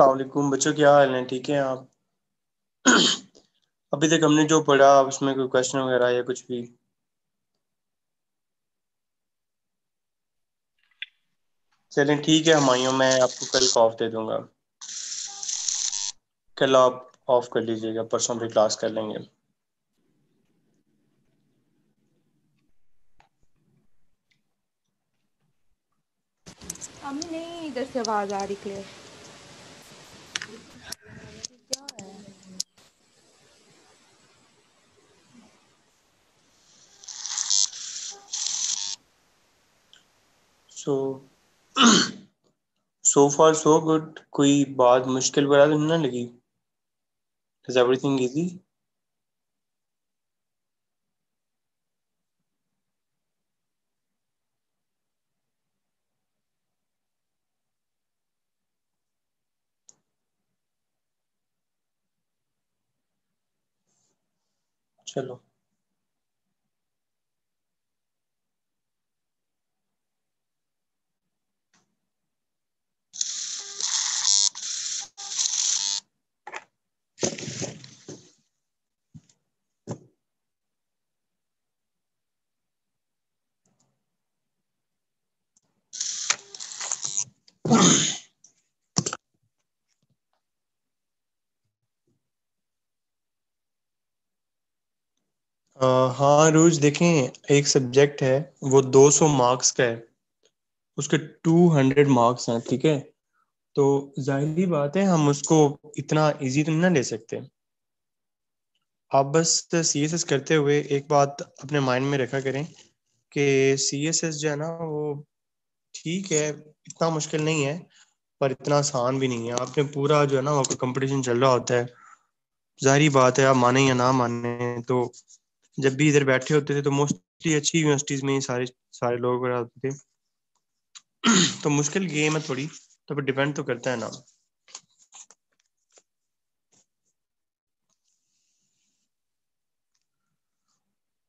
असलकुम बच्चों क्या हाल है ठीक है आप अभी तक हमने जो पढ़ा आप उसमें कोई क्वेश्चन वगैरह या कुछ भी चलें ठीक है हमायों मैं आपको कल ऑफ दे दूंगा कल आप ऑफ कर लीजिएगा परसों भी क्लास कर लेंगे नहीं इधर से आवाज आ रही क्लियर सो सो फार सो गुड कोई बात मुश्किल बरा तो ना लगी इज एवरीथिंग इजी चलो हाँ रोज देखें एक सब्जेक्ट है वो 200 मार्क्स का है उसके 200 मार्क्स हैं ठीक है तो जाहिर बात है हम उसको इतना इजी तो ना ले सकते आप बस सी एस एस करते हुए एक बात अपने माइंड में रखा करें कि सी एस एस जो है ना वो ठीक है इतना मुश्किल नहीं है पर इतना आसान भी नहीं है आपने पूरा जो है ना वो कंपटीशन चल रहा होता है जाहिर बात है आप माने या ना माने तो जब भी इधर बैठे होते थे तो मोस्टली अच्छी यूनिवर्सिटीज में ही सारे सारे लोग होते थे तो मुश्किल गेम है थोड़ी तो फिर डिपेंड तो करता है ना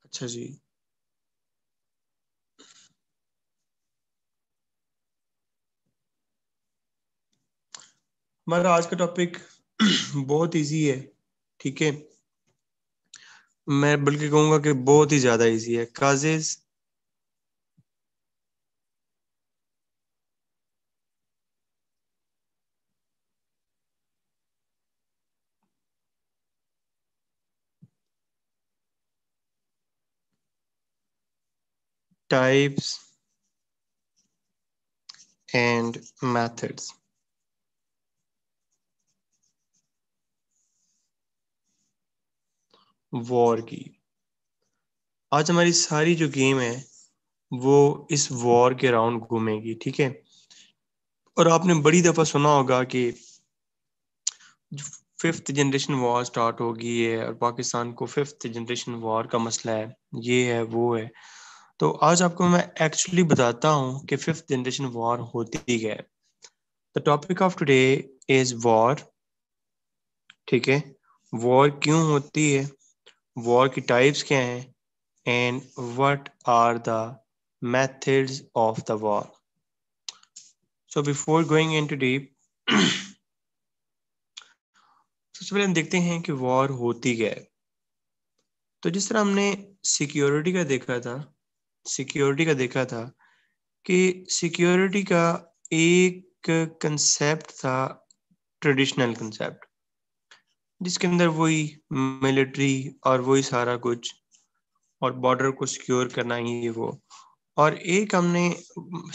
अच्छा जी हमारा आज का टॉपिक बहुत इजी है ठीक है मैं बल्कि कहूंगा कि बहुत ही ज्यादा इजी है causes types and methods war की आज हमारी सारी जो गेम है वो इस वॉर के राउंड घूमेगी ठीक है और आपने बड़ी दफा सुना होगा कि फिफ्थ जनरेशन वॉर स्टार्ट हो गई है और पाकिस्तान को फिफ्थ जनरेशन वॉर का मसला है ये है वो है तो आज आपको मैं एक्चुअली बताता हूँ कि फिफ्थ जनरेशन वॉर होती है the topic of today is war ठीक है वॉर क्यों होती है वॉर की टाइप्स क्या हैं and what are the methods of the war so before going into deep सबसे पहले हम देखते हैं कि वॉर होती क्या है तो जिस तरह हमने सिक्योरिटी का देखा था सिक्योरिटी का देखा था कि सिक्योरिटी का एक कंसेप्ट था ट्रेडिशनल कंसेप्ट जिसके अंदर वही मिलिट्री और वही सारा कुछ और बॉर्डर को सिक्योर करना ये वो और एक हमने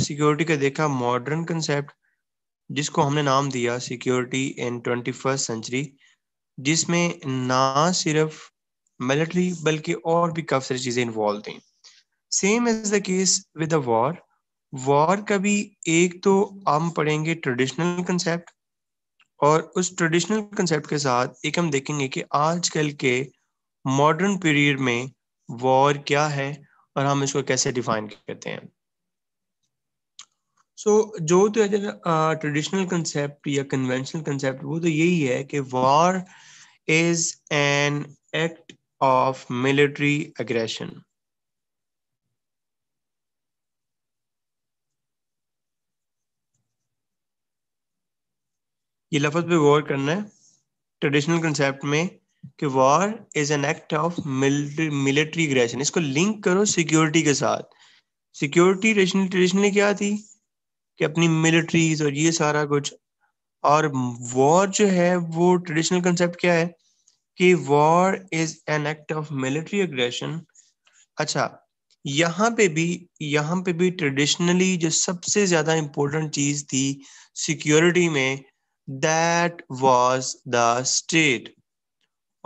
सिक्योरिटी का देखा मॉडर्न कंसेप्ट जिसको हमने नाम दिया security in twenty first century जिसमें ना सिर्फ मिलिट्री बल्कि और भी काफ़ी सारी चीज़ें इन्वॉल्व थी same is the case with war war का भी एक तो हम पढ़ेंगे ट्रेडिशनल कंसेप्ट और उस ट्रेडिशनल कंसेप्ट के साथ एक हम देखेंगे कि आजकल के मॉडर्न पीरियड में वॉर क्या है और हम इसको कैसे डिफाइन करते हैं सो so, जो तो ट्रेडिशनल कंसेप्ट या कन्वेंशनल कंसेप्ट वो तो यही है कि war is an act of military aggression ये लफ्ज पे गौर करना है ट्रेडिशनल कंसेप्ट में कि war is an act of military aggression इसको लिंक करो सिक्योरिटी के साथ सिक्योरिटी ट्रेडिशनली क्या थी कि अपनी मिलिट्रीज और ये सारा कुछ और वॉर जो है वो ट्रेडिशनल कंसेप्ट क्या है कि war is an act of military aggression अच्छा यहाँ पे भी यहाँ पे भी ट्रेडिशनली जो सबसे ज्यादा इंपॉर्टेंट चीज थी सिक्योरिटी में दैट वॉज द स्टेट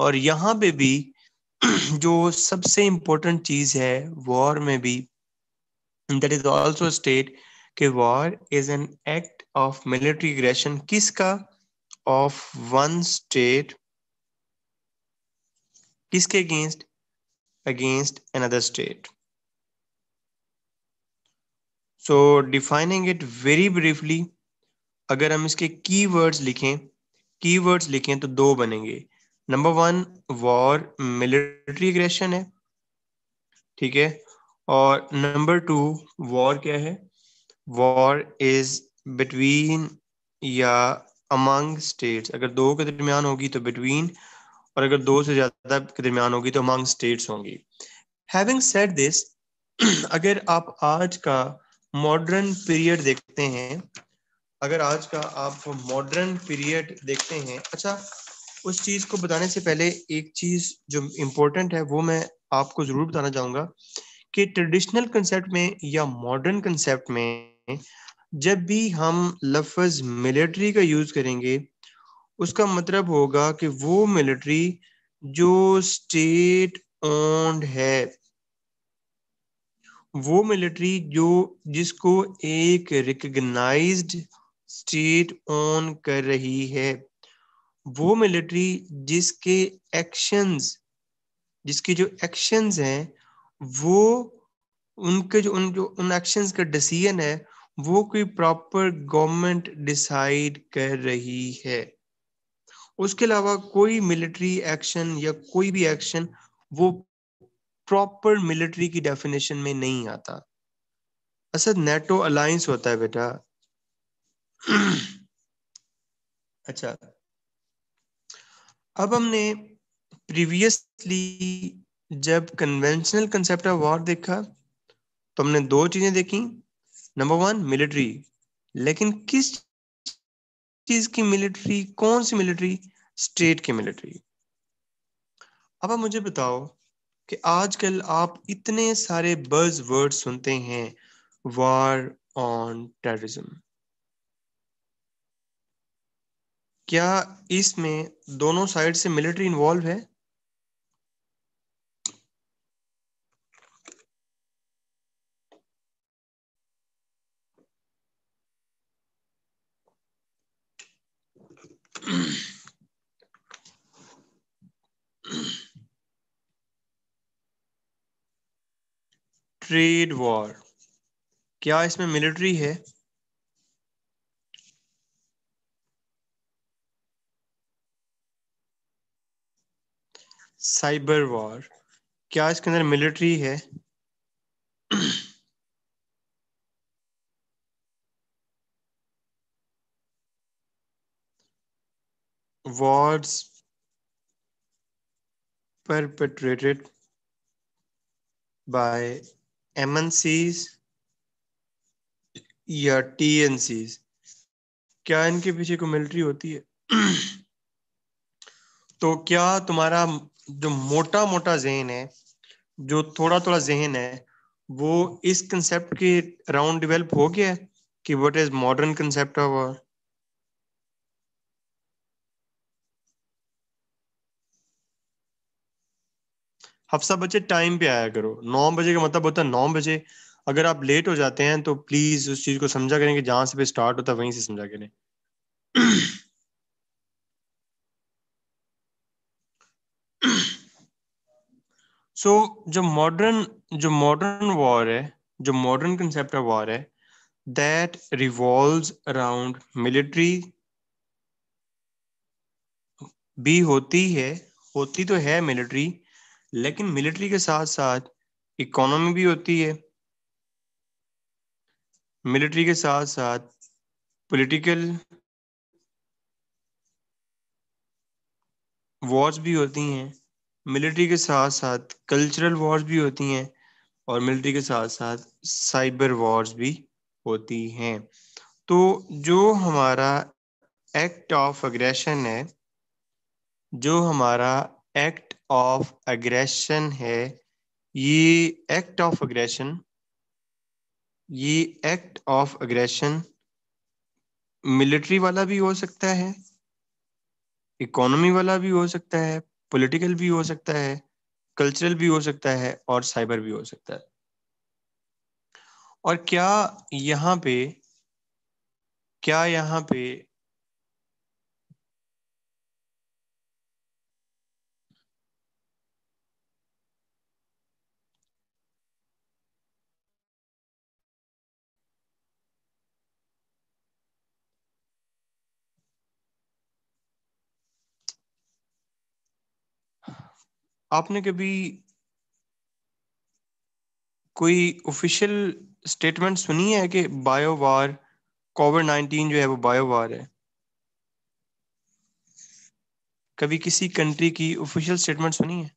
और यहां पे भी जो सबसे इंपॉर्टेंट चीज है वॉर में भी दैट इज ऑल्सो स्टेट कि war is an act of military aggression किसका ऑफ वन स्टेट किसके against against another state So defining it very briefly, अगर हम इसके कीवर्ड्स लिखें कीवर्ड्स लिखें तो दो बनेंगे number one war military aggression है ठीक है और नंबर टू वॉर क्या है वॉर इज बिटवीन या अमंग स्टेट्स अगर दो के दरमियान होगी तो बिटवीन और अगर दो से ज्यादा के दरमियान होगी तो अमंग स्टेट्स होंगी हैविंग सेड दिस अगर आप आज का मॉडर्न पीरियड देखते हैं अगर आज का आप मॉडर्न पीरियड देखते हैं अच्छा उस चीज को बताने से पहले एक चीज जो इम्पोर्टेंट है वो मैं आपको जरूर बताना चाहूंगा कि ट्रेडिशनल कंसेप्ट में या मॉडर्न कंसेप्ट में जब भी हम लफज मिलिट्री का यूज करेंगे उसका मतलब होगा कि वो मिलिट्री जो स्टेट ओन्ड है वो मिलिट्री जो जिसको एक रिकग्नाइज्ड स्टेट ऑन कर रही है वो मिलिट्री जिसके एक्शंस जिसके जो एक्शंस हैं वो उनके जो उन जो उन एक्शंस का डिसीजन है वो कोई प्रॉपर गवर्नमेंट डिसाइड कर रही है उसके अलावा कोई मिलिट्री एक्शन या कोई भी एक्शन वो प्रॉपर मिलिट्री की डेफिनेशन में नहीं आता असद नेटो अलायंस होता है बेटा अच्छा अब हमने प्रीवियसली जब कन्वेंशनल कंसेप्ट ऑफ वॉर देखा तो हमने दो चीजें देखी नंबर वन मिलिट्री लेकिन किस चीज की मिलिट्री कौन सी मिलिट्री स्टेट की मिलिट्री अब आप मुझे बताओ कि आजकल आप इतने सारे बर्ज वर्ड सुनते हैं वार ऑन टेररिज्म क्या इसमें दोनों साइड से मिलिट्री इन्वॉल्व है ट्रेड वॉर क्या इसमें मिलिट्री है साइबर वॉर क्या इसके अंदर मिलिट्री है वॉर्स perpetrated by MNCs या TNCs क्या इनके पीछे को मिलिट्री होती है तो क्या तुम्हारा जो मोटा मोटा जहन है जो थोड़ा थोड़ा जहन है वो इस कंसेप्ट के राउंड डेवलप हो गया है कि what is modern concept of war Hafsa बच्चे टाइम पे आया करो नौ बजे का मतलब होता है नौ बजे अगर आप लेट हो जाते हैं तो प्लीज उस चीज को समझा करें कि जहां से भी स्टार्ट होता है वहीं से समझा करें सो so, जो मॉडर्न जो मॉडर्न वॉर है जो मॉडर्न कंसेप्ट ऑफ वॉर है दैट रिवॉल्व अराउंड मिलिट्री भी होती है होती तो है मिलिट्री लेकिन मिलिट्री के साथ साथ इकोनॉमी भी होती है मिलिट्री के साथ साथ पॉलिटिकल वॉर्स भी होती हैं मिलिट्री के साथ साथ कल्चरल वॉर्स भी होती हैं और मिलिट्री के साथ साथ साइबर वॉर्स भी होती हैं तो जो हमारा एक्ट ऑफ अग्रेशन है जो हमारा एक्ट ऑफ अग्रेशन है ये एक्ट ऑफ अग्रेशन ये एक्ट ऑफ अग्रेशन मिलिट्री वाला भी हो सकता है इकोनॉमी वाला भी हो सकता है पॉलिटिकल भी हो सकता है कल्चरल भी हो सकता है और साइबर भी हो सकता है और क्या यहाँ पे क्या यहाँ पे आपने कभी कोई ऑफिशियल स्टेटमेंट सुनी है कि बायोवार कोविड नाइन्टीन जो है वो बायोवार है कभी किसी कंट्री की ऑफिशियल स्टेटमेंट सुनी है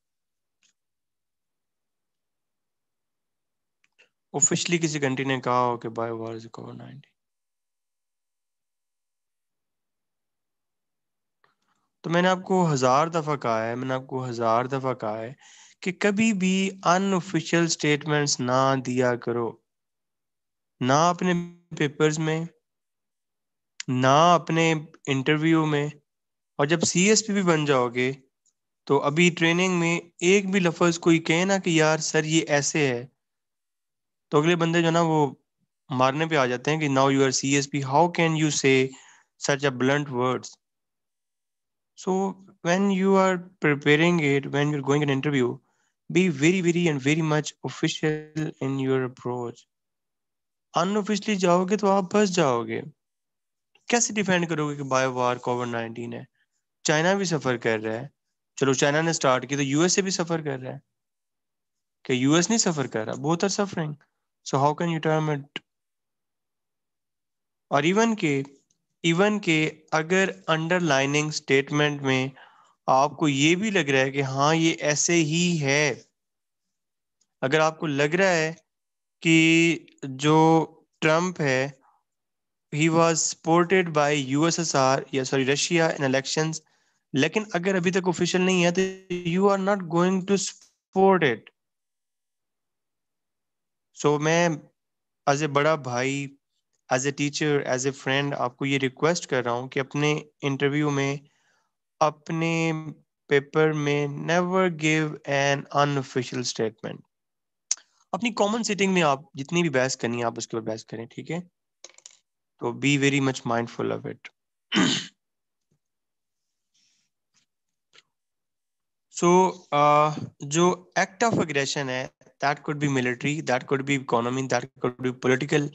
ऑफिशियली किसी कंट्री ने कहा हो कि बायोवार इज कोविड नाइन्टीन तो मैंने आपको हज़ार दफ़ा कहा है मैंने आपको हज़ार दफ़ा कहा है कि कभी भी अनऑफिशियल स्टेटमेंट्स ना दिया करो ना अपने पेपर्स में ना अपने इंटरव्यू में और जब सी एस पी भी बन जाओगे तो अभी ट्रेनिंग में एक भी लफ्ज कोई कहे ना कि यार सर ये ऐसे है तो अगले बंदे जो ना वो मारने पे आ जाते हैं कि now you are C S P how can you say such a blunt words so when you are preparing it when you're going an interview be very very and very much official in your approach unofficially जाओगे तो आप बस जाओगे कैसे defend करोगे कि bio war Covid nineteen है China भी सफर कर रहा है चलो चाइना ने स्टार्ट की तो यूएसए भी सफर कर रहा है कि यूएस नहीं सफर कर रहा both are suffering so how can you term it और इवन के इवन के अगर अंडरलाइनिंग स्टेटमेंट में आपको ये भी लग रहा है कि हाँ ये ऐसे ही है अगर आपको लग रहा है कि जो ट्रम्प है ही was supported by U S S R या सॉरी रशिया इन इलेक्शन लेकिन अगर अभी तक ऑफिशियल नहीं है तो you are not going to support it so मैं एज ए बड़ा भाई as a teacher as a friend आपको ये रिक्वेस्ट कर रहा हूँ कि अपने इंटरव्यू में अपने पेपर में never give an unofficial statement अपनी कॉमन सिटिंग में आप जितनी भी बहस करनी है आप उसके ऊपर बहस करें ठीक है तो be very much mindful of it so जो एक्ट ऑफ अग्रेशन है that could be military that could be economy that could be political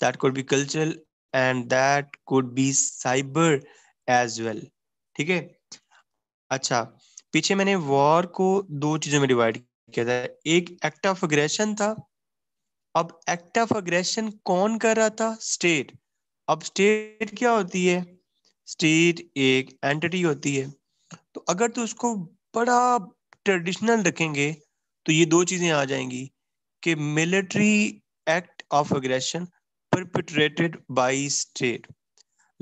that could be cultural and that could be cyber as well ठीक है अच्छा पीछे मैंने war को दो चीजों में डिवाइड किया था एक एक्ट ऑफ अग्रेशन था अब एक्ट ऑफ अग्रेशन कौन कर रहा था स्टेट अब स्टेट क्या होती है स्टेट एक एंटिटी होती है तो अगर तू उसको बड़ा ट्रेडिशनल रखेंगे तो ये दो चीजें आ जाएंगी कि military act of aggression perpetrated by state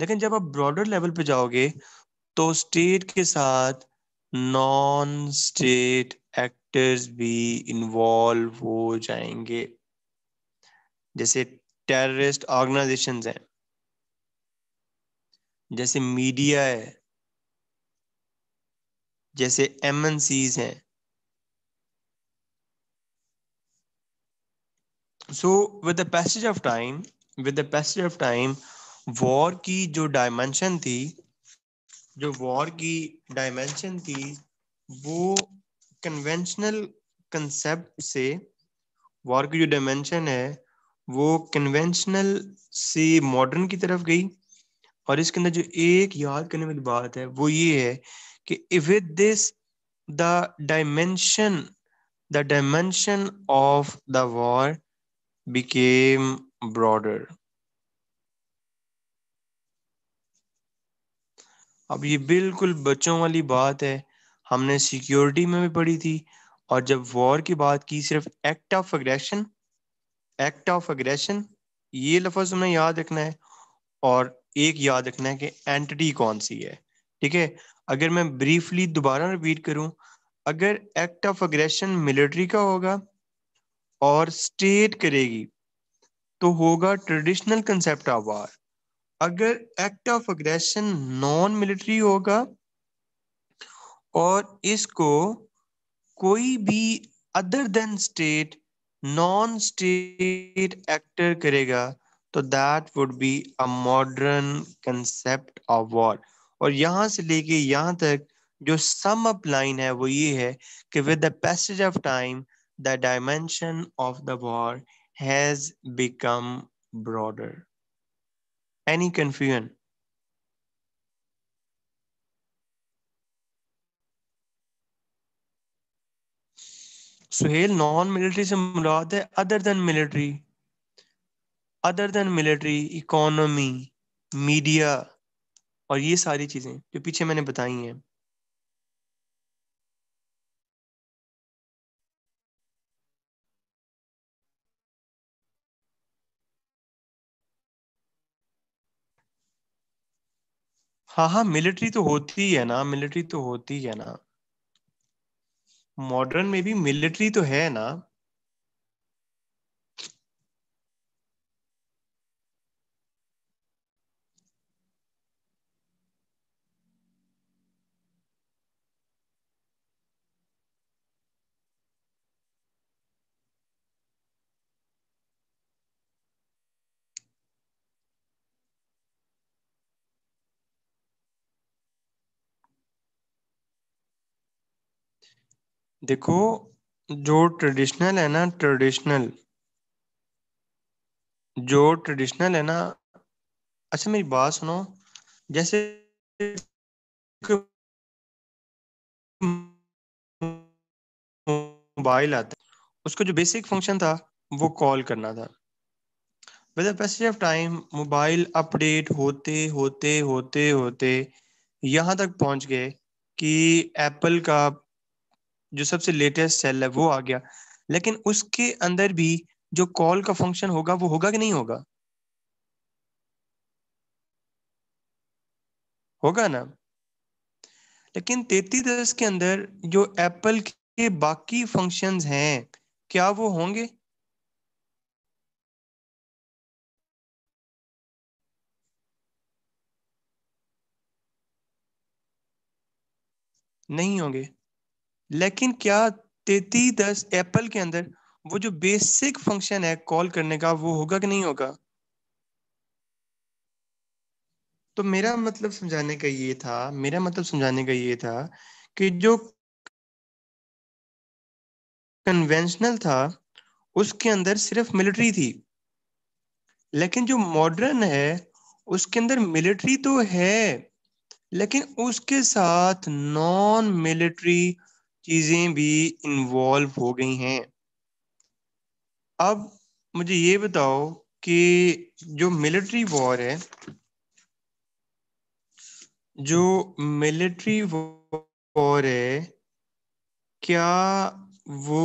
लेकिन जब आप ब्रॉडर लेवल पे जाओगे तो स्टेट के साथ नॉन स्टेट एक्टर्स भी इन्वॉल्व हो जाएंगे जैसे टेररिस्ट ऑर्गेनाइजेशन हैं जैसे मीडिया है जैसे एमएनसीज हैं so with the passage of time with the passage of time war की जो डायमेंशन थी जो वॉर की डायमेंशन थी वो कन्वेंशनल कंसेप्ट से वॉर की जो डायमेंशन है वो कन्वेंशनल से मॉडर्न की तरफ गई और इसके अंदर जो एक याद करने वाली बात है वो ये है कि with this the dimension the dimension of the war became broader अब ये बिल्कुल बच्चों वाली बात है हमने सिक्योरिटी में भी पढ़ी थी और जब वॉर की बात की सिर्फ act of aggression act of aggression ये लफज हमें याद रखना है और एक याद रखना है कि एंटिटी कौन सी है ठीक है अगर मैं ब्रीफली दोबारा रिपीट करूं अगर एक्ट ऑफ अग्रेशन मिलिट्री का होगा और स्टेट करेगी तो होगा ट्रेडिशनल कंसेप्ट ऑफ वार अगर act of aggression non military होगा और इसको कोई भी other than state non state actor करेगा तो that would be a modern concept of war और यहां से लेके यहां तक जो सम अप लाइन है वो ये है कि with the passage of time the dimension of the war has become broader. Any confusion? Suhail non military से मुराद है other than military other than military economy media और ये सारी चीजें जो पीछे मैंने बताई हैं हाँ हाँ मिलिट्री तो होती है ना मिलिट्री तो होती है ना मॉडर्न में भी मिलिट्री तो है ना देखो जो ट्रेडिशनल है ना ट्रेडिशनल जो ट्रेडिशनल है ना अच्छा मेरी बात सुनो जैसे मोबाइल आता उसको उसका जो बेसिक फंक्शन था वो कॉल करना था with passage of time mobile update होते होते होते होते यहाँ तक पहुँच गए कि एप्पल का जो सबसे लेटेस्ट सेल है वो आ गया लेकिन उसके अंदर भी जो कॉल का फंक्शन होगा वो होगा कि नहीं होगा होगा ना लेकिन तेती दस के अंदर जो एप्पल के बाकी फंक्शंस हैं क्या वो होंगे नहीं होंगे लेकिन क्या तेती दस एप्पल के अंदर वो जो बेसिक फंक्शन है कॉल करने का वो होगा कि नहीं होगा तो मेरा मतलब समझाने का ये था मेरा मतलब समझाने का ये था कि जो कन्वेंशनल था उसके अंदर सिर्फ मिलिट्री थी लेकिन जो मॉडर्न है उसके अंदर मिलिट्री तो है लेकिन उसके साथ नॉन मिलिट्री चीज़ें भी इन्वॉल्व हो गई हैं अब मुझे ये बताओ कि जो मिलिट्री वॉर है जो मिलिट्री वॉर है क्या वो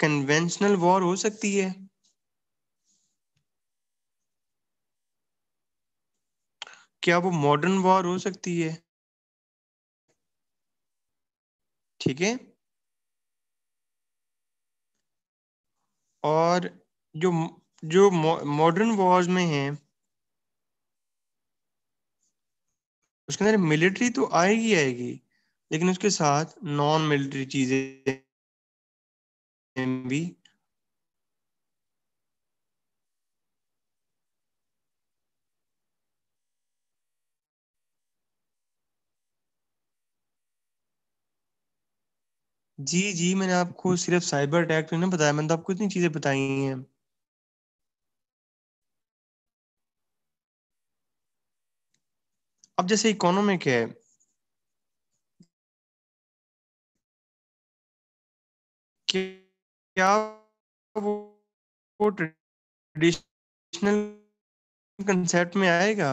कन्वेंशनल वॉर हो सकती है क्या वो मॉडर्न वॉर हो सकती है ठीक है और जो जो मॉडर्न वॉर्स में है उसके अंदर मिलिट्री तो आएगी आएगी लेकिन उसके साथ नॉन मिलिट्री चीजें भी जी जी मैंने आपको सिर्फ साइबर अटैक तो नहीं बताया मैंने तो आपको इतनी चीजें बताई हैं अब जैसे इकोनॉमिक है क्या वो, ट्रेडिशनल कंसेप्ट में आएगा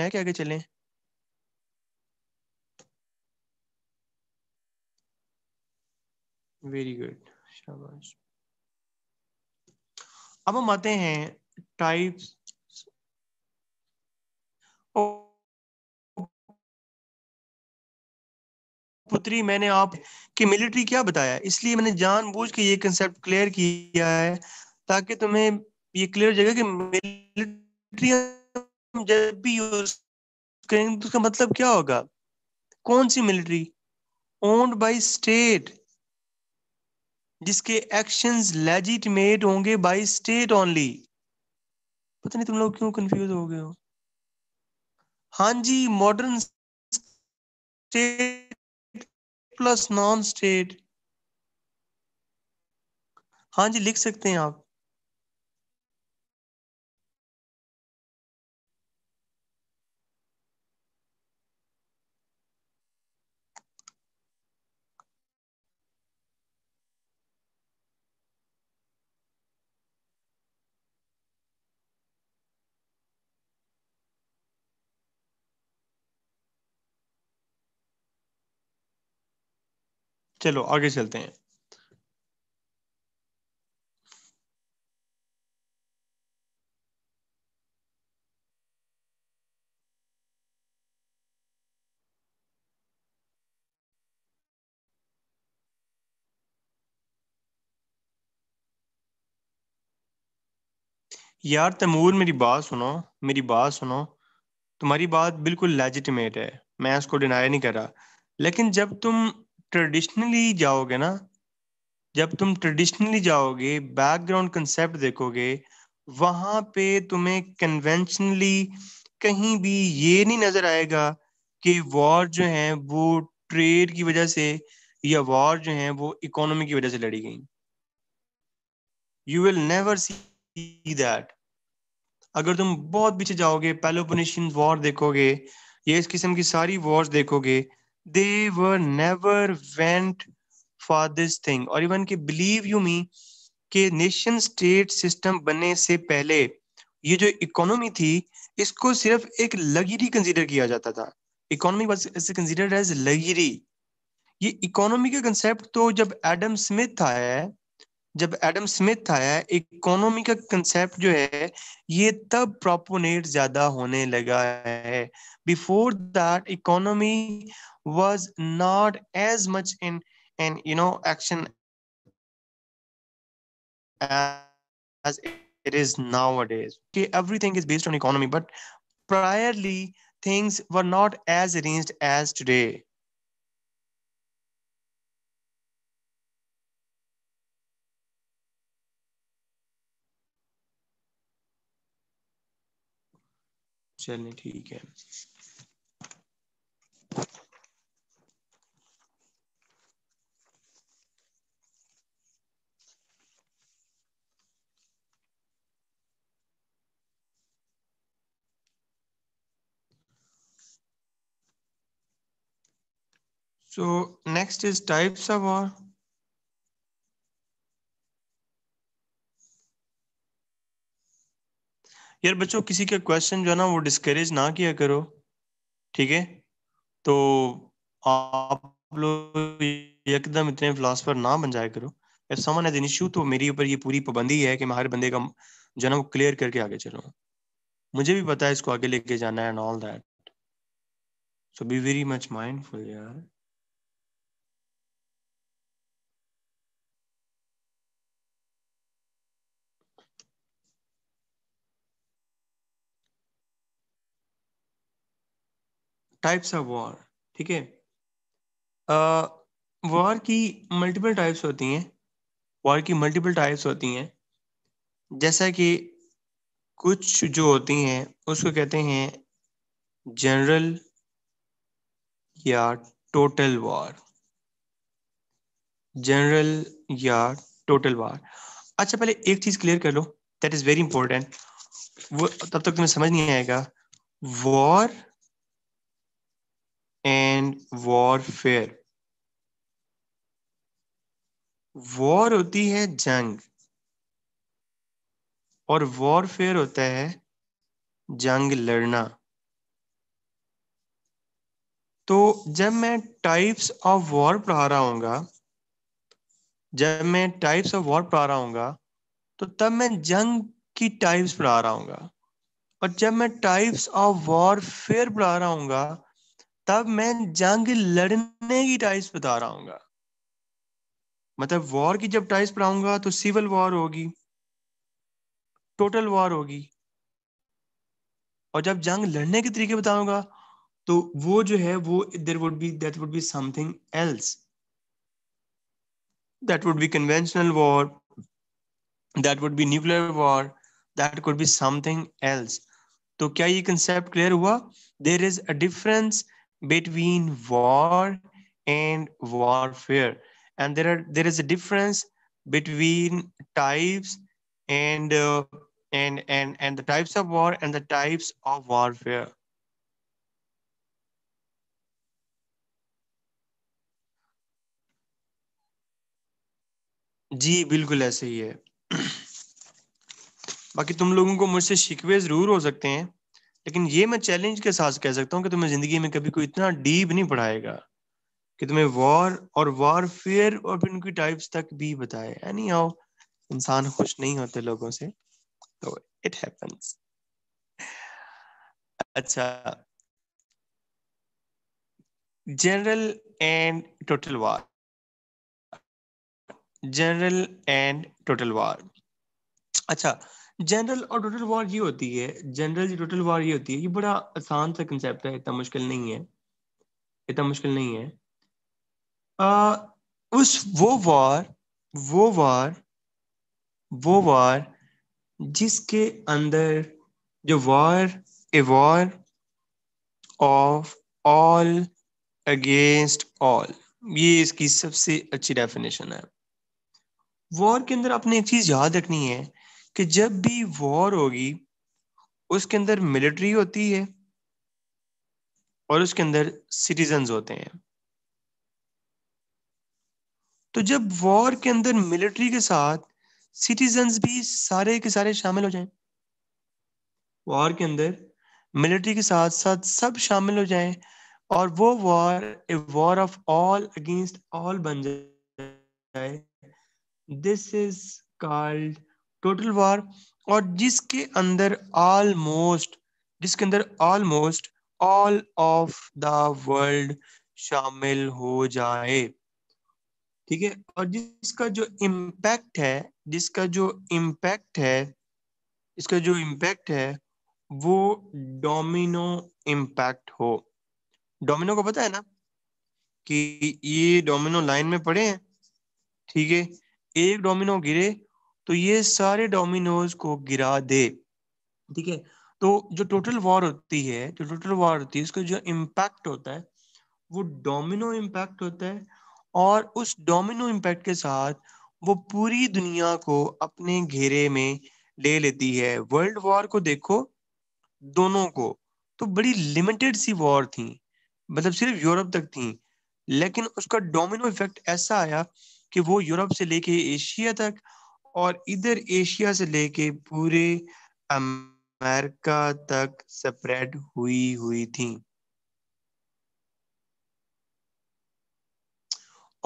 है क्या आगे चलें वेरी गुड शाबाश अब हम आते हैं टाइप्स पुत्री मैंने आप कि मिलिट्री क्या बताया इसलिए मैंने जानबूझ के ये कंसेप्ट क्लियर किया है ताकि तुम्हें ये क्लियर जाएगा कि मिलिट्री जब भी यूज करेंगे तो उसका मतलब क्या होगा कौन सी मिलिट्री ओन्ड बाय स्टेट जिसके एक्शन लेजिटमेट होंगे बाई स्टेट ओनली पता नहीं तुम लोग क्यों कंफ्यूज हो गए हो हाँ जी modern state plus non state हाँ जी लिख सकते हैं आप चलो आगे चलते हैं यार तैमूर मेरी बात सुनो मेरी बात सुनो तुम्हारी बात बिल्कुल लेजिटिमेट है मैं इसको डिनाई नहीं कर रहा लेकिन जब तुम ट्रेडिशनली जाओगे ना जब तुम ट्रेडिशनली जाओगे बैकग्राउंड कंसेप्ट देखोगे वहां पे तुम्हें कन्वेंशनली कहीं भी ये नहीं नजर आएगा कि वॉर जो है वो ट्रेड की वजह से या वॉर जो है वो इकोनॉमी की वजह से लड़ी गई you will never see that अगर तुम बहुत पीछे जाओगे पेलोपोनेशियन वॉर देखोगे ये इस किस्म की सारी वॉर्स देखोगे they were never went for this thing और इवन के बिलीव यू मी के नेशन स्टेट सिस्टम बनने से पहले ये जो इकोनॉमी थी इसको सिर्फ एक लगीरी कंसीडर किया जाता था इकोनॉमी वाज एज लगीरी ये इकोनॉमी का कंसेप्ट तो जब एडम स्मिथ आया है जब एडम स्मिथ आया है इकोनॉमी का कंसेप्ट जो है ये तब प्रोपोनेट ज्यादा होने लगा है before that economy was not as much in in you know action as it is nowadays okay everything is based on economy but priorly things were not as arranged as today चलें ठीक है So next is types of war. यार बच्चों किसी का question जो है ना वो डिस्करेज ना किया करो ठीक है तो आप लोग एकदम इतने फिलोसफर ना बन जाए करो if summon as an issue तो मेरे ऊपर ये पूरी पाबंदी है कि मैं हर बंदे का जो है ना वो क्लियर करके आगे चलूँ मुझे भी पता है इसको आगे लेके जाना है and all that so be very much mindful यार टाइप्स ऑफ वॉर ठीक है वॉर की मल्टीपल टाइप्स होती हैं वॉर की मल्टीपल टाइप्स होती हैं जैसा कि कुछ जो होती हैं उसको कहते हैं जनरल या टोटल वॉर जनरल या टोटल वॉर अच्छा पहले एक चीज़ क्लियर कर लो दैट इज़ वेरी इंपॉर्टेंट वो तब तक तुम्हें समझ नहीं आएगा वॉर एंड वॉरफेयर वॉर होती है जंग और वॉरफेयर होता है जंग लड़ना तो जब मैं टाइप्स ऑफ वॉर पढ़ा रहा हूँ जब मैं टाइप्स ऑफ वॉर पढ़ा रहा हूँ तो तब मैं जंग की टाइप्स पढ़ा रहा हूँ और जब मैं टाइप्स ऑफ वॉर फेयर पढ़ा रहा हूँगा तब मैं जंग लड़ने की टाइप्स बता रहा हूँ मतलब वॉर की जब टाइप्स पढ़ाऊंगा तो सिविल वॉर होगी टोटल वॉर होगी और जब जंग लड़ने के तरीके बताऊंगा तो वो जो है वो there would be that would be something else that would be conventional war that would be nuclear war that could be something else तो क्या ये कंसेप्ट क्लियर हुआ there is a difference between war and warfare and there are there is a difference between types and uh, and and and the types of war and the types of warfare जी बिल्कुल ऐसे ही है बाकी तुम लोगों को मुझसे शिकवे जरूर हो सकते हैं लेकिन ये मैं चैलेंज के साथ कह सकता हूँ कि तुम्हें जिंदगी में कभी कोई इतना डीप नहीं पढ़ाएगा कि तुम्हें वॉर और वॉरफेयर और उनकी टाइप्स तक भी बताए एनी हाउ इंसान खुश नहीं होते लोगों से तो इट है अच्छा general and total war general and total war अच्छा जनरल और टोटल वॉर ये होती है जनरल टोटल वॉर ये होती है ये बड़ा आसान सा कंसेप्ट है इतना मुश्किल नहीं है इतना मुश्किल नहीं है आ, उस वो वार वो वार वो वार जिसके अंदर जो war a war of all against all ये इसकी सबसे अच्छी डेफिनेशन है वॉर के अंदर आपने एक चीज याद रखनी है कि जब भी वॉर होगी उसके अंदर मिलिट्री होती है और उसके अंदर सिटीजन होते हैं तो जब वॉर के अंदर मिलिट्री के साथ सिटीजन भी सारे के सारे शामिल हो जाएं वॉर के अंदर मिलिट्री के साथ साथ सब शामिल हो जाएं और वो war a war of all against all बन जाए this is called total war और जिसके अंदर ऑलमोस्ट जिसके अंदर almost all of the world शामिल हो जाए ठीक है और जिसका जो इम्पैक्ट है जिसका जो इम्पैक्ट है इसका जो इम्पैक्ट है वो डोमिनो इम्पैक्ट हो डोमिनो को पता है ना कि ये डोमिनो लाइन में पड़े हैं ठीक है एक डोमिनो गिरे तो ये सारे डोमिनोज को गिरा दे ठीक है तो जो टोटल वॉर होती है जो टोटल वॉर होती है उसका जो इम्पैक्ट होता है वो डोमिनो इम्पैक्ट होता है और उस डोमिनो इम्पैक्ट के साथ वो पूरी दुनिया को अपने घेरे में ले लेती है वर्ल्ड वॉर को देखो दोनों को तो बड़ी लिमिटेड सी वॉर थी मतलब सिर्फ यूरोप तक थी लेकिन उसका डोमिनो इफेक्ट ऐसा आया कि वो यूरोप से लेके एशिया तक और इधर एशिया से लेके पूरे अमेरिका तक स्प्रेड हुई हुई थी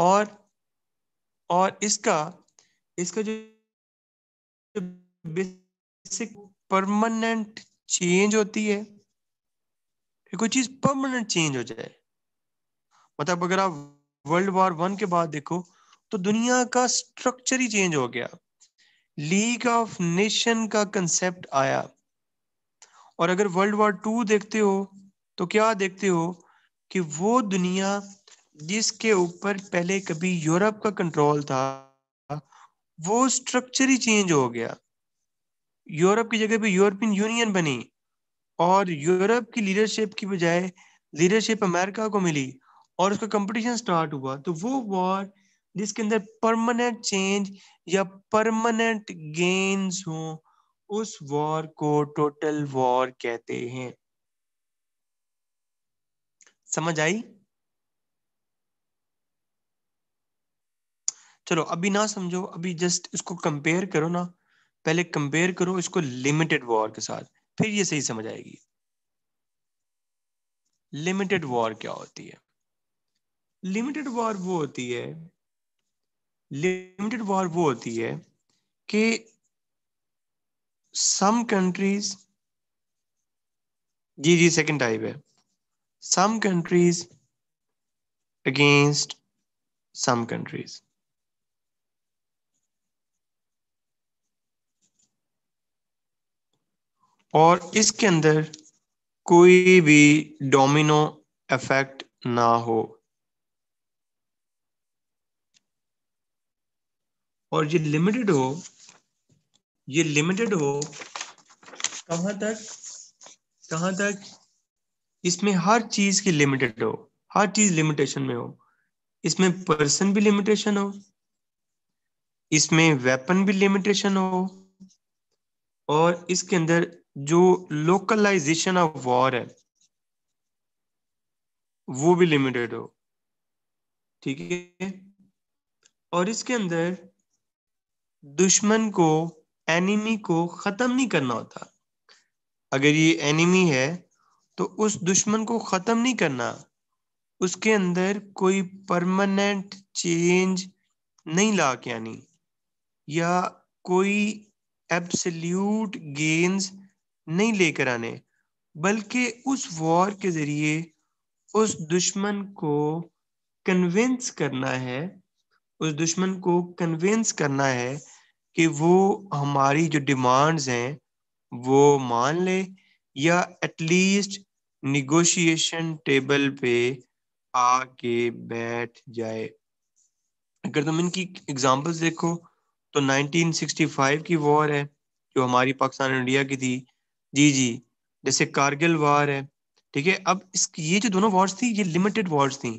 और और इसका इसका जो बेसिक परमानेंट चेंज होती है कोई चीज परमानेंट चेंज हो जाए मतलब अगर आप वर्ल्ड वॉर वन के बाद देखो तो दुनिया का स्ट्रक्चर ही चेंज हो गया लीग ऑफ नेशन का कंसेप्ट आया और अगर वर्ल्ड वॉर टू देखते हो तो क्या देखते हो कि वो दुनिया जिसके ऊपर पहले कभी यूरोप का कंट्रोल था वो स्ट्रक्चर ही चेंज हो गया यूरोप की जगह पे यूरोपियन यूनियन बनी और यूरोप की लीडरशिप की बजाय लीडरशिप अमेरिका को मिली और उसका कंपटीशन स्टार्ट हुआ तो वो वॉर जिसके अंदर परमानेंट चेंज या परमानेंट गेन्स हो उस वॉर को टोटल वॉर कहते हैं समझ आई चलो अभी ना समझो अभी जस्ट इसको कंपेयर करो ना पहले कंपेयर करो इसको लिमिटेड वॉर के साथ फिर ये सही समझ आएगी लिमिटेड वॉर क्या होती है लिमिटेड वॉर वो होती है लिमिटेड वॉर वो होती है कि सम कंट्रीज जी जी सेकंड टाइप है some countries against some countries और इसके अंदर कोई भी डोमिनो इफेक्ट ना हो और ये लिमिटेड हो ये लिमिटेड हो कहा तक कहा तक इसमें हर चीज की लिमिटेड हो हर चीज लिमिटेशन में हो इसमें पर्सन भी लिमिटेशन हो इसमें वेपन भी लिमिटेशन हो और इसके अंदर जो लोकलाइजेशन ऑफ वॉर है वो भी लिमिटेड हो ठीक है और इसके अंदर दुश्मन को एनिमी को ख़त्म नहीं करना होता अगर ये एनिमी है तो उस दुश्मन को ख़त्म नहीं करना उसके अंदर कोई परमानेंट चेंज नहीं ला के आनी या कोई एब्सल्यूट गेंस नहीं लेकर आने बल्कि उस वॉर के ज़रिए उस दुश्मन को कन्विंस करना है उस दुश्मन को कन्विंस करना है कि वो हमारी जो डिमांड्स हैं वो मान ले या एटलीस्ट निगोशिएशन टेबल पे आके बैठ जाए अगर तुम इनकी एग्जांपल्स देखो तो 1965 की वॉर है जो हमारी पाकिस्तान इंडिया की थी जी जी जैसे कारगिल वार है ठीक है अब इसकी ये जो दोनों वॉर्स थी ये लिमिटेड वॉर्स थी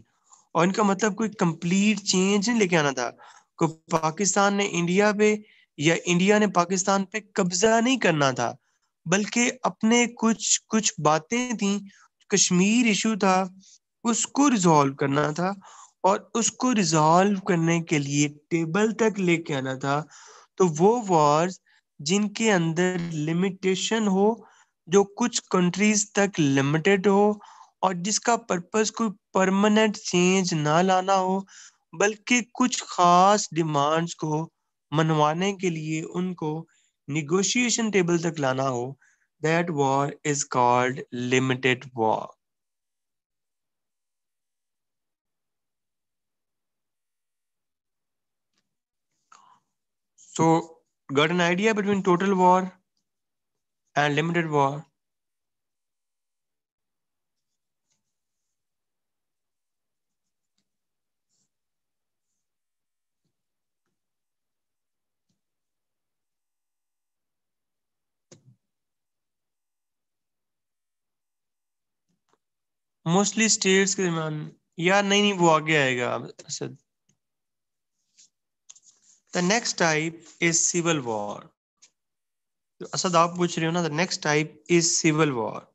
और इनका मतलब कोई कंप्लीट चेंज नहीं लेके आना था को पाकिस्तान ने इंडिया पे या इंडिया ने पाकिस्तान पे कब्जा नहीं करना था बल्कि अपने कुछ कुछ बातें थी कश्मीर इशू था उसको रिजॉल्व करना था और उसको रिजॉल्व करने के लिए टेबल तक लेके आना था तो वो वॉर्स जिनके अंदर लिमिटेशन हो जो कुछ कंट्रीज तक लिमिटेड हो और जिसका पर्पस कोई परमानेंट चेंज ना लाना हो बल्कि कुछ खास डिमांड्स को मनवाने के लिए उनको निगोशिएशन टेबल तक लाना हो that war is called limited war so got an idea between total war and limited war mostly states के दरमियान या नहीं नहीं वो आगे आएगा Asad the next type is civil war तो असद आप पूछ रहे हो ना the next type is civil war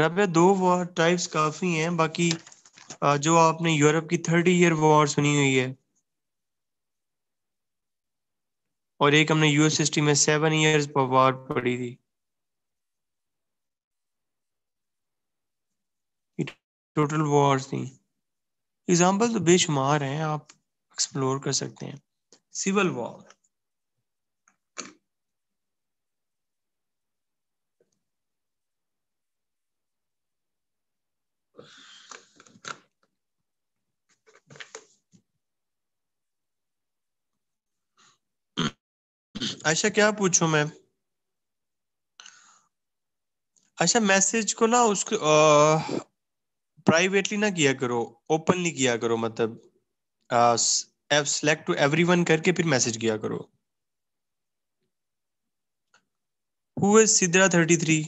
रबे दो वॉर टाइप्स काफी हैं बाकी जो आपने यूरोप की थर्टी ईयर वॉर सुनी हुई है और एक हमने यूएस हिस्ट्री में सेवन ईयर्स वॉर पढ़ी थी टोटल वॉर्स थी एग्जाम्पल तो बेशुमार हैं आप एक्सप्लोर कर सकते हैं सिविल वॉर अच्छा क्या पूछू मैं अच्छा मैसेज को ना उसको प्राइवेटली ना किया करो ओपनली किया करो मतलब सेलेक्ट टू एवरीवन करके फिर मैसेज किया करो who is Sidra thirty three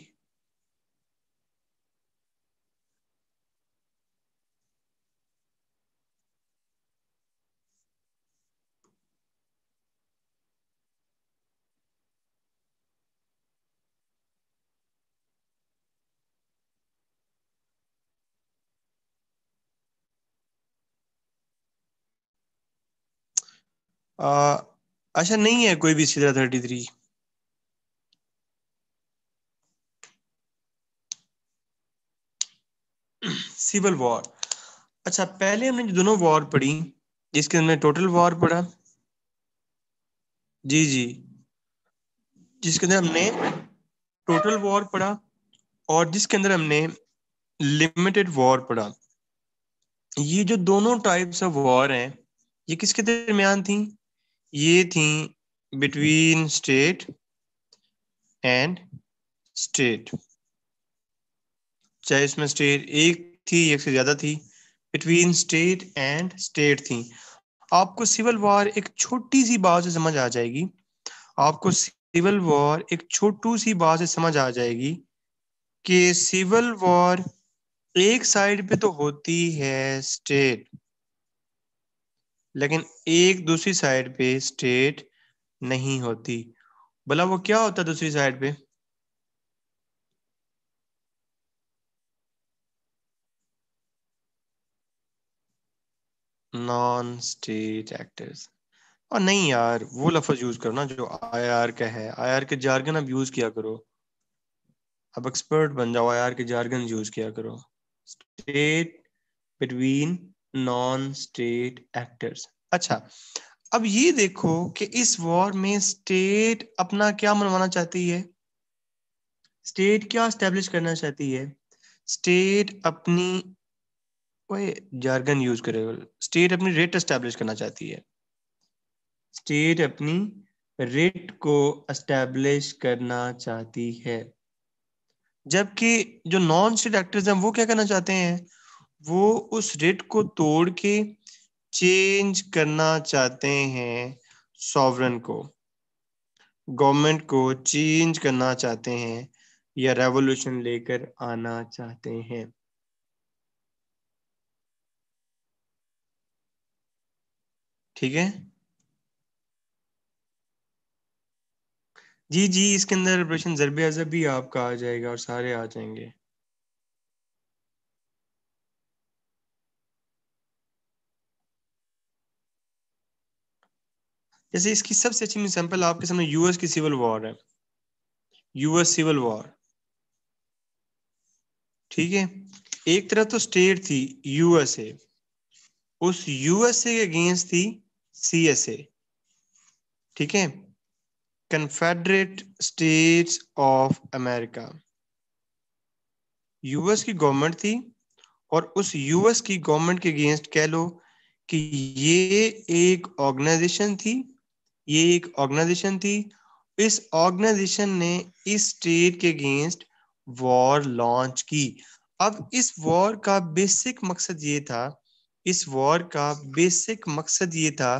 अच्छा नहीं है कोई भी सीधा थर्टी थ्री सिविल वॉर अच्छा पहले हमने जो दोनों वॉर पढ़ी जिसके हमने टोटल वॉर पढ़ा जी जी जिसके अंदर हमने टोटल वॉर पढ़ा और जिसके अंदर हमने लिमिटेड वॉर पढ़ा ये जो दोनों टाइप्स ऑफ वॉर हैं ये किसके दरमियान थी ये थी बिटवीन स्टेट एंड स्टेट चाहे इसमें स्टेट एक थी एक से ज्यादा थी बिटवीन स्टेट एंड स्टेट थी आपको सिविल वॉर एक छोटी सी बात से समझ आ जाएगी आपको सिविल वॉर एक छोटू सी बात से समझ आ जाएगी कि सिविल वॉर एक साइड पे तो होती है स्टेट लेकिन एक दूसरी साइड पे स्टेट नहीं होती भला वो क्या होता दूसरी साइड पे नॉन स्टेट एक्टर्स और नहीं यार वो लफज यूज करो ना जो आई आर का है आई आर के जार्गन अब यूज किया करो अब एक्सपर्ट बन जाओ आई आर के जार्गन यूज किया करो state between non state actors अच्छा अब ये देखो कि इस वॉर में स्टेट अपना क्या मनवाना चाहती है स्टेट क्या स्टेब्लिश करना चाहती है स्टेट अपनी जार्गन यूज करे स्टेट अपनी रेट एस्टेब्लिश करना चाहती है स्टेट अपनी रेट को एस्टेब्लिश करना चाहती है जबकि जो नॉन स्टेट एक्टर्स हैं वो क्या करना चाहते हैं वो उस रिट को तोड़ के चेंज करना चाहते हैं सॉवरन को गवर्नमेंट को चेंज करना चाहते हैं या रेवोल्यूशन लेकर आना चाहते हैं ठीक है जी जी इसके अंदर प्रश्न जरबे अजब भी आपका आ जाएगा और सारे आ जाएंगे जैसे इसकी सबसे अच्छी मिसाम्पल आपके सामने यूएस की सिविल वॉर है यूएस सिविल वॉर ठीक है एक तरफ तो स्टेट थी यूएसए उस यूएसए के अगेंस्ट थी सीएसए ठीक है Confederate States of America US की गवर्नमेंट थी और उस यूएस की गवर्नमेंट के अगेंस्ट कह लो कि ये एक ऑर्गेनाइजेशन थी ये एक ऑर्गेनाइजेशन थी इस ऑर्गेनाइजेशन ने इस स्टेट के अगेंस्ट वॉर लॉन्च की अब इस वॉर का बेसिक मकसद ये था इस वॉर का बेसिक मकसद ये था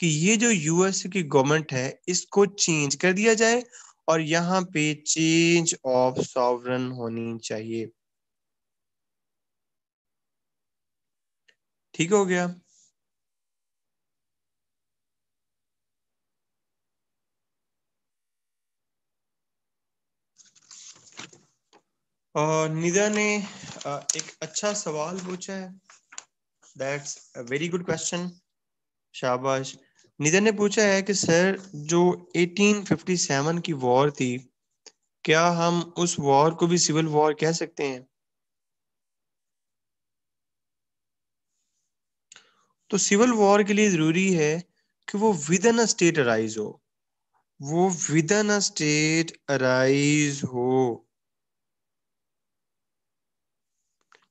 कि ये जो यूएस की गवर्नमेंट है इसको चेंज कर दिया जाए और यहाँ पे चेंज ऑफ सॉवरन होनी चाहिए ठीक हो गया निधा ने एक अच्छा सवाल पूछा है that's a very good question शाबाश निधा ने पूछा है कि सर जो 1857 की वॉर थी क्या हम उस वॉर को भी सिविल वॉर कह सकते हैं तो सिविल वॉर के लिए जरूरी है कि वो within a state arise हो वो within a state arise हो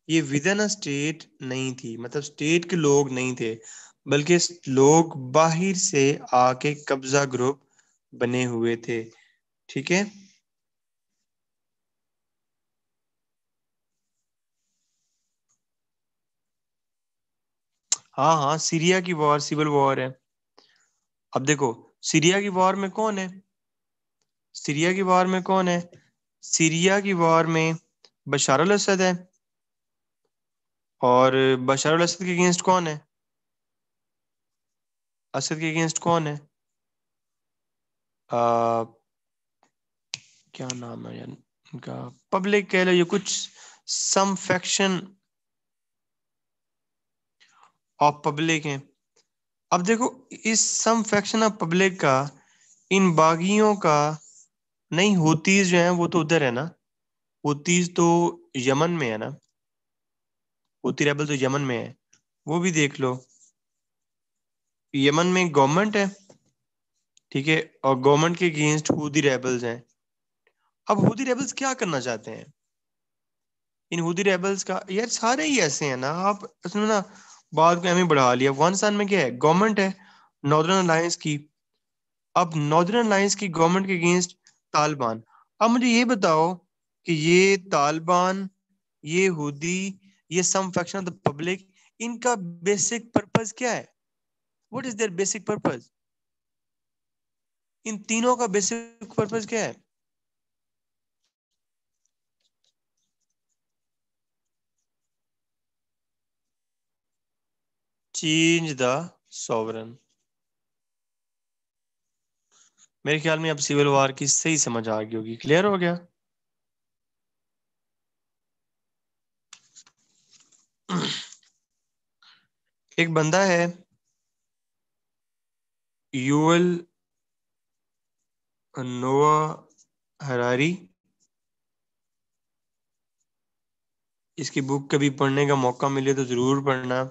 ये विद इन स्टेट नहीं थी मतलब स्टेट के लोग नहीं थे बल्कि लोग बाहर से आके कब्जा ग्रुप बने हुए थे ठीक है हाँ हाँ सीरिया की वॉर सिविल वॉर है अब देखो सीरिया की वॉर में कौन है सीरिया की वॉर में कौन है सीरिया की वॉर में बशारद असद है और बशार के अगेंस्ट कौन है असद के अगेंस्ट कौन है आ, क्या नाम है यार उनका पब्लिक कह लो ये कुछ सम फैक्शन ऑफ पब्लिक है अब देखो इस सम फैक्शन ऑफ पब्लिक का इन बागियों का नहीं होतीज जो है वो तो उधर है ना होतीज तो यमन में है ना होती रेबल तो यमन में है वो भी देख लो यमन में गवर्नमेंट है ठीक है और गवर्नमेंट के अगेंस्ट हुदी रेबल्स हैं अब हुदी रेबल्स क्या करना चाहते हैं इन हुदी रेबल्स का यार सारे ही ऐसे हैं ना आप उसमें ना बात को हमें बढ़ा लिया अफगानिस्तान में क्या है गवर्नमेंट है नॉर्दर्न अलायंस की अब नॉर्दर्न अलायंस की गवर्नमेंट के अगेंस्ट तालिबान अब मुझे ये बताओ कि ये तालिबान ये हुदी ये some fraction of the public इनका बेसिक पर्पज क्या है what is their basic purpose इन तीनों का बेसिक पर्पज क्या है चेंज द सॉवरन मेरे ख्याल में अब सिविल वार की सही समझ आ गई होगी क्लियर हो गया एक बंदा है यूएल नोवा हरारी इसकी बुक कभी पढ़ने का मौका मिले तो जरूर पढ़ना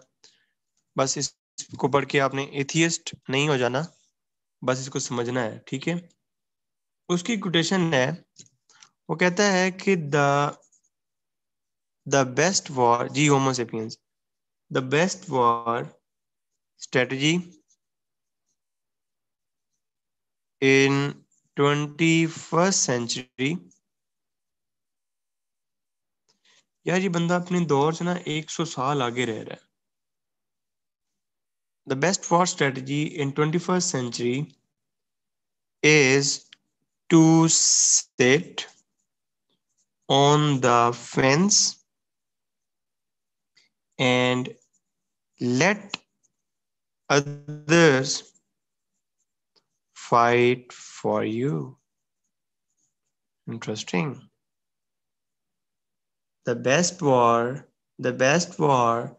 बस इसको पढ़ के आपने एथियस्ट नहीं हो जाना बस इसको समझना है ठीक है उसकी कोटेशन है वो कहता है कि the the best war g homo sapiens the best war strategy in 21st century यार ये बंदा अपने दौर से ना 100 साल आगे रह रहा है the best for strategy in twenty first century is to sit on the fence and let others fight for you. Interesting. The best war, the best war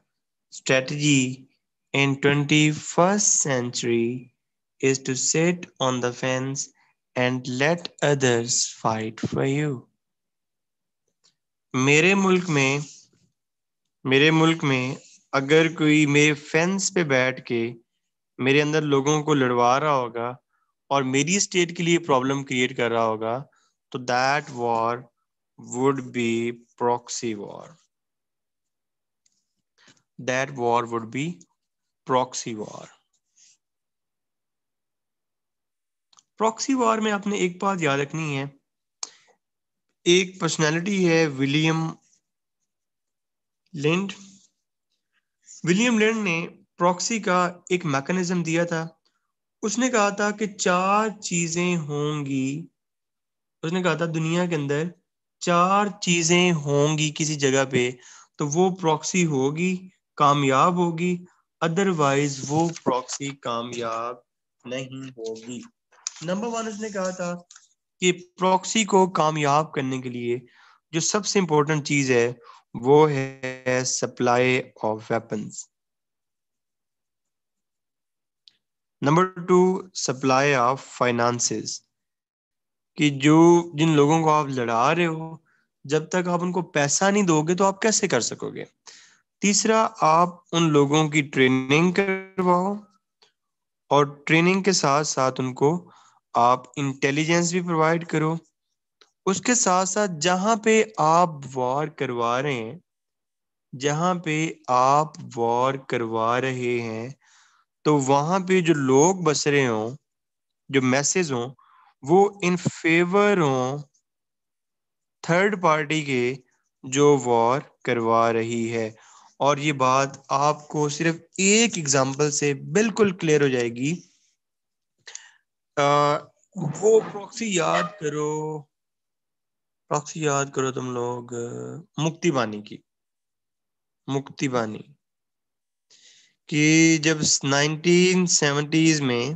strategy in 21st century is to sit on the fence and let others fight for you. मेरे मुल्क में मेरे मुल्क में अगर कोई मेरे fence पे बैठ के मेरे अंदर लोगों को लड़वा रहा होगा और मेरी स्टेट के लिए प्रॉब्लम क्रिएट कर रहा होगा तो that war would be proxy war that war would be proxy war proxy war में आपने एक बात याद रखनी है एक पर्सनैलिटी है विलियम लेंड विलियम लेंड ने प्रॉक्सी का एक मैकेनिज्म दिया था उसने कहा था कि चार चीजें होंगी उसने कहा था दुनिया के अंदर चार चीजें होंगी किसी जगह पे तो वो प्रॉक्सी होगी कामयाब होगी अदरवाइज वो प्रॉक्सी कामयाब नहीं होगी नंबर वन उसने कहा था कि प्रॉक्सी को कामयाब करने के लिए जो सबसे इंपॉर्टेंट चीज है वो है as supply of weapons. Number two supply of finances कि जो जिन लोगों को आप लड़ा रहे हो जब तक आप उनको पैसा नहीं दोगे तो आप कैसे कर सकोगे तीसरा आप उन लोगों की ट्रेनिंग करवाओ और ट्रेनिंग के साथ साथ उनको आप इंटेलिजेंस भी प्रोवाइड करो उसके साथ साथ जहां पे आप वार करवा रहे हैं जहां पे आप वॉर करवा रहे हैं तो वहां पे जो लोग बस रहे हों जो मैसेज हों वो इन फेवर हों थर्ड पार्टी के जो वॉर करवा रही है और ये बात आपको सिर्फ एक एग्जाम्पल से बिल्कुल क्लियर हो जाएगी आ, वो प्रॉक्सी याद करो प्रॉक्सी याद करो तुम लोग मुक्ति बानी की मुक्ति वाणी कि जब 1970s में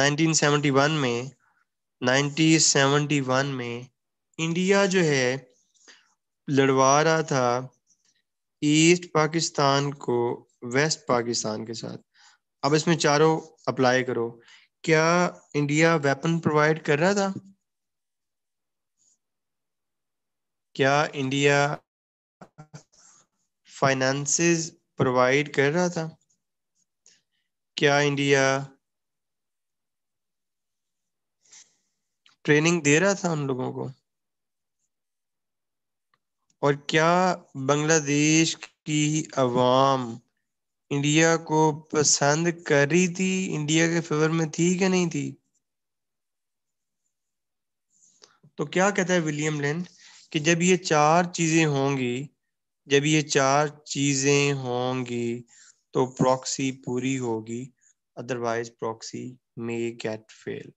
1971 में 1971 में इंडिया जो है लड़वा रहा था ईस्ट पाकिस्तान को वेस्ट पाकिस्तान के साथ अब इसमें चारों अप्लाई करो क्या इंडिया वेपन प्रोवाइड कर रहा था क्या इंडिया फाइनेंसेस प्रोवाइड कर रहा था क्या इंडिया ट्रेनिंग दे रहा था उन लोगों को और क्या बांग्लादेश की आवाम इंडिया को पसंद कर रही थी इंडिया के फेवर में थी कि नहीं थी तो क्या कहता है विलियम लेंड कि जब ये चार चीजें होंगी जब ये चार चीजें होंगी तो प्रॉक्सी पूरी होगी otherwise proxy may get fail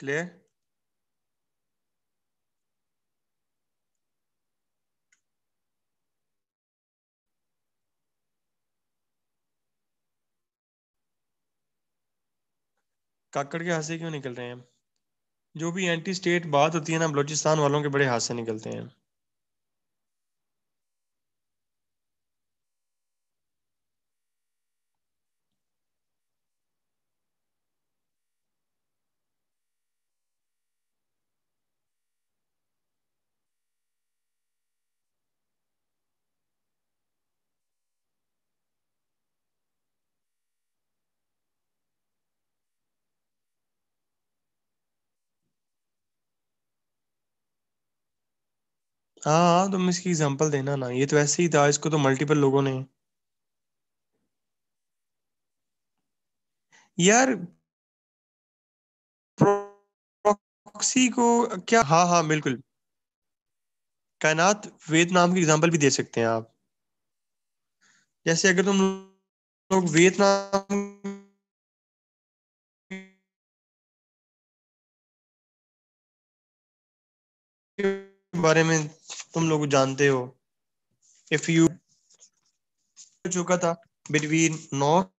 clear काकड़ के हादसे क्यों निकल रहे हैं जो भी एंटी स्टेट बात होती है ना बलोचिस्तान वालों के बड़े हादसे निकलते हैं हाँ हाँ तुम इसकी एग्जांपल देना ना ये तो ऐसे ही था इसको तो मल्टीपल लोगों ने यार प्रॉक्सी को क्या हाँ हाँ बिल्कुल कायनात वेद नाम की एग्जांपल भी दे सकते हैं आप जैसे अगर तुम लोग वेद नाम बारे में तुम लोग जानते हो इफ यू चुका था between North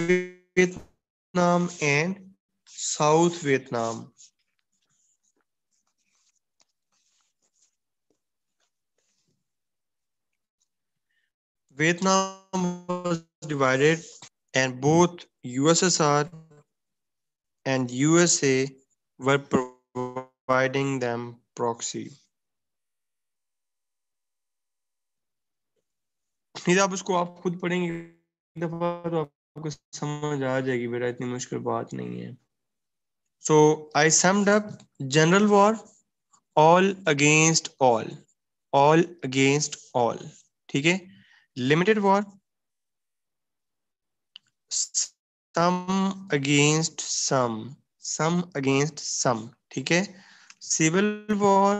Vietnam and South Vietnam Vietnam was divided and both USSR and USA were provided providing them proxy. ये तो आप उसको आप खुद पढ़ेंगे एक दफा तो आपको समझ आ जाएगी बेटा इतनी मुश्किल बात नहीं है so I summed up general war all against all all against all ठीक है limited war some against some some against some ठीक है civil war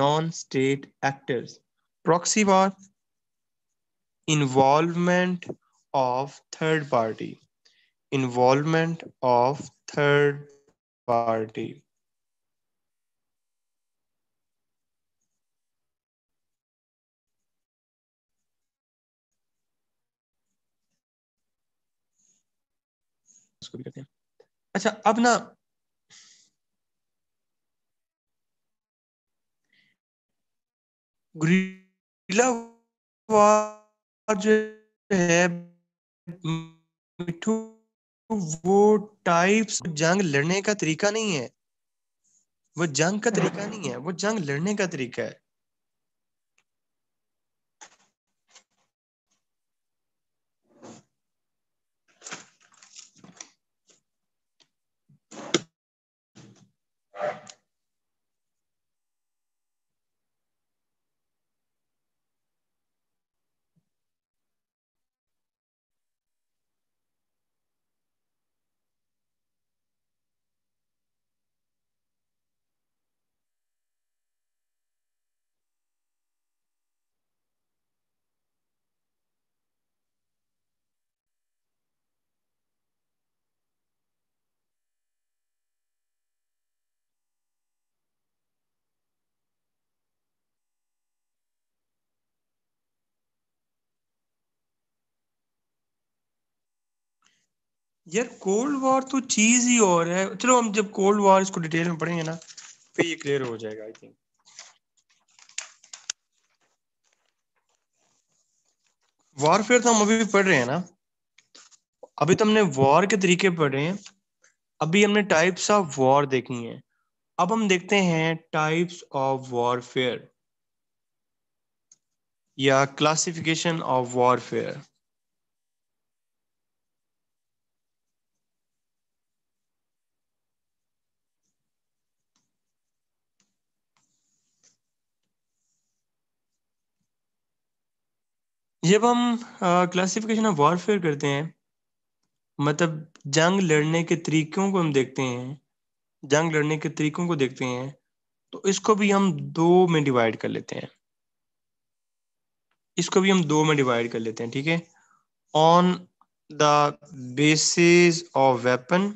non-state actors proxy war involvement of third party involvement of third party उसको भी करते हैं अच्छा अब ना जो है मिठू वो टाइप्स जंग लड़ने का तरीका नहीं है वो जंग का तरीका नहीं है वो जंग लड़ने का तरीका है यार कोल्ड वॉर तो चीज ही और है चलो हम जब कोल्ड वॉर इसको डिटेल में पढ़ेंगे ना फिर ये क्लियर हो जाएगा आई थिंक वॉरफेयर तो हम अभी भी पढ़ रहे हैं ना अभी तो हमने वॉर के तरीके पढ़े हैं अभी हमने टाइप्स ऑफ वॉर देखी है अब हम देखते हैं टाइप्स ऑफ वॉरफेयर या क्लासिफिकेशन ऑफ वॉरफेयर जब हम क्लासिफिकेशन ऑफ वॉरफेयर करते हैं मतलब जंग लड़ने के तरीकों को हम देखते हैं जंग लड़ने के तरीकों को देखते हैं तो इसको भी हम दो में डिवाइड कर लेते हैं इसको भी हम दो में डिवाइड कर लेते हैं ठीक है on the basis of weapon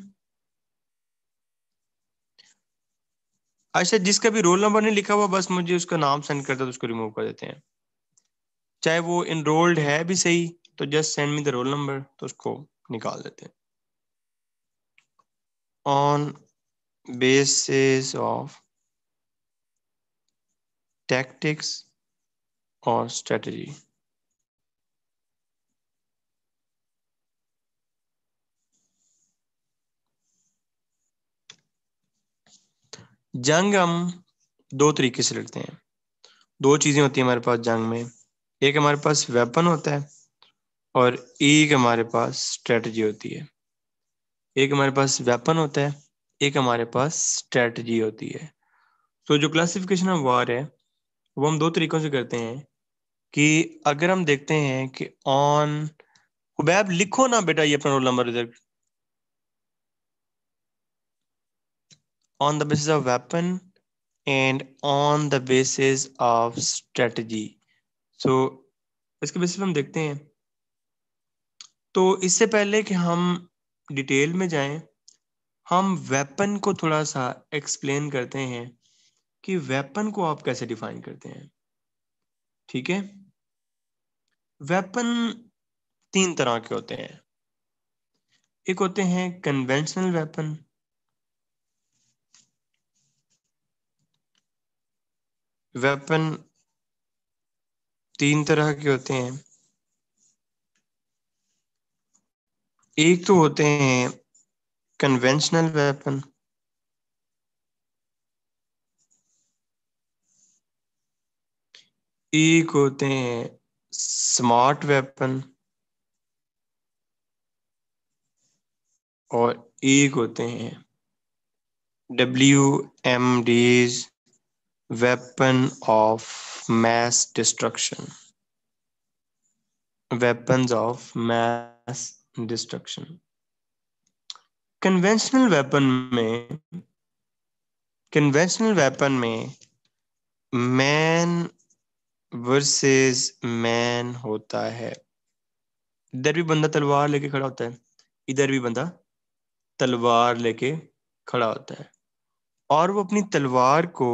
अच्छा जिसका भी रोल नंबर नहीं लिखा हुआ बस मुझे उसका नाम सेंड करता तो उसको रिमूव कर देते हैं चाहे वो इनरोल्ड है भी सही तो just send me the roll number तो उसको निकाल देते हैं ऑन बेसिस ऑफ टैक्टिक्स और स्ट्रेटजी जंग हम दो तरीके से लड़ते हैं दो चीज़ें होती हैं हमारे पास जंग में एक हमारे पास वेपन होता है और एक हमारे पास स्ट्रेटजी होती है एक हमारे पास वेपन होता है एक हमारे पास स्ट्रेटजी होती है तो जो क्लासिफिकेशन ऑफ वार है वो हम दो तरीकों से करते हैं कि अगर हम देखते हैं कि ऑन उबैब लिखो ना बेटा ये अपना रोल नंबर इधर on the basis of weapon and on the basis of strategy so so, इसके बेसिस हम देखते हैं तो इससे पहले कि हम डिटेल में जाएं हम वेपन को थोड़ा सा एक्सप्लेन करते हैं कि वेपन को आप कैसे डिफाइन करते हैं ठीक है वेपन तीन तरह के होते हैं एक होते हैं कन्वेंशनल वेपन वेपन तीन तरह के होते हैं एक तो होते हैं कन्वेंशनल वेपन एक होते हैं स्मार्ट वेपन और एक होते हैं W M Ds weapon of mass destruction weapons of mass destruction conventional weapon में कन्वेंशनल वेपन में मैन वर्सेस मैन होता है इधर भी बंदा तलवार लेके खड़ा होता है इधर भी बंदा तलवार लेके खड़ा होता है और वो अपनी तलवार को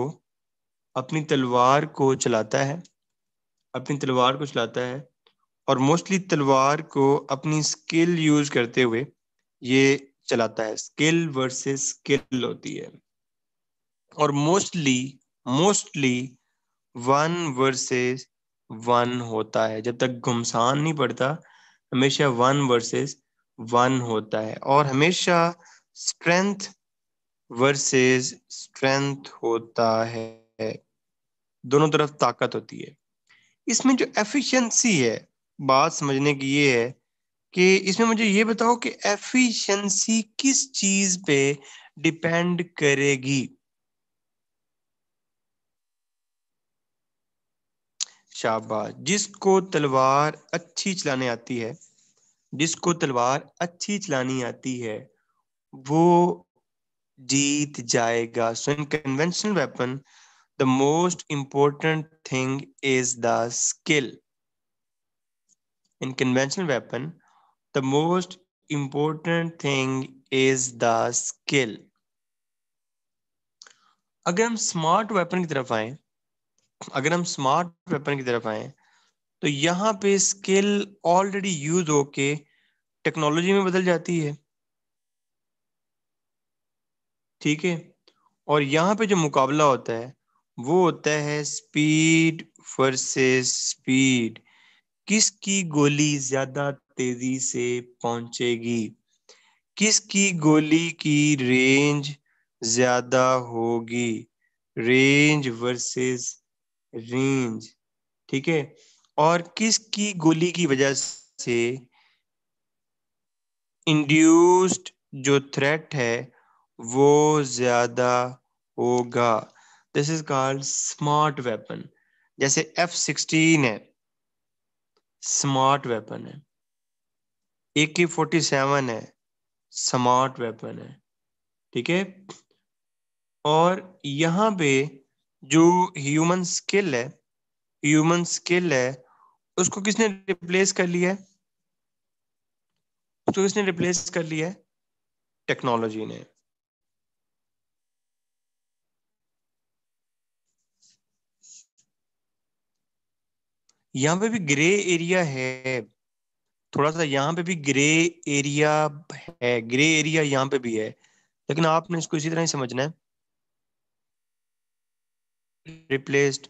अपनी तलवार को चलाता है अपनी तलवार को चलाता है और मोस्टली तलवार को अपनी स्किल यूज करते हुए ये चलाता है स्किल वर्सेस स्किल होती है और mostly mostly one versus one होता है जब तक घुमसान नहीं पड़ता हमेशा वन वर्सेस वन होता है और हमेशा स्ट्रेंथ वर्सेस स्ट्रेंथ होता है दोनों तरफ ताकत होती है इसमें जो एफिशिएंसी है बात समझने की ये है कि इसमें मुझे ये बताओ कि एफिशिएंसी किस चीज पे डिपेंड करेगी शाबाश जिसको तलवार अच्छी चलाने आती है जिसको तलवार अच्छी चलानी आती है वो जीत जाएगा so in conventional weapon the most important thing is the skill. In conventional weapon, the most important thing is the skill. अगर हम स्मार्ट वेपन की तरफ आए अगर हम स्मार्ट वेपन की तरफ आए तो यहाँ पे स्किल ऑलरेडी यूज होके टेक्नोलॉजी में बदल जाती है ठीक है और यहाँ पे जो मुकाबला होता है वो होता है स्पीड वर्सेस स्पीड किसकी गोली ज्यादा तेजी से पहुंचेगी किसकी गोली की रेंज ज्यादा होगी रेंज वर्सेस रेंज ठीक है और किसकी गोली की वजह से इंड्यूस्ड जो थ्रेट है वो ज्यादा होगा this is called smart weapon जैसे एफ सिक्सटीन है स्मार्ट वेपन है ए के फोर्टी सेवन है स्मार्ट वेपन है ठीक है और यहाँ पे जो ह्यूमन स्किल है ह्यूमन स्किल है उसको किसने रिप्लेस कर लिया है उसको किसने रिप्लेस कर लिया है टेक्नोलॉजी ने यहाँ पे भी ग्रे एरिया है थोड़ा सा यहाँ पे भी ग्रे एरिया है ग्रे एरिया यहाँ पे भी है लेकिन आपने इसको इसी तरह ही समझना है रिप्लेस्ड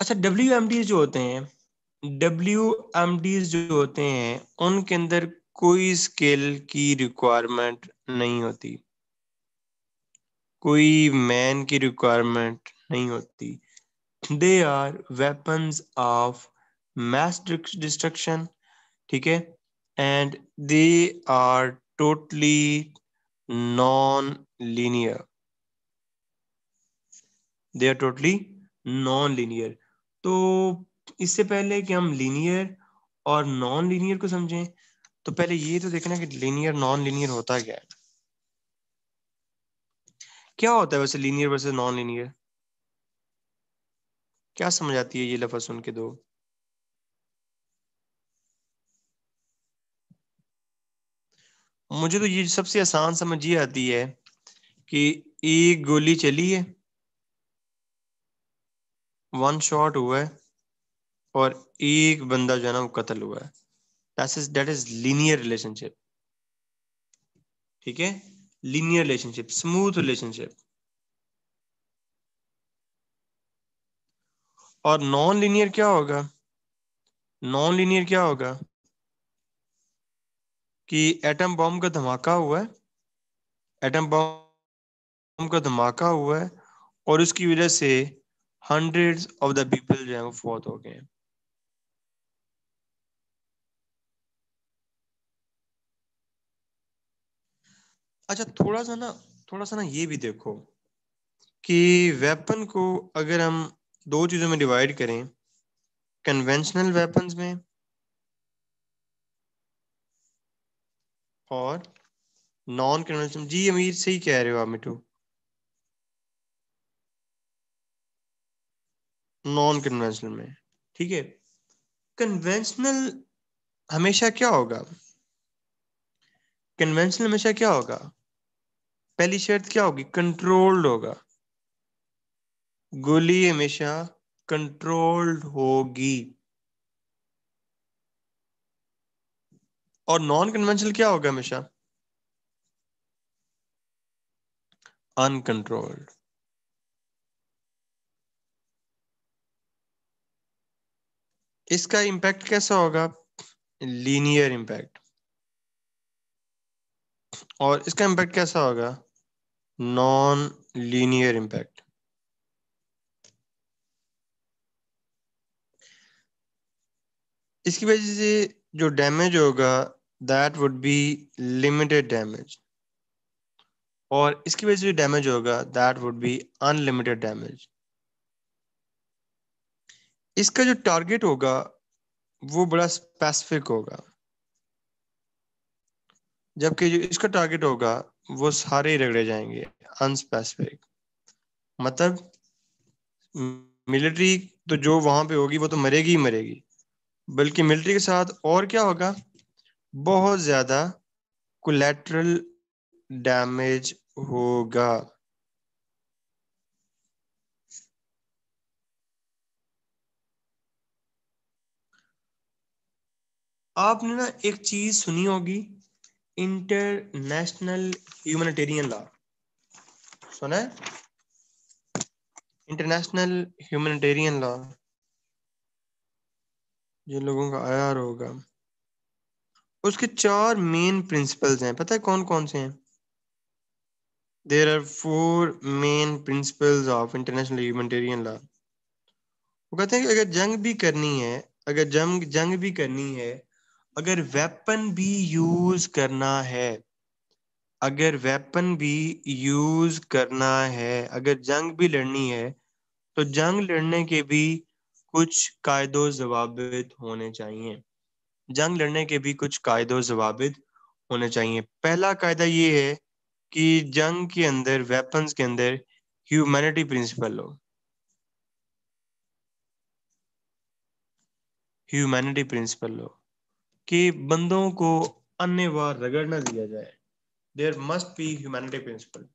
अच्छा डब्ल्यू एम डी जो होते हैं डब्ल्यू एम डीज जो होते हैं उनके अंदर कोई स्किल की रिक्वायरमेंट नहीं होती कोई मैन की रिक्वायरमेंट नहीं होती they are weapons of mass destruction ठीक है and they are totally non linear they are totally non linear तो इससे पहले कि हम लीनियर और नॉन लीनियर को समझें तो पहले ये तो देखना कि लीनियर नॉन लीनियर होता क्या है क्या होता है वैसे लीनियर वैसे नॉन लीनियर क्या समझ आती है ये लफज सुन के दो मुझे तो ये सबसे आसान समझ ये आती है कि एक गोली चली है वन शॉट हुआ है और एक बंदा जो है ना वो कत्ल हुआ है that is that is linear relationship ठीक है लीनियर रिलेशनशिप स्मूथ रिलेशनशिप और नॉन लिनियर क्या होगा नॉन लिनियर क्या होगा कि एटम बॉम्ब का धमाका हुआ है एटम बॉम्ब का धमाका हुआ है और उसकी वजह से हंड्रेड्स ऑफ द पीपल जो है वो फौत हो गए हैं अच्छा थोड़ा सा ना थोड़ा सा ना ये भी देखो कि वेपन को अगर हम दो चीजों में डिवाइड करें कन्वेंशनल वेपन्स में और नॉन कन्वेंशनल जी अमीर सही कह रहे हो आप मिठू नॉन कन्वेंशनल में ठीक है कन्वेंशनल हमेशा क्या होगा कन्वेंशनल हमेशा क्या होगा पहली शर्त क्या होगी कंट्रोल्ड होगा गोली हमेशा कंट्रोल्ड होगी और नॉन कन्वेंशनल क्या होगा हमेशा अनकंट्रोल्ड इसका इंपैक्ट कैसा होगा लीनियर इंपैक्ट और इसका इंपैक्ट कैसा होगा नॉन लीनियर इंपैक्ट इसकी वजह से जो डैमेज होगा that would be limited damage और इसकी वजह से डैमेज होगा that would be unlimited damage इसका जो टारगेट होगा वो बड़ा स्पेसिफिक होगा जबकि जो इसका टारगेट होगा वो सारे ही रगड़े जाएंगे अनस्पेसिफिक मतलब मिलिट्री तो जो वहां पे होगी वो तो मरेगी ही मरेगी बल्कि मिलिट्री के साथ और क्या होगा बहुत ज्यादा कोलेट्रल डैमेज होगा आपने ना एक चीज सुनी होगी इंटरनेशनल ह्यूमनिटेरियन लॉ सुना है इंटरनेशनल ह्यूमनिटेरियन लॉ जिन लोगों का आयार होगा उसके चार मेन प्रिंसिपल्स हैं पता है कौन कौन से हैं there are four main principles of international humanitarian law वो कहते हैं कि अगर जंग भी करनी है अगर जंग जंग भी करनी है अगर वेपन भी यूज करना है अगर वेपन भी यूज करना है अगर जंग भी लड़नी है तो जंग लड़ने के भी कुछ कायदो जवाब होने चाहिए जंग लड़ने के भी कुछ कायदो जवाब होने चाहिए पहला कायदा ये है कि जंग के अंदर वेपन्स के अंदर ह्यूमैनिटी प्रिंसिपल हो ह्यूमैनिटी प्रिंसिपल हो कि बंदों को अन्य बार रगड़ ना दिया जाए there must be humanity principle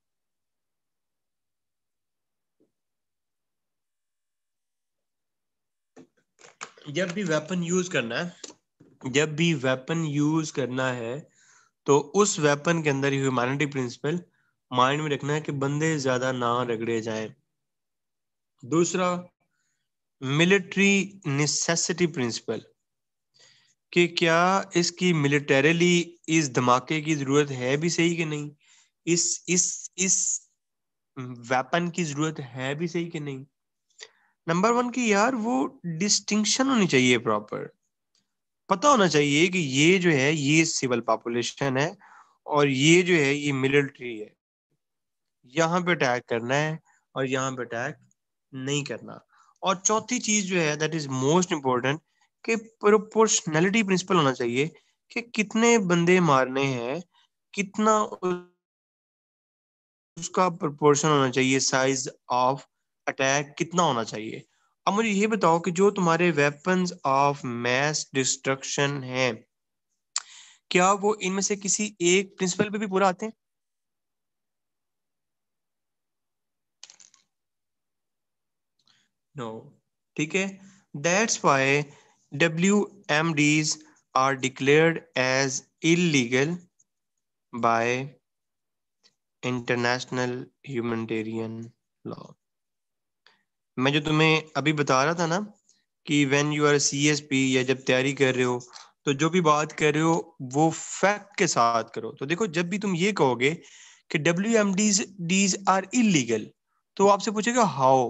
जब भी वेपन यूज करना है जब भी वेपन यूज करना है तो उस वेपन के अंदर ह्यूमैनिटी प्रिंसिपल माइंड में रखना है कि बंदे ज्यादा ना रगड़े जाए दूसरा मिलिट्री नेसेसिटी प्रिंसिपल कि क्या इसकी मिलिटरीली इस धमाके की जरूरत है भी सही कि नहीं इस इस इस वेपन की जरूरत है भी सही कि नहीं नंबर वन की यार वो डिस्टिंक्शन होनी चाहिए प्रॉपर पता होना चाहिए कि ये जो है ये सिविल पॉपुलेशन है और ये जो है ये मिलिट्री है यहाँ पे अटैक करना है और यहाँ पे अटैक नहीं करना और चौथी चीज जो है दैट इज मोस्ट इम्पोर्टेंट कि प्रोपोर्शनैलिटी प्रिंसिपल होना चाहिए कि कितने बंदे मारने हैं कितना उसका प्रोपोर्शन होना चाहिए साइज ऑफ अटैक कितना होना चाहिए अब मुझे ये बताओ कि जो तुम्हारे वेपन्स ऑफ मैस डिस्ट्रक्शन हैं क्या वो इनमें से किसी एक प्रिंसिपल पे भी पूरा आते हैं नो ठीक है that's why W M Ds are declared as illegal by international humanitarian law मैं जो तुम्हें अभी बता रहा था ना कि when you are C S P या जब तैयारी कर रहे हो तो जो भी बात कर रहे हो वो फैक्ट के साथ करो तो देखो जब भी तुम ये कहोगे कि W M Ds Ds are illegal तो आपसे पूछेगा how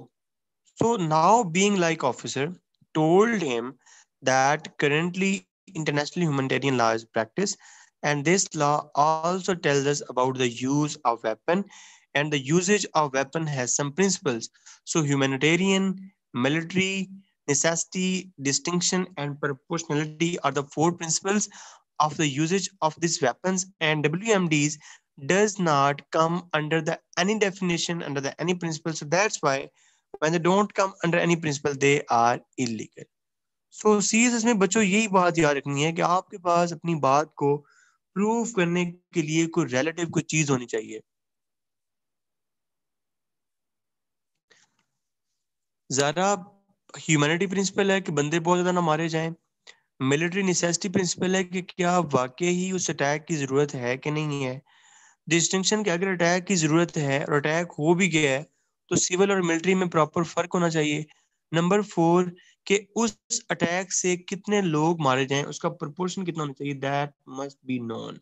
so now being like officer told him that currently international humanitarian law is practice and this law also tells us about the use of weapon and the usage of weapon has some principles. So humanitarian, military, necessity, distinction, and proportionality are the four principles of the usage of these weapons and WMDs does not come under the any definition under the any principle. So that's why when they don't come under any principle, they are illegal. So serious में बच्चों यही बात याद रखनी है कि आपके पास अपनी बात को प्रूव करने के लिए कोई रिलेटिव कोई चीज होनी चाहिए ज़्यादा ह्यूमैनिटी प्रिंसिपल है कि बंदे बहुत ज़्यादा ना मारे जाएं मिलिट्री नेसेसिटी प्रिंसिपल है कि क्या वाकई ही उस अटैक की ज़रूरत है कि नहीं है डिस्टिंक्शन कि अगर अटैक की ज़रूरत है और अटैक हो भी गया है तो सिविल और मिलिट्री में प्रॉपर फ़र्क होना चाहिए नंबर फोर कि उस अटैक से कितने लोग मारे जाएं उसका प्रपोर्शन कितना होना चाहिए that must be known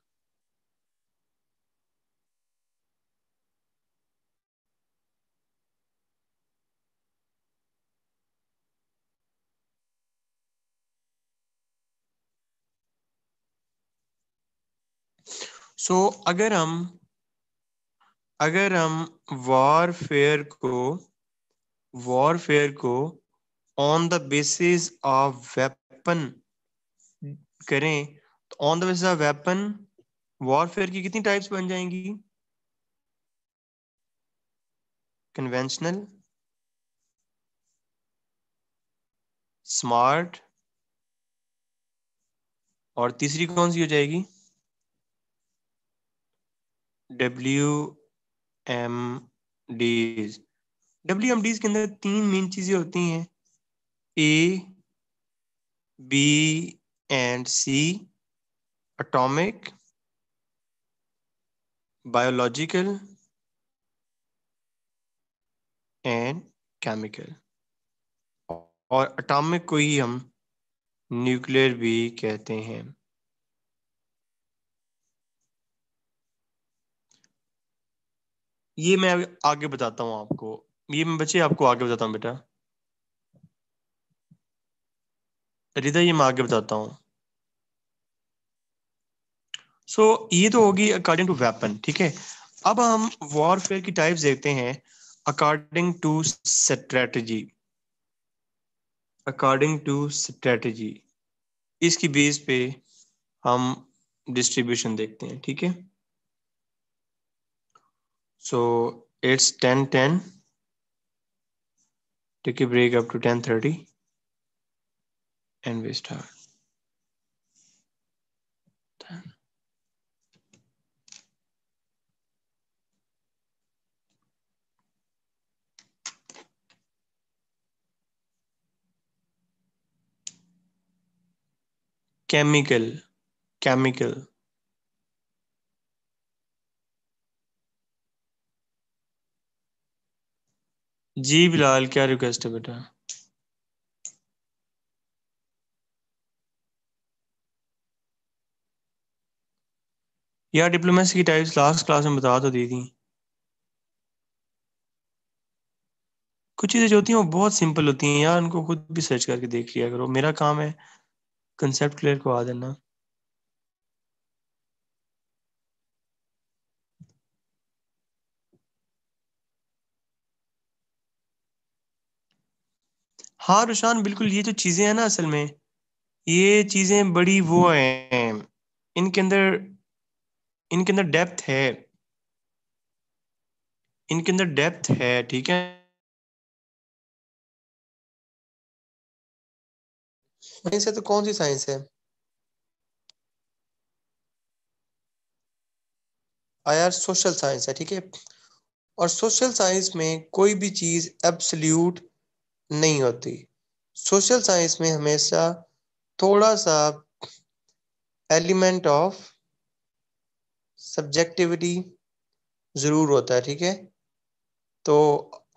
so अगर हम अगर हम वॉरफेयर को वॉरफेयर को on the basis of weapon करें तो on the basis of weapon warfare की कितनी टाइप्स बन जाएंगी कन्वेंशनल स्मार्ट और तीसरी कौन सी हो जाएगी W M Ds W M Ds के अंदर तीन मेन चीजें होती हैं A B and C atomic biological and chemical और अटोमिक को ही हम न्यूक्लियर भी कहते हैं ये मैं आगे बताता हूँ आपको ये मैं बच्चे आपको आगे बताता हूँ बेटा रिदा ये मैं आगे बताता हूँ सो so, ये तो होगी अकॉर्डिंग टू वेपन ठीक है अब हम वॉरफेयर की टाइप्स देखते हैं according to strategy according to strategy इसकी बेस पे हम डिस्ट्रीब्यूशन देखते हैं ठीक है So it's 10, 10. Take a break up to 10.30 and we start. 10. Chemical, chemical. जी बिलाल क्या रिक्वेस्ट है बेटा यार डिप्लोमेसी की टाइप्स लास्ट क्लास में बता तो दी थी कुछ चीज़ें जो होती हैं वो बहुत सिंपल होती हैं यार उनको खुद भी सर्च करके देख लिया करो मेरा काम है कंसेप्ट क्लियर को आ देना हाँ रुशान बिल्कुल ये जो चीज़ें हैं ना असल में ये चीज़ें बड़ी वो हैं इनके अंदर इनके अंदर डेप्थ है इनके अंदर डेप्थ है ठीक है साइंस है तो कौन सी साइंस है आया सोशल साइंस है ठीक है और सोशल साइंस में कोई भी चीज़ एब्सल्यूट नहीं होती सोशल साइंस में हमेशा थोड़ा सा एलिमेंट ऑफ सब्जेक्टिविटी ज़रूर होता है ठीक है तो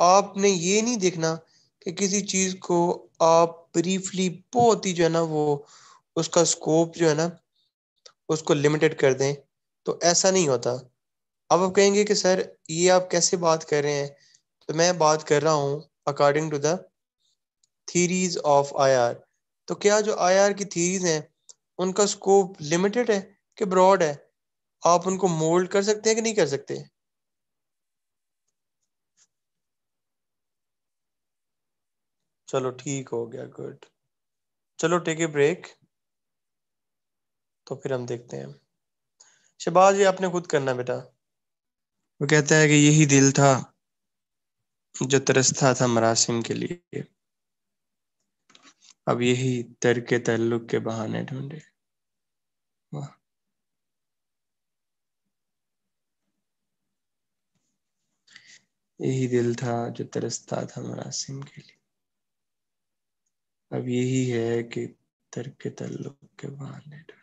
आपने ये नहीं देखना कि किसी चीज़ को आप ब्रीफली बहुत ही जो है ना वो उसका स्कोप जो है ना उसको लिमिटेड कर दें तो ऐसा नहीं होता अब आप कहेंगे कि सर ये आप कैसे बात कर रहे हैं तो मैं बात कर रहा हूँ according to the theories of IR तो क्या जो आईआर की थीरीज हैं उनका स्कोप लिमिटेड है कि ब्रॉड है आप उनको मोल्ड कर सकते हैं कि नहीं कर सकते चलो ठीक हो गया गुड चलो टेक ए ब्रेक तो फिर हम देखते हैं शहबाज ये आपने खुद करना बेटा वो कहता है कि यही दिल था जो तरसता था मरासिम के लिए अब यही तर्क तल्लुक के बहाने ढूंढे यही दिल था जो तरसता था मरासिम के लिए अब यही है कि तर्क तल्लुक के बहाने ढूंढे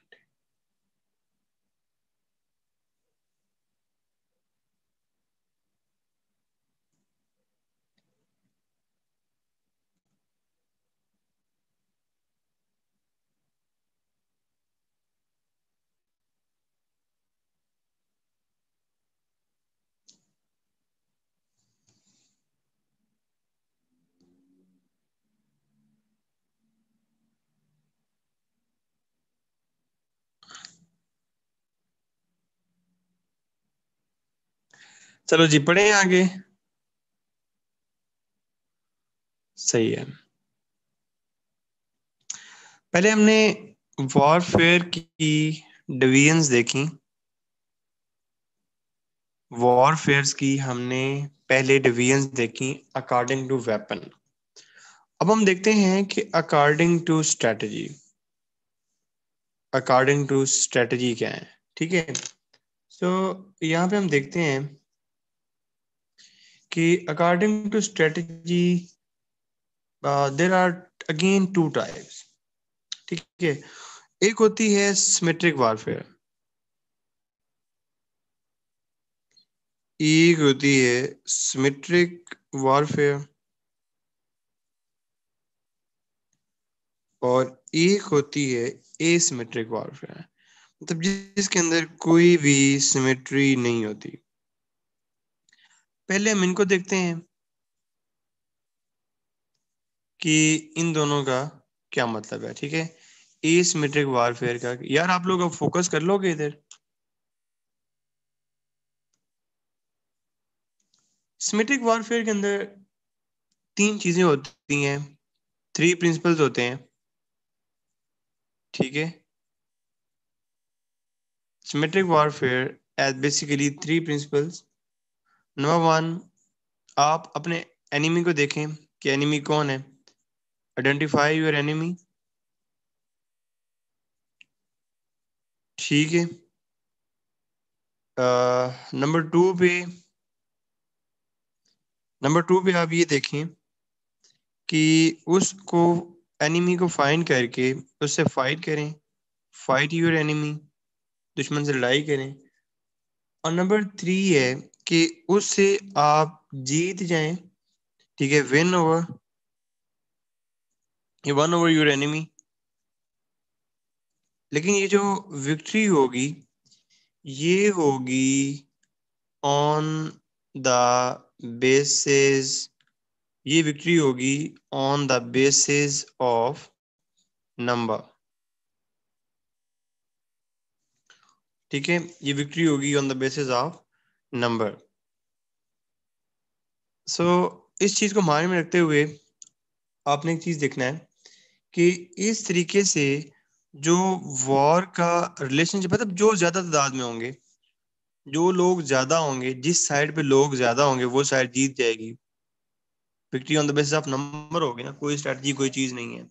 चलो जी पढ़े आगे सही है पहले हमने वॉरफेयर की डिवीजन्स देखी वॉरफेयर की हमने पहले डिवीजन्स देखी अकॉर्डिंग टू वेपन अब हम देखते हैं कि according to strategy according to strategy क्या है ठीक है सो यहाँ पे हम देखते हैं कि according to strategy there are again two two ठीक है एक होती है सिमेट्रिक वारफेयर एक होती है सिमेट्रिक वारफेयर और एक होती है एसिमेट्रिक वारफेयर मतलब जिसके अंदर कोई भी सिमेट्री नहीं होती पहले हम इनको देखते हैं कि इन दोनों का क्या मतलब है ठीक है मेट्रिक वारफेयर का यार आप लोग अब फोकस कर लोगे इधर सिमेट्रिक वारफेयर के अंदर तीन चीजें होती हैं थ्री प्रिंसिपल्स होते हैं ठीक है symmetric warfare as basically three principles number one आप अपने एनिमी को देखें कि एनिमी कौन है आइडेंटिफाई योर एनिमी ठीक है नंबर टू पे नंबर टू पे आप ये देखें कि उसको एनिमी को फाइंड करके उससे फाइट करें फाइट योर एनिमी दुश्मन से लड़ाई करें और नंबर थ्री है कि उससे आप जीत जाएं ठीक है win over one over your enemy लेकिन ये जो विक्ट्री होगी ये होगी ऑन द बेसिस ये विक्ट्री होगी on the basis of number ठीक है ये विक्ट्री होगी on the basis of number so so, इस चीज को मायने में रखते हुए आपने एक चीज देखना है कि इस तरीके से जो वॉर का रिलेशनशिप मतलब जो ज्यादा तादाद में होंगे जो लोग ज्यादा होंगे जिस साइड पे लोग ज्यादा होंगे वो साइड जीत जाएगी victory on the basis of number होगी ना कोई स्ट्रेटजी कोई चीज नहीं है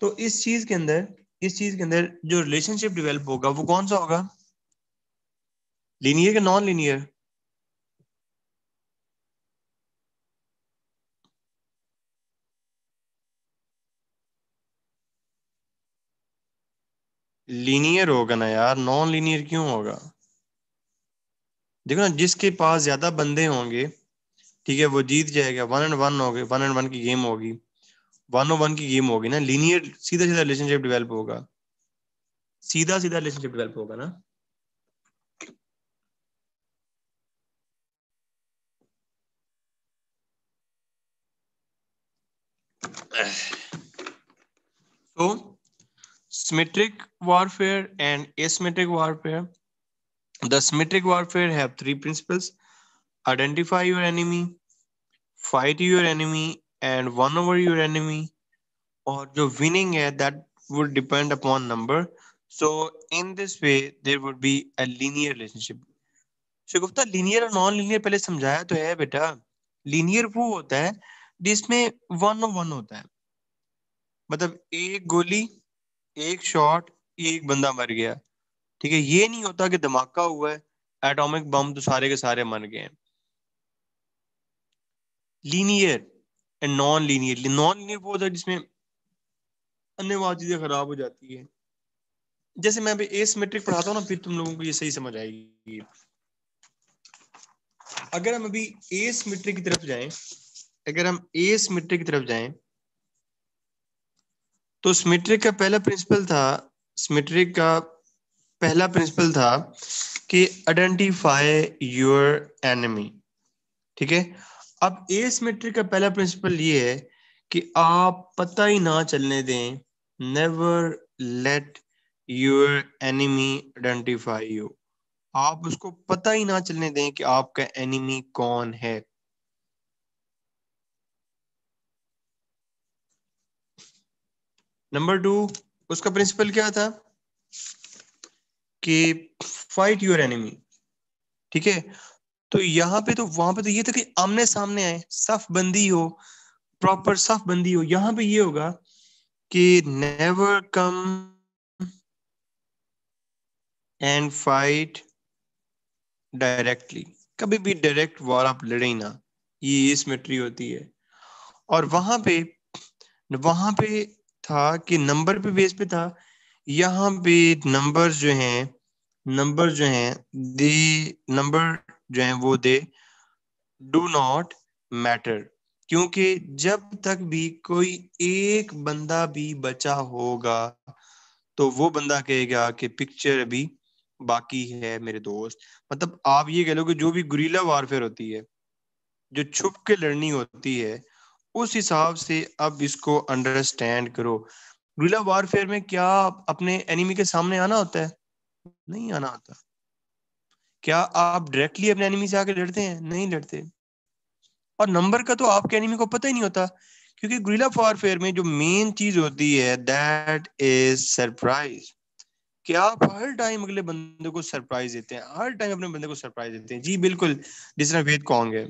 तो इस चीज के अंदर इस चीज के अंदर जो रिलेशनशिप डेवलप होगा वो कौन सा होगा लीनियर या नॉन लीनियर लीनियर होगा ना यार नॉन लीनियर क्यों होगा देखो ना जिसके पास ज्यादा बंदे होंगे ठीक है वो जीत जाएगा वन एंड वन हो गए वन एंड वन की गेम होगी वन ओ वन की गेम होगी ना लीनियर सीधा सीधा रिलेशनशिप डेवलप होगा सीधा सीधा रिलेशनशिप डेवलप होगा ना So, symmetric warfare and asymmetric warfare. The symmetric warfare have three principles. Identify your enemy, fight your enemy, and one over your enemy. Or the winning है, that would depend upon number. So in this way, there would be a linear relationship. शिगुप्ता linear और non linear pehle samjhaya to hai beta linear wo hota hai जिसमें one of one होता है मतलब एक गोली एक शॉट एक बंदा मर गया ठीक है ये नहीं होता कि धमाका हुआ है एटॉमिक बम तो सारे के सारे मर गए हैं linear and non linear non linear वो होता है जिसमें अन्य चीजें खराब हो जाती है जैसे मैं अभी मेट्रिक पढ़ाता हूँ ना फिर तुम लोगों को ये सही समझ आएगी अगर हम अभी एस मेट्रिक की तरफ जाएं अगर हम ए सिमेट्री की तरफ जाएं तो सिमेट्रिक का पहला प्रिंसिपल था सिमेट्रिक का पहला प्रिंसिपल था कि आइडेंटिफाई योर एनिमी ठीक है अब ए सिमेट्रिक का पहला प्रिंसिपल ये है कि आप पता ही ना चलने दें never let your enemy identify you आप उसको पता ही ना चलने दें कि आपका एनिमी कौन है नंबर टू उसका प्रिंसिपल क्या था कि फाइट योर एनिमी ठीक है तो यहाँ पे तो वहां पे तो ये था कि आमने सामने आए सफ बंदी हो प्रॉपर सफ बंदी हो यहाँ पे ये होगा कि never come and fight directly कभी भी डायरेक्ट वॉर आप लड़े ही ना ये इस ट्री होती है और वहां पे वहां पे था कि नंबर पे बेस पे था यहाँ पे नंबर जो हैं नंबर जो हैं दी नंबर जो हैं वो दे डू नॉट मैटर क्योंकि जब तक भी कोई एक बंदा भी बचा होगा तो वो बंदा कहेगा कि पिक्चर अभी बाकी है मेरे दोस्त मतलब आप ये कह लो कि जो भी गुरीला वारफेयर होती है जो छुप के लड़नी होती है उस हिसाब से अब इसको अंडरस्टैंड करो गुरिला वारफेयर में क्या अपने एनिमी के सामने आना होता है नहीं आना होता क्या आप डायरेक्टली अपने एनिमी से आके लड़ते हैं नहीं लड़ते और नंबर का तो आपके एनिमी को पता ही नहीं होता क्योंकि गुरिला वारफेयर में जो मेन चीज होती है दैट इज सरप्राइज क्या आप हर टाइम अगले बंदे को सरप्राइज देते हैं हर टाइम अपने बंदे को सरप्राइज देते हैं जी बिल्कुल जिस तरह वेद कॉन्ग है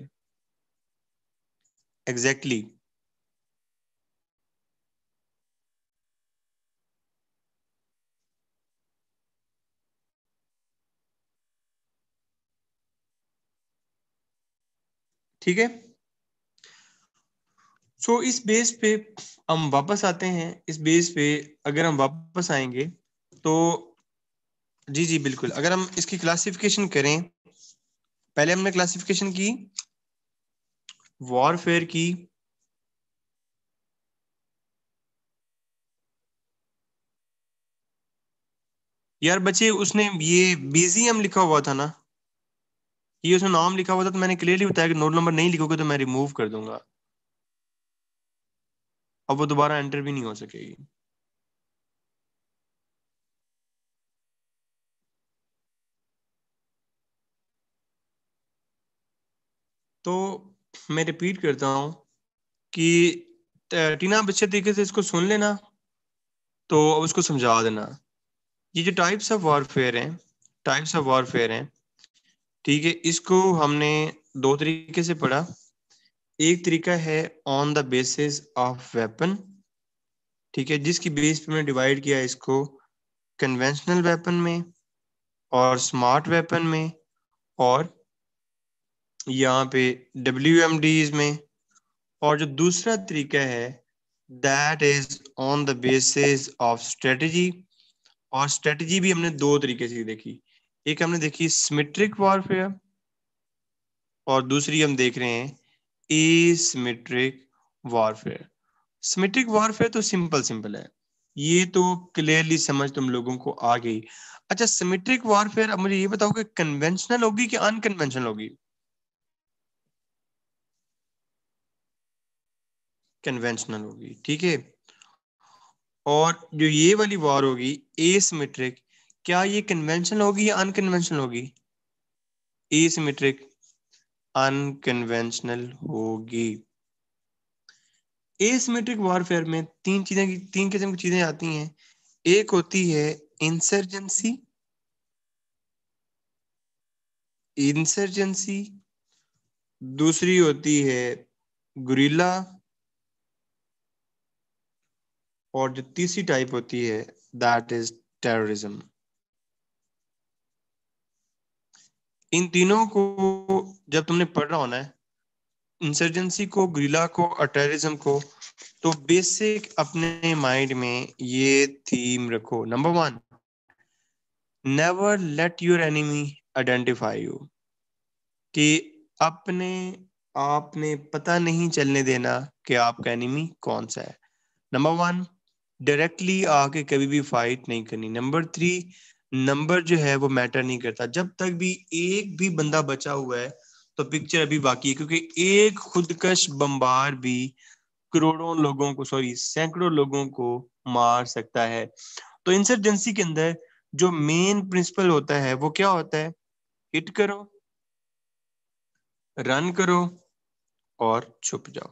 exactly ठीक है सो so, इस बेस पे हम वापस आते हैं इस बेस पे अगर हम वापस आएंगे तो जी जी बिल्कुल अगर हम इसकी क्लासिफिकेशन करें पहले हमने क्लासिफिकेशन की वॉरफेयर की यार बच्चे उसने ये बीजीएम लिखा हुआ था ना ये उसने नाम लिखा हुआ था तो मैंने क्लियरली बताया कि नोट नंबर नहीं लिखोगे तो मैं रिमूव कर दूंगा अब वो दोबारा एंटर भी नहीं हो सकेगी तो मैं रिपीट करता हूँ कि टीना अच्छे तरीके से इसको सुन लेना तो अब उसको समझा देना ये जो टाइप्स ऑफ वॉरफेयर हैं टाइप्स ऑफ वारफेयर हैं ठीक है इसको हमने दो तरीके से पढ़ा एक तरीका है on the basis of weapon ठीक है जिसकी बेस पे मैंने डिवाइड किया इसको कन्वेंशनल वेपन में और स्मार्ट वेपन में और यहाँ पे डब्ल्यू में और जो दूसरा तरीका है that is on the basis of strategy और स्ट्रेटजी भी हमने दो तरीके से देखी एक हमने देखी सिमेट्रिक वॉरफेयर और दूसरी हम देख रहे हैं एसिमेट्रिक वॉरफेयर सिमेट्रिक वॉरफेयर तो सिंपल सिंपल है ये तो क्लियरली समझ तुम लोगों को आ गई अच्छा सिमेट्रिक वॉरफेयर अब मुझे ये बताओ कि कन्वेंशनल होगी कि अनकन्वेंशनल होगी कन्वेंशनल होगी ठीक है और जो ये वाली वॉर होगी एसिमेट्रिक क्या ये कन्वेंशनल होगी या अनकन्वेंशनल होगी एसिमेट्रिक अनकन्वेंशनल होगी एसिमेट्रिक वारफेयर में तीन चीजें की तीन किस्म की चीजें आती हैं एक होती है इंसर्जेंसी इंसर्जेंसी दूसरी होती है गुरीला और जो तीसरी टाइप होती है दैट इज टेररिज्म इन तीनों को जब तुमने पढ़ रहा होना है इंसर्जेंसी को ग्रिला को और टेररिज्म को तो बेसिक अपने माइंड में ये थीम रखो number one never let your enemy identify you कि अपने आपने पता नहीं चलने देना कि आपका एनिमी कौन सा है नंबर वन डायरेक्टली आके कभी भी फाइट नहीं करनी नंबर थ्री नंबर जो है वो मैटर नहीं करता जब तक भी एक भी बंदा बचा हुआ है तो पिक्चर अभी बाकी है क्योंकि एक खुदकश बम्बार भी करोड़ों लोगों को सॉरी सैकड़ों लोगों को मार सकता है तो इंसर्जेंसी के अंदर जो मेन प्रिंसिपल होता है वो क्या होता है हिट करो रन करो और छुप जाओ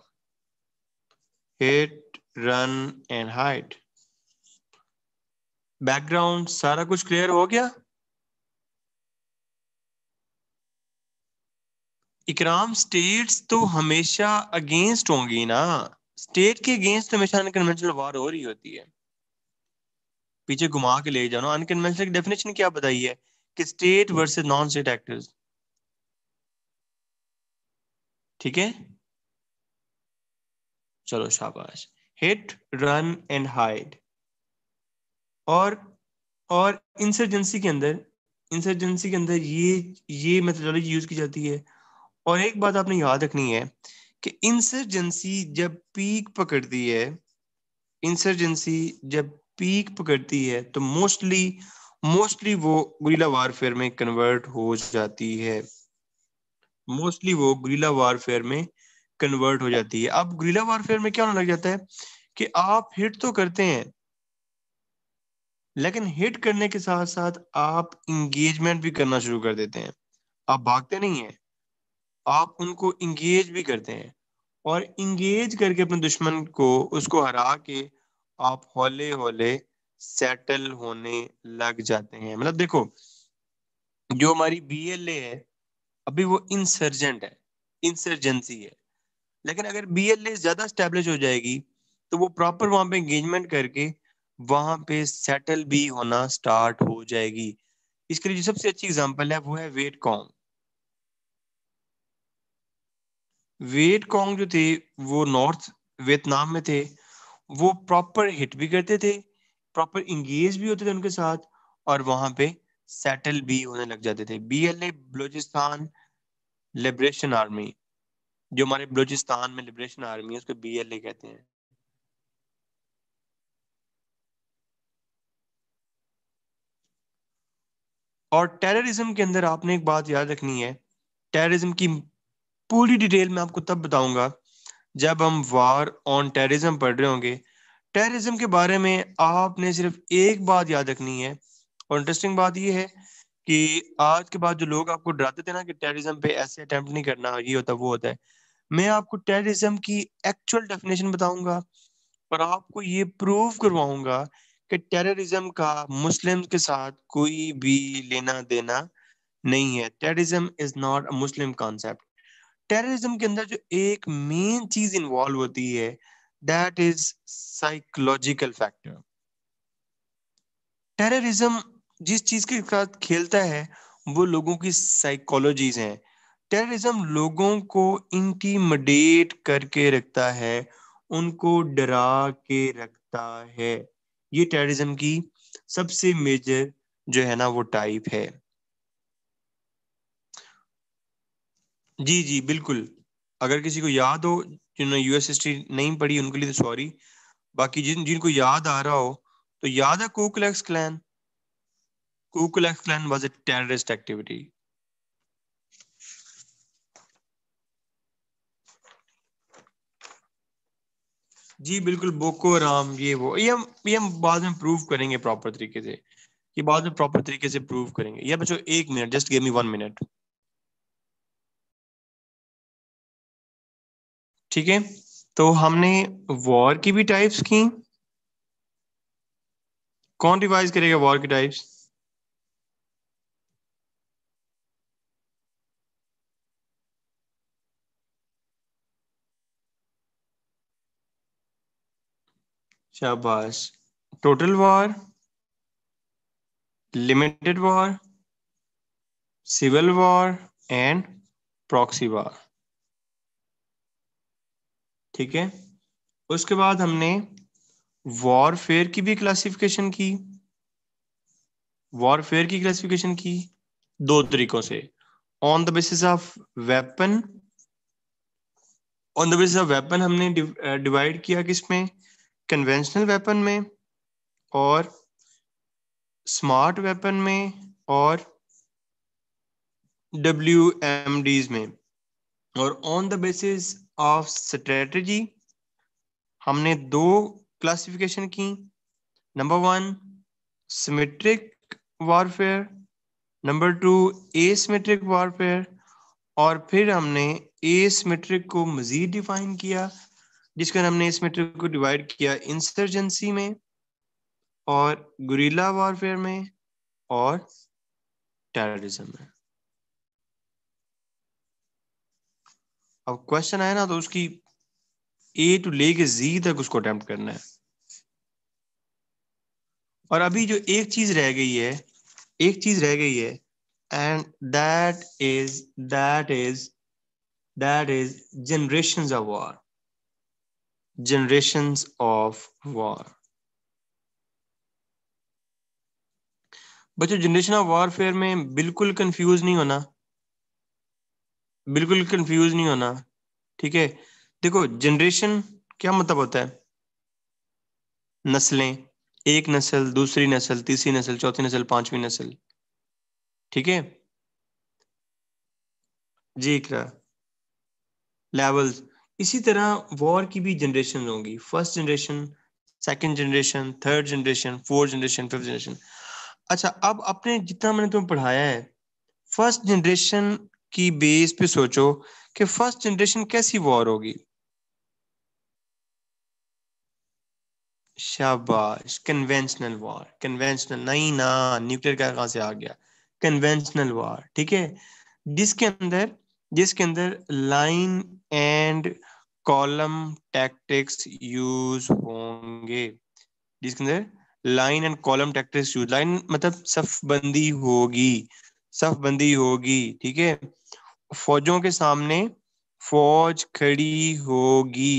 hit run and hide background सारा कुछ क्लियर हो गया इकराम स्टेट्स तो हमेशा अगेंस्ट होंगी ना स्टेट के अगेंस्ट हमेशा अनकन्वेंशनल वार हो रही होती है पीछे घुमा के ले जाना अनकन्वेंशनल की डेफिनेशन क्या बताई है कि state versus non state actors ठीक है चलो शाबाश हिट रन एंड हाइड और और इंसर्जेंसी के अंदर इंसर्जेंसी के अंदर ये ये मेथडोलॉजी यूज की जाती है और एक बात आपने याद रखनी है कि इंसर्जेंसी जब पीक पकड़ती है इंसर्जेंसी जब पीक पकड़ती है तो मोस्टली मोस्टली वो गुरीला वारफेयर में कन्वर्ट हो जाती है मोस्टली वो गुरीला वारफेयर में कन्वर्ट हो जाती है अब ग्रीला वारफेयर में क्या होने लग जाता है कि आप हिट तो करते हैं लेकिन हिट करने के साथ साथ आप इंगेजमेंट भी करना शुरू कर देते हैं आप भागते नहीं हैं आप उनको इंगेज भी करते हैं और इंगेज करके अपने दुश्मन को उसको हरा के आप हौले हौले सेटल होने लग जाते हैं मतलब देखो जो हमारी बी एल ए है अभी वो इंसर्जेंट है इंसर्जेंसी है लेकिन अगर बी एल ए ज्यादा स्टेब्लिश हो जाएगी तो वो प्रॉपर वहां पे एंगेजमेंट करके वहां पे सेटल भी होना स्टार्ट हो जाएगी इसके लिए जो सबसे अच्छी एग्जांपल है वो है वेट कॉन्ग वेट कॉन्ग जो थे वो नॉर्थ वियतनाम में थे वो प्रॉपर हिट भी करते थे प्रॉपर इंगेज भी होते थे उनके साथ और वहां पे सेटल भी होने लग जाते थे B L A Balochistan liberation army जो हमारे बलूचिस्तान में लिबरेशन आर्मी है उसको बी एल ए कहते हैं और टेररिज्म के अंदर आपने एक बात याद रखनी है टेररिज्म की पूरी डिटेल में आपको तब बताऊंगा जब हम वार ऑन टेररिज्म पढ़ रहे होंगे टेररिज्म के बारे में आपने सिर्फ एक बात याद रखनी है और इंटरेस्टिंग बात यह है कि आज के बाद जो लोग आपको डराते थे ना कि टेररिज्म पे ऐसे अटेम्प्ट नहीं करना ये होता वो होता है मैं आपको टेररिज्म की एक्चुअल डेफिनेशन बताऊंगा और आपको ये प्रूव करवाऊंगा कि टेररिज्म का मुस्लिम के साथ कोई भी लेना देना नहीं है terrorism is not a Muslim concept terrorism के अंदर जो एक मेन चीज इन्वॉल्व होती है that is psychological factor terrorism जिस चीज के साथ खेलता है वो लोगों की साइकोलॉजीज हैं टेररिज्म लोगों को इंटीमडेट करके रखता है उनको डरा के रखता है ये टेररिज्म की सबसे मेजर जो है ना वो टाइप है जी जी बिल्कुल अगर किसी को याद हो जिन्होंने यूएस हिस्ट्री नहीं पढ़ी उनके लिए तो सॉरी बाकी जिन जिनको याद आ रहा हो तो याद है Ku Klux Klan Ku Klux Klan was a terrorist activity जी बिल्कुल बोको राम ये वो ये हम ये हम बाद में प्रूव करेंगे प्रॉपर तरीके से ये बाद में प्रॉपर तरीके से प्रूव करेंगे ये बच्चों एक minute just gave me one minute ठीक है तो हमने वॉर की भी टाइप्स की कौन रिवाइज करेगा वॉर की टाइप्स शाबाश total war limited war civil war and proxy war ठीक है उसके बाद हमने वॉरफेयर की भी क्लासिफिकेशन की वॉरफेयर की क्लासिफिकेशन की दो तरीकों से on the basis of weapon on the basis of weapon हमने डिवाइड किया किसमें कन्वेंशनल वेपन में और स्मार्ट वेपन में और डब्ल्यू एम डीज में और on the basis of strategy हमने दो क्लासिफिकेशन की number one symmetric warfare number two asymmetric warfare और फिर हमने एसमेट्रिक को मजीद डिफाइन किया जिसकर हमने इस मेट्रिक को डिवाइड किया इंसर्जेंसी में और गुरीला वॉरफेयर में और टेररिज्म में अब क्वेश्चन आया ना तो उसकी ए टू ले के जी तक उसको अटेम्प्ट करना है और अभी जो एक चीज रह गई है एक चीज रह गई है and that is that is that is generation of war generations of war बच्चों जनरेशन ऑफ वॉरफेयर में बिल्कुल कंफ्यूज नहीं होना बिल्कुल कंफ्यूज नहीं होना ठीक है देखो जनरेशन क्या मतलब होता है नस्लें एक नस्ल दूसरी नस्ल तीसरी नस्ल चौथी नस्ल पांचवी नस्ल ठीक है जी इकरा लेवल्स इसी तरह वॉर की भी जनरेशन होंगी first generation second generation third generation fourth generation fifth generation अच्छा अब अपने जितना मैंने तुम्हें पढ़ाया है फर्स्ट जनरेशन की बेस पे सोचो कि फर्स्ट जनरेशन कैसी वॉर होगी शाबाश कन्वेंशनल वॉर कन्वेंशनल नहीं ना न्यूक्लियर का कहा से आ गया कन्वेंशनल वॉर ठीक है जिसके अंदर जिसके अंदर line and column tactics use होंगे जिसके अंदर line and column tactics use line मतलब बंदी होगी सफबंदी होगी ठीक है फौजों के सामने फौज खड़ी होगी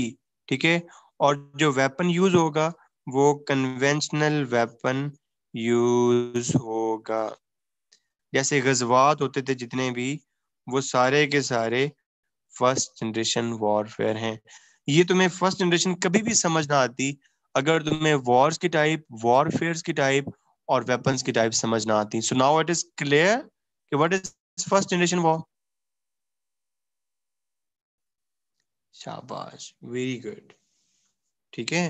ठीक है और जो वेपन यूज होगा वो कन्वेंशनल वेपन यूज होगा जैसे गजवात होते थे जितने भी वो सारे के सारे फर्स्ट जनरेशन वॉरफेयर है ये तुम्हें फर्स्ट जनरेशन कभी भी समझ ना आती अगर तुम्हें वॉर्स की टाइप वॉरफेयर की टाइप और वेपन्स की टाइप समझ ना आती so now it is clear कि what is first generation war शाबाश वेरी गुड ठीक है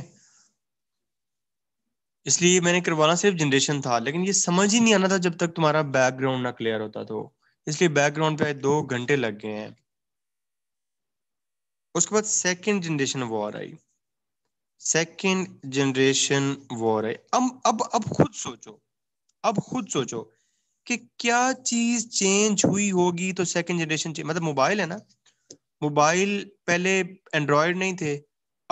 इसलिए मैंने करवाना सिर्फ जनरेशन था लेकिन ये समझ ही नहीं आना था जब तक तुम्हारा बैकग्राउंड ना क्लियर होता तो इसलिए बैकग्राउंड पे दो घंटे लग गए हैं उसके बाद सेकेंड जनरेशन वॉर आई सेकेंड जनरेशन वॉर आई अब अब अब खुद सोचो अब खुद सोचो कि क्या चीज चेंज हुई होगी तो सेकेंड जनरेशन मतलब मोबाइल है ना मोबाइल पहले एंड्रॉयड नहीं थे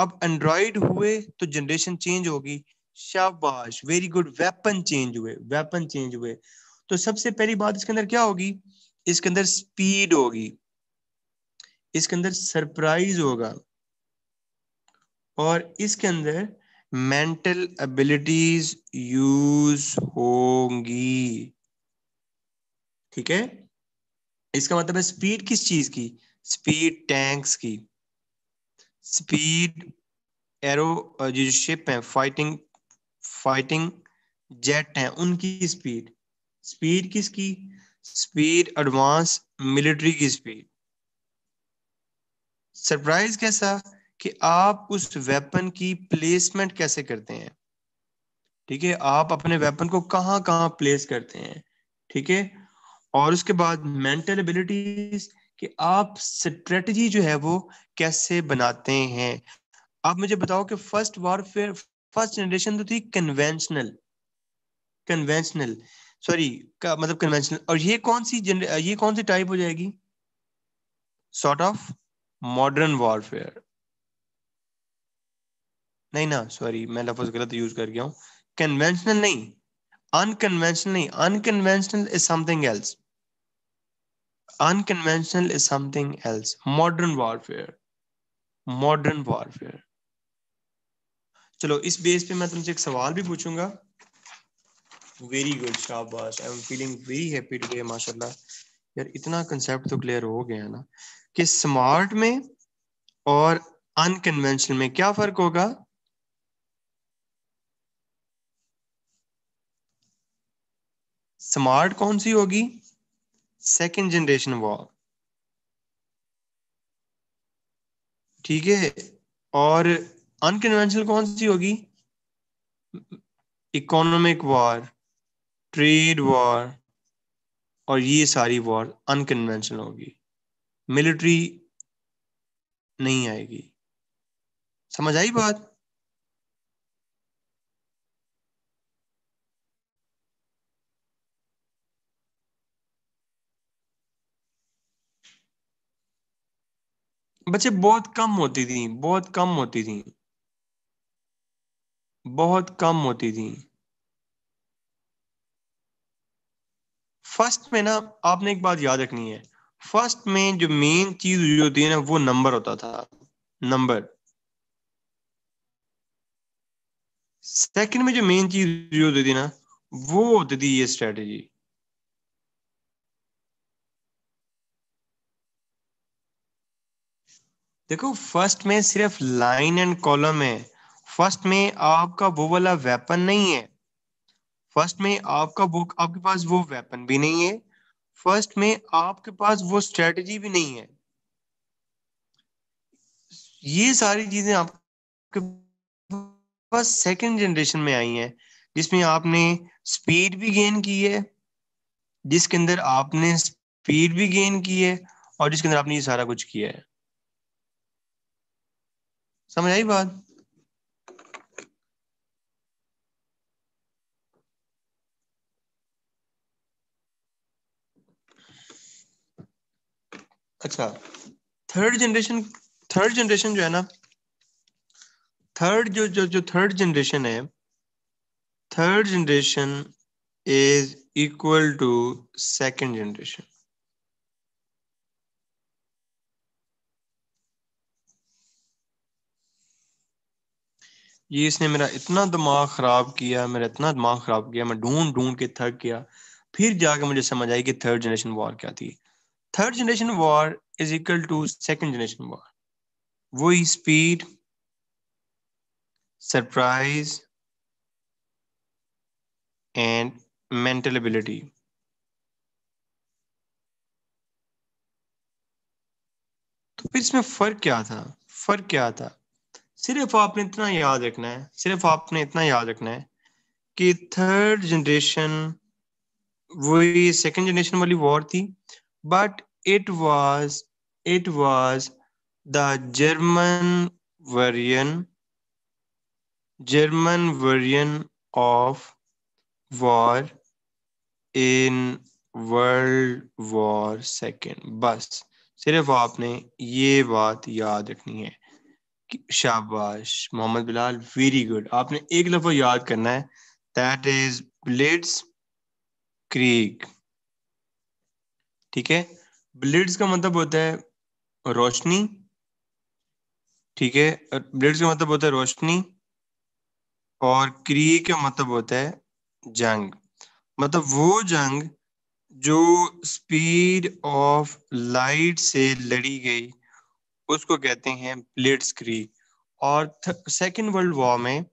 अब एंड्रॉयड हुए तो जनरेशन चेंज होगी शाबाश वेरी गुड वेपन चेंज हुए वेपन चेंज हुए तो सबसे पहली बात इसके अंदर क्या होगी इसके अंदर स्पीड होगी इसके अंदर सरप्राइज होगा और इसके अंदर मेंटल एबिलिटीज यूज होंगी ठीक है इसका मतलब है स्पीड किस चीज की स्पीड टैंक्स की स्पीड एरो जो शिप है फाइटिंग फाइटिंग जेट है उनकी स्पीड स्पीड किसकी स्पीड एडवांस मिलिट्री की स्पीड सरप्राइज कैसा कि आप उस वेपन की प्लेसमेंट कैसे करते हैं ठीक है आप अपने वेपन को कहां कहां प्लेस करते हैं ठीक है और उसके बाद मेंटल एबिलिटीज कि आप स्ट्रेटजी जो है वो कैसे बनाते हैं आप मुझे बताओ कि फर्स्ट वॉरफेयर फर्स्ट जनरेशन तो थी कन्वेंशनल कन्वेंशनल सॉरी मतलब कन्वेंशनल और ये कौन सी ये कौन सी टाइप हो जाएगी सॉर्ट ऑफ मॉडर्न वॉरफेयर नहीं ना सॉरी मैं लफज गलत यूज कर गया हूं कन्वेंशनल नहीं अनकन्वेंशनल नहीं unconventional is something else unconventional is something else modern warfare modern warfare चलो इस बेस पे मैं तुमसे एक सवाल भी पूछूंगा वेरी गुड शाबाश I am feeling very happy today माशाल्लाह यार इतना कंसेप्ट तो क्लियर हो गया है ना कि स्मार्ट में और अनकन्वेंशनल में क्या फर्क होगा स्मार्ट कौन सी होगी सेकेंड जनरेशन वॉल ठीक है और अनकन्वेंशनल कौन सी होगी इकोनॉमिक वॉर ट्रेड वॉर और ये सारी वॉर अनकन्वेंशनल होगी मिलिट्री नहीं आएगी समझ आई बात बच्चे बहुत कम होती थी बहुत कम होती थी बहुत कम होती थी फर्स्ट में ना आपने एक बात याद रखनी है फर्स्ट में जो मेन चीज यूज होती है ना वो नंबर होता था नंबर सेकंड में जो मेन चीज यूज होती थी ना वो होती थी ये स्ट्रेटेजी देखो फर्स्ट में सिर्फ लाइन एंड कॉलम है फर्स्ट में आपका वो वाला वेपन नहीं है फर्स्ट में आपका वो आपके पास वो वेपन भी नहीं है फर्स्ट में आपके पास वो स्ट्रेटजी भी नहीं है ये सारी चीजें आपके पास सेकंड जनरेशन में आई हैं जिसमें आपने स्पीड भी गेन की है जिसके अंदर आपने स्पीड भी गेन की है और जिसके अंदर आपने ये सारा कुछ किया है समझ आई बात अच्छा थर्ड जनरेशन थर्ड जनरेशन जो है ना थर्ड जो जो जो थर्ड जनरेशन है third generation is equal to second generation ये इसने मेरा इतना दिमाग खराब किया मेरा इतना दिमाग खराब किया मैं ढूंढ ढूंढ के थक गया फिर जाके मुझे समझ आई कि थर्ड जनरेशन वॉर क्या थी third generation war is equal to second generation war वही speed surprise and mental ability तो फिर इसमें फर्क क्या था फर्क क्या था सिर्फ आपने इतना याद रखना है सिर्फ आपने इतना याद रखना है कि थर्ड जनरेशन वही सेकेंड जनरेशन वाली वॉर थी but it was it was the German variant German variant of war in world war second बस सिर्फ आपने ये बात याद रखनी है शाबाश मोहम्मद बिलाल वेरी गुड आपने एक लफा याद करना है दैट इज ब्लिट्स क्रीक ठीक है ब्लिड्स का मतलब होता है रोशनी ठीक है ब्लिड्स का मतलब होता है रोशनी और क्री का मतलब होता है जंग मतलब वो जंग जो स्पीड ऑफ लाइट से लड़ी गई उसको कहते हैं ब्लिड्स क्री और सेकेंड वर्ल्ड वॉर में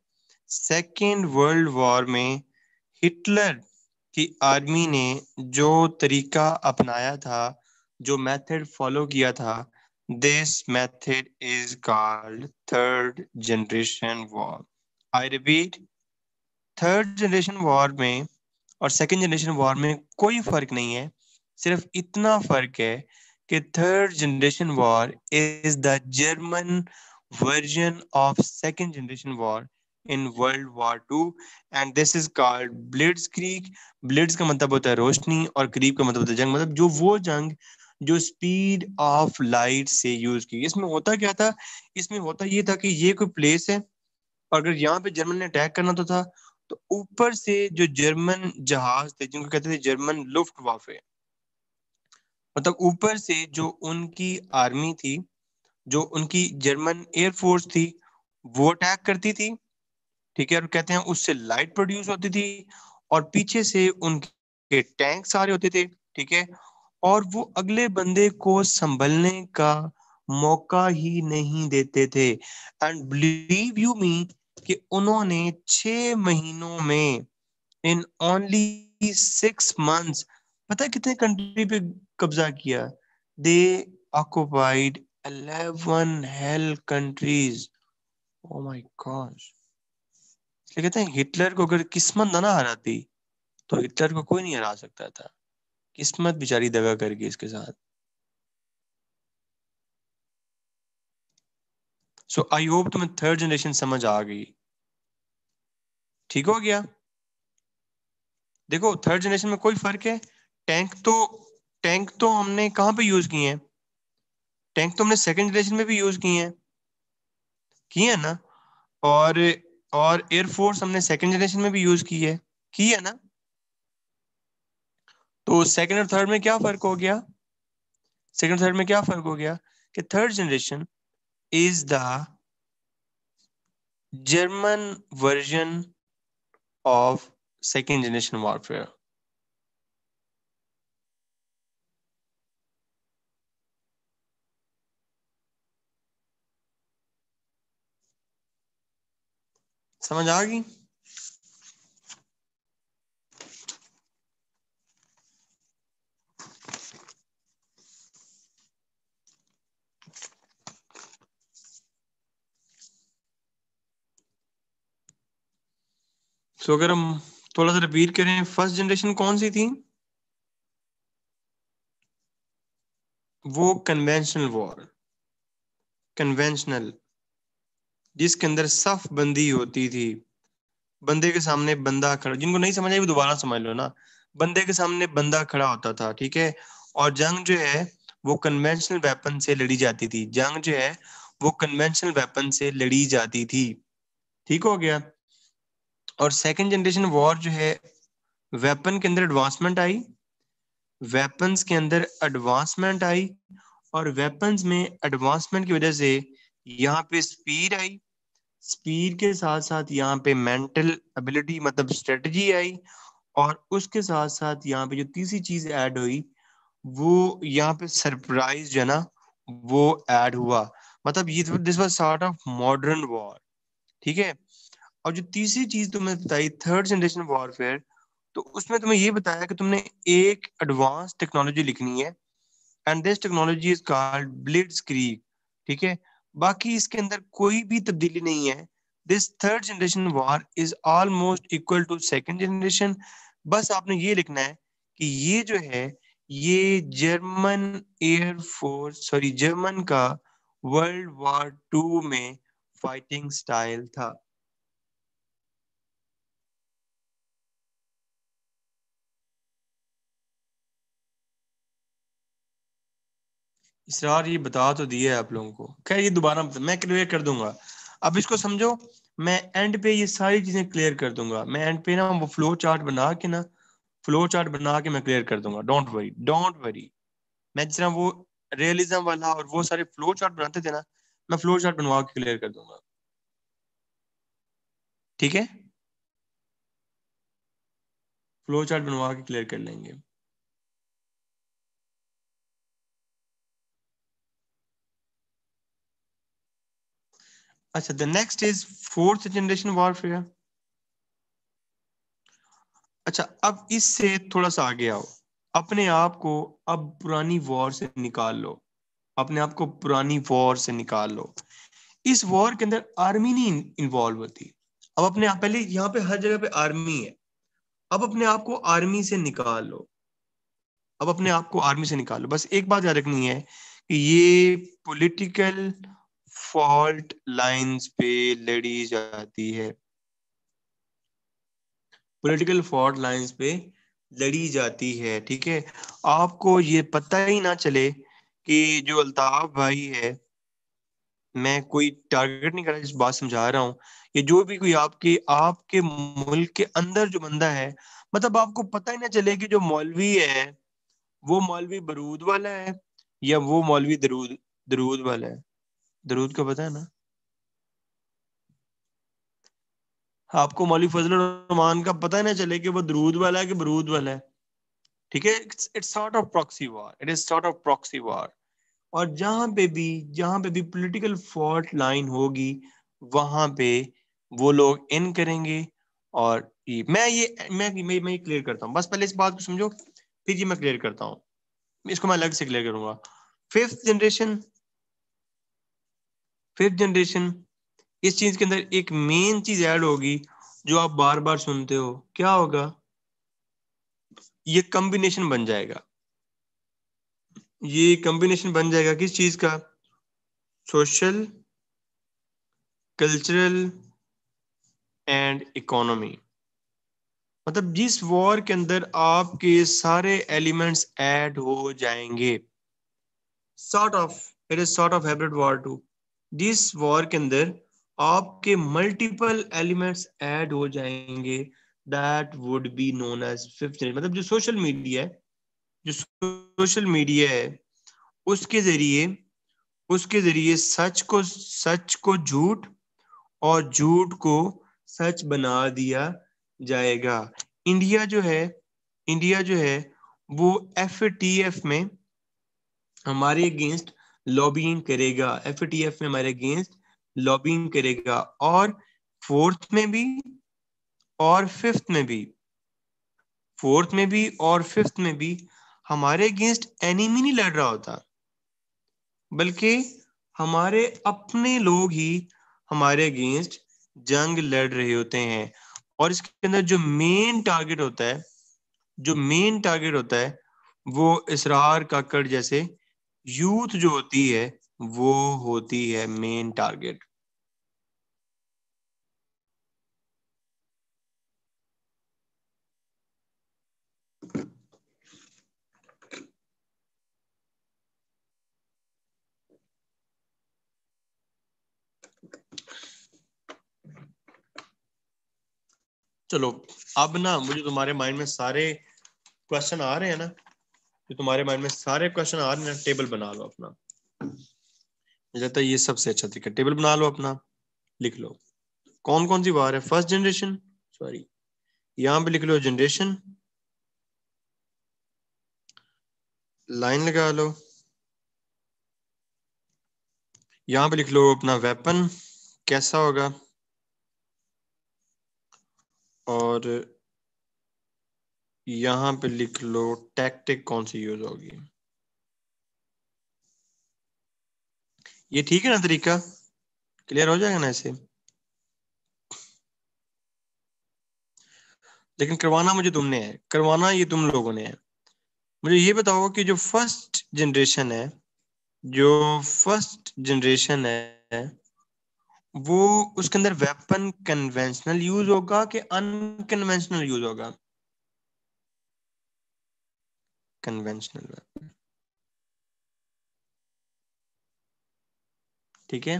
सेकेंड वर्ल्ड वॉर में हिटलर कि आर्मी ने जो तरीका अपनाया था जो मेथड फॉलो किया था this method is called third generation war I repeat third generation war में और सेकेंड जनरेशन वॉर में कोई फर्क नहीं है सिर्फ इतना फर्क है कि third generation war is the German version of second generation war world war two and this is called blitzkrieg blitz का मतलब होता है रोशनी और क्रीक का मतलब होता है जंग मतलब जो वो जंग जो स्पीड ऑफ लाइट से यूज की इसमें होता क्या था इसमें होता ये था कि ये कोई प्लेस है और अगर यहाँ पे जर्मन ने अटैक करना तो था तो ऊपर से जो जर्मन जहाज थे जिनको कहते थे जर्मन लुफ्ट वाफे मतलब ऊपर से जो उनकी आर्मी थी जो उनकी जर्मन एयरफोर्स थी वो अटैक करती थी ठीक है और कहते हैं उससे लाइट प्रोड्यूस होती थी और पीछे से उनके टैंक सारे होते थे ठीक है और वो अगले बंदे को संभलने का मौका ही नहीं देते थे एंड बिलीव यू मी कि उन्होंने छ महीनों में इन ओनली सिक्स मंथ्स पता कितने कंट्री पे कब्जा किया they occupied 11 hell countries oh my god क्या कहते हैं हिटलर को अगर किस्मत ना हराती तो हिटलर को कोई नहीं हरा सकता था किस्मत बेचारी दगा करके इसके साथ सो आई होप तुम्हें थर्ड जनरेशन समझ आ गई ठीक हो गया देखो थर्ड जनरेशन में कोई फर्क है टैंक तो टैंक तो हमने कहां पे यूज किए हैं टैंक तो हमने सेकेंड जनरेशन में भी यूज किए हैं किए ना और और एयरफोर्स हमने सेकेंड जनरेशन में भी यूज की है की है ना तो सेकेंड और थर्ड में क्या फर्क हो गया सेकेंड थर्ड में क्या फर्क हो गया कि third generation is the German version of second generation warfare समझ आ गई तो अगर हम थोड़ा सा रिपीट करें फर्स्ट जनरेशन कौन सी थी वो कन्वेंशनल वॉर कन्वेंशनल जिसके अंदर सफ बंदी होती थी बंदे के सामने बंदा खड़ा जिनको नहीं समझ आई वो दोबारा समझ लो ना बंदे के सामने बंदा खड़ा होता था ठीक है और जंग जो है वो कन्वेंशनल वेपन से लड़ी जाती थी जंग जो है वो कन्वेंशनल वेपन से लड़ी जाती थी ठीक हो गया और सेकेंड जनरेशन वॉर जो है वेपन के अंदर एडवांसमेंट आई वेपन्स के अंदर एडवांसमेंट आई और वेपन्स में एडवांसमेंट की वजह से यहाँ पे स्पीड आई स्पीड के साथ साथ यहाँ पे मेंटल एबिलिटी मतलब स्ट्रेटजी आई और उसके साथ साथ यहाँ पे जो तीसरी चीज ऐड हुई वो यहाँ पे सरप्राइज जो है ना वो ऐड हुआ मतलब ये this was sort of modern war ठीक है और जो तीसरी चीज तुमने बताई थर्ड जनरेशन वॉरफेयर तो उसमें तुम्हें ये बताया कि तुमने एक एडवांस टेक्नोलॉजी लिखनी है and this technology is called blitz ठीक है बाकी इसके अंदर कोई भी तब्दीली नहीं है this third generation war is almost equal to second generation बस आपने ये लिखना है कि ये जो है ये जर्मन एयरफोर्स सॉरी जर्मन का वर्ल्ड वार टू में फाइटिंग स्टाइल था इसरार ये बता तो दिया है आप लोगों को खैर ये दोबारा मैं क्लियर कर दूंगा अब इसको समझो मैं एंड पे ये सारी चीजें क्लियर कर दूंगा मैं एंड पे ना वो फ्लो चार्ट बना के ना फ्लो चार्ट बना के मैं क्लियर कर दूंगा डोंट वरी डोंट वरी मैं जिस वो रियलिज्म वाला और वो सारे फ्लो चार्ट बनाते थे ना मैं फ्लो चार्ट बनवा के क्लियर कर दूंगा ठीक है फ्लो चार्ट बनवा के क्लियर कर लेंगे अच्छा the next is fourth generation warfare अच्छा अब इससे थोड़ा सा आगे आओ अपने आप को अब पुरानी वॉर से निकाल लो अपने आप को पुरानी वॉर से निकाल लो इस वॉर के अंदर आर्मी नहीं इन्वॉल्व होती अब अपने आप पहले यहाँ पे हर जगह पे आर्मी है अब अपने आप को आर्मी से निकाल लो अब अपने आप को आर्मी से निकाल लो बस एक बात याद रखनी है कि ये पॉलिटिकल फॉल्ट लाइंस पे लड़ी जाती है पॉलिटिकल फॉल्ट लाइंस पे लड़ी जाती है ठीक है आपको ये पता ही ना चले कि जो अल्ताफ भाई है मैं कोई टारगेट नहीं कर रहा इस बात समझा रहा हूँ ये जो भी कोई आपके आपके मुल्क के अंदर जो बंदा है मतलब आपको पता ही ना चले कि जो मौलवी है वो मौलवी बरूद वाला है या वो मौलवी दरूद दरूद वाला है दरूद का पता है ना आपको मौली फजल रहमान का पता ही ना चले कि वो दरूद वाला है कि बरूद वाला है ठीक है it's sort of proxy war it is sort of proxy war और जहां पे भी जहां पे भी पॉलिटिकल फॉल्ट लाइन होगी वहां पे वो लोग इन करेंगे और ये, मैं ये मैं मैं, मैं क्लियर करता हूँ बस पहले इस बात को समझो फिर ये मैं क्लियर करता हूँ इसको मैं अलग से क्लियर करूंगा फिफ्थ जनरेशन फिफ्थ जनरेशन इस चीज के अंदर एक मेन चीज ऐड होगी जो आप बार बार सुनते हो क्या होगा ये कॉम्बिनेशन बन जाएगा ये कॉम्बिनेशन बन जाएगा किस चीज का सोशल कल्चरल एंड इकोनॉमी मतलब जिस वॉर के अंदर आपके सारे एलिमेंट्स ऐड हो जाएंगे sort of it is sort of hybrid war too जिस वॉर के अंदर आपके मल्टीपल एलिमेंट्स ऐड हो जाएंगे that would be known as fifth मतलब जो सोशल मीडिया है जो सोशल मीडिया है उसके जरिए उसके जरिए सच को सच को झूठ और झूठ को सच बना दिया जाएगा इंडिया जो है इंडिया जो है वो एफ में हमारे अगेंस्ट लॉबिंग करेगा एफ में हमारे अगेंस्ट लॉबिंग करेगा और फोर्थ में भी और फिफ्थ में भी फोर्थ में भी और फिफ्थ में भी हमारे अगेंस्ट एनिमी नहीं लड़ रहा होता बल्कि हमारे अपने लोग ही हमारे अगेंस्ट जंग लड़ रहे होते हैं और इसके अंदर जो मेन टारगेट होता है जो मेन टारगेट होता है वो इसरार काकड़ जैसे यूथ जो होती है वो होती है मेन टारगेट चलो अब ना मुझे तुम्हारे माइंड में सारे क्वेश्चन आ रहे हैं ना जो तुम्हारे माइंड में सारे क्वेश्चन आ रहे हैं टेबल बना लो अपना मुझे लगता है ये सबसे अच्छा तरीका टेबल बना लो अपना लिख लो कौन कौन सी वार है फर्स्ट जनरेशन सॉरी यहां पे लिख लो जनरेशन लाइन लगा लो यहां पे लिख लो अपना वेपन कैसा होगा और यहां पे लिख लो टैक्टिक कौन सी यूज होगी ये ठीक है ना तरीका क्लियर हो जाएगा ना ऐसे लेकिन करवाना मुझे तुमने है करवाना ये तुम लोगों ने है मुझे ये बताओ कि जो फर्स्ट जनरेशन है जो फर्स्ट जनरेशन है वो उसके अंदर वेपन कन्वेंशनल यूज होगा कि अनकन्वेंशनल यूज होगा कन्वेंशनल वेपन ठीक है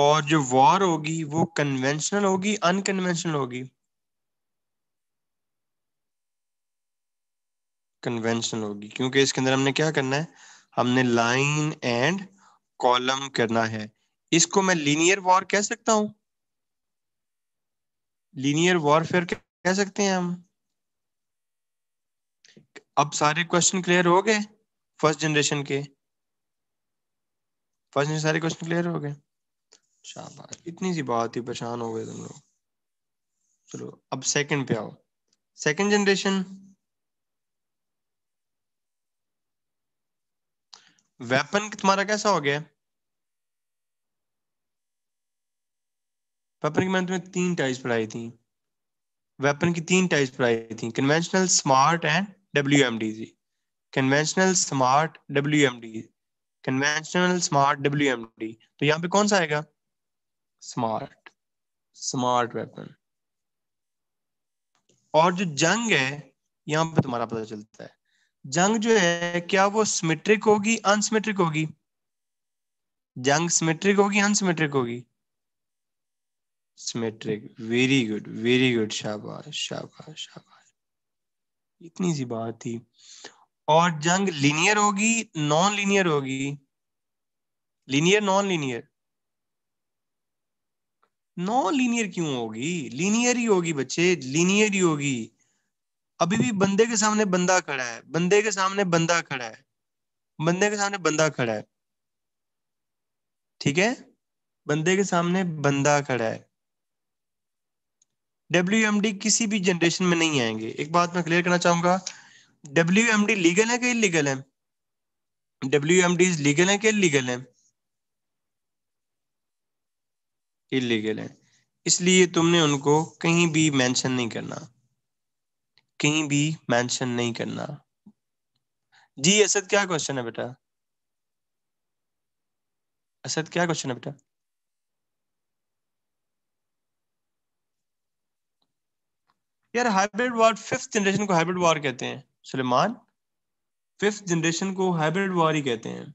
और जो वॉर होगी वो कन्वेंशनल होगी अनकन्वेंशनल होगी कन्वेंशनल होगी क्योंकि इसके अंदर हमने क्या करना है हमने लाइन एंड कॉलम करना है इसको मैं लीनियर वॉर कह सकता हूं लीनियर वॉरफेयर कह सकते हैं हम अब सारे क्वेश्चन क्लियर हो गए फर्स्ट जनरेशन के फर्स्ट जनरेशन सारे क्वेश्चन क्लियर हो गए शाबाश इतनी सी बात ही परेशान हो गए तुम लोग चलो अब सेकंड पे आओ सेकंड जनरेशन वेपन तुम्हारा कैसा हो गया वेपन की मैंने तुम्हें तीन टाइप्स पढ़ाई थी वेपन की तीन टाइप्स पढ़ाई थी conventional smart and WMDs. Conventional smart WMD. Conventional smart WMD. तो यहाँ पे कौन सा आएगा Smart. Smart weapon. और जो जंग है यहाँ पे तुम्हारा पता चलता है जंग जो है क्या वो सिमेट्रिक होगी अनसिमेट्रिक होगी जंग सिमेट्रिक होगी अनसिमेट्रिक होगी symmetric very good very good शाबाश शाबाश शाबाश इतनी सी बात थी और जंग लिनियर होगी नॉन लिनियर होगी linear non linear non linear क्यों होगी लीनियर ही होगी बच्चे लीनियर ही होगी अभी भी बंदे के सामने बंदा खड़ा है बंदे के सामने बंदा खड़ा है बंदे के सामने बंदा खड़ा है ठीक है बंदे के सामने बंदा खड़ा है डब्ल्यू किसी भी जनरेशन में नहीं आएंगे एक बात मैं क्लियर करना चाहूंगा डब्ल्यू लीगल है कि इलीगल है डब्ल्यू एम डी लीगल है कि इलीगल है इलीगल है इसलिए तुमने उनको कहीं भी मेंशन नहीं करना कहीं भी मेंशन नहीं करना जी असद क्या क्वेश्चन है बेटा असद क्या क्वेश्चन है बेटा यार हाइब्रिड वार फिफ्थ जनरेशन को हाइब्रिड वार कहते हैं सुलेमान फिफ्थ जनरेशन को हाइब्रिड वार ही कहते हैं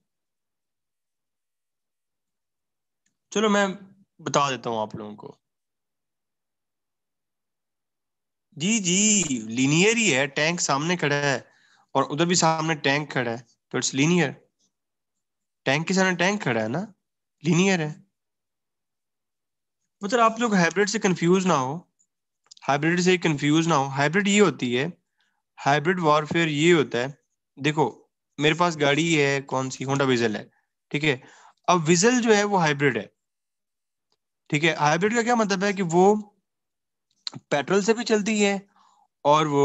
चलो मैं बता देता हूं आप लोगों को जी जी लीनियर ही है टैंक सामने खड़ा है और उधर भी सामने टैंक खड़ा है तो इट्स लीनियर टैंक के सामने टैंक खड़ा है ना लीनियर है मतलब आप लोग हाइब्रिड से कंफ्यूज ना हो हाइब्रिड से कंफ्यूज ना हो हाइब्रिड ये होती है हाइब्रिड वॉरफेयर ये होता है देखो मेरे पास गाड़ी है कौन सी होंडा विजल है ठीक है अब विजल जो है वो हाइब्रिड है ठीक है हाइब्रिड का क्या मतलब है कि वो पेट्रोल से भी चलती है और वो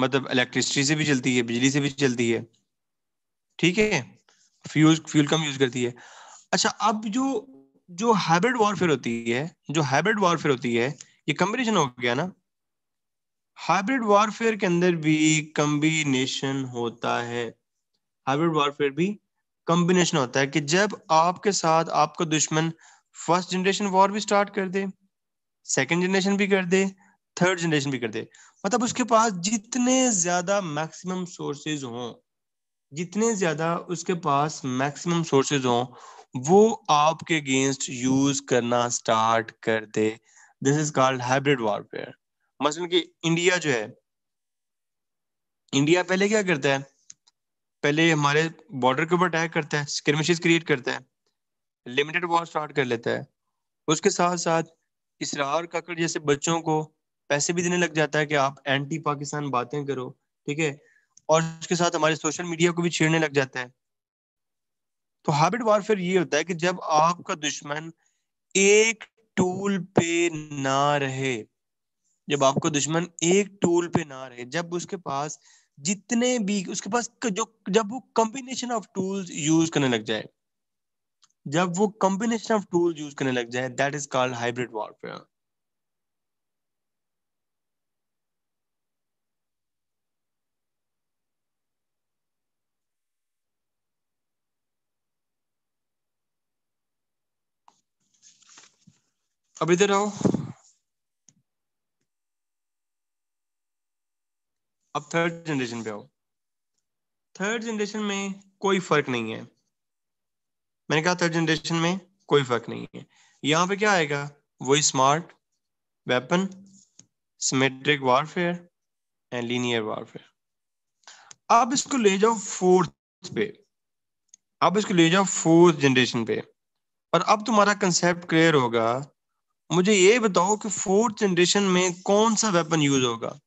मतलब इलेक्ट्रिसिटी से भी चलती है बिजली से भी चलती है ठीक है फ्यूज फ्यूल कम यूज करती है अच्छा अब जो जो हाइब्रिड वॉरफेयर होती है जो हाइब्रिड वॉरफेयर होती है ये कंबिनेशन हो गया ना हाइब्रिड वॉरफेयर के अंदर भी कंबिनेशन होता है हाइब्रिड वॉरफेयर भी कंबिनेशन होता है कि जब आपके साथ आपका दुश्मन फर्स्ट जनरेशन वॉर भी स्टार्ट कर दे सेकंड जनरेशन भी कर दे थर्ड जनरेशन भी कर दे मतलब उसके पास जितने ज्यादा मैक्सिमम सोर्सेज हों जितने ज्यादा उसके पास मैक्सिमम सोर्सेज हों वो आपके अगेंस्ट यूज करना स्टार्ट कर दे this is called hybrid warfare मसलन कि इंडिया जो है इंडिया पहले क्या करता है पहले हमारे बॉर्डर के ऊपर अटैक करता है स्क्रमिशेस क्रिएट करता है लिमिटेड वॉर स्टार्ट कर लेता है उसके साथ साथ इसरार काकर जैसे बच्चों को पैसे भी देने लग जाता है कि आप एंटी पाकिस्तान बातें करो ठीक है और उसके साथ हमारे सोशल मीडिया को भी छेड़ने लग जाता है तो हैबिट वॉरफेयर ये होता है कि जब आपका दुश्मन एक टूल पे ना रहे जब आपको दुश्मन एक टूल पे ना रहे जब उसके पास जितने भी उसके पास जो जब वो कॉम्बिनेशन ऑफ टूल्स यूज करने लग जाए जब वो कॉम्बिनेशन ऑफ टूल्स यूज करने लग जाए that is called hybrid warfare अब इधर आओ अब थर्ड जनरेशन पे आओ थर्ड जनरेशन में कोई फर्क नहीं है मैंने कहा थर्ड जनरेशन में कोई फर्क नहीं है यहां पे क्या आएगा वही smart weapon symmetric warfare and linear warfare अब इसको ले जाओ फोर्थ पे अब इसको ले जाओ फोर्थ जनरेशन पे और अब तुम्हारा कंसेप्ट क्लियर होगा मुझे ये बताओ कि फोर्थ जनरेशन में कौन सा वेपन यूज होगा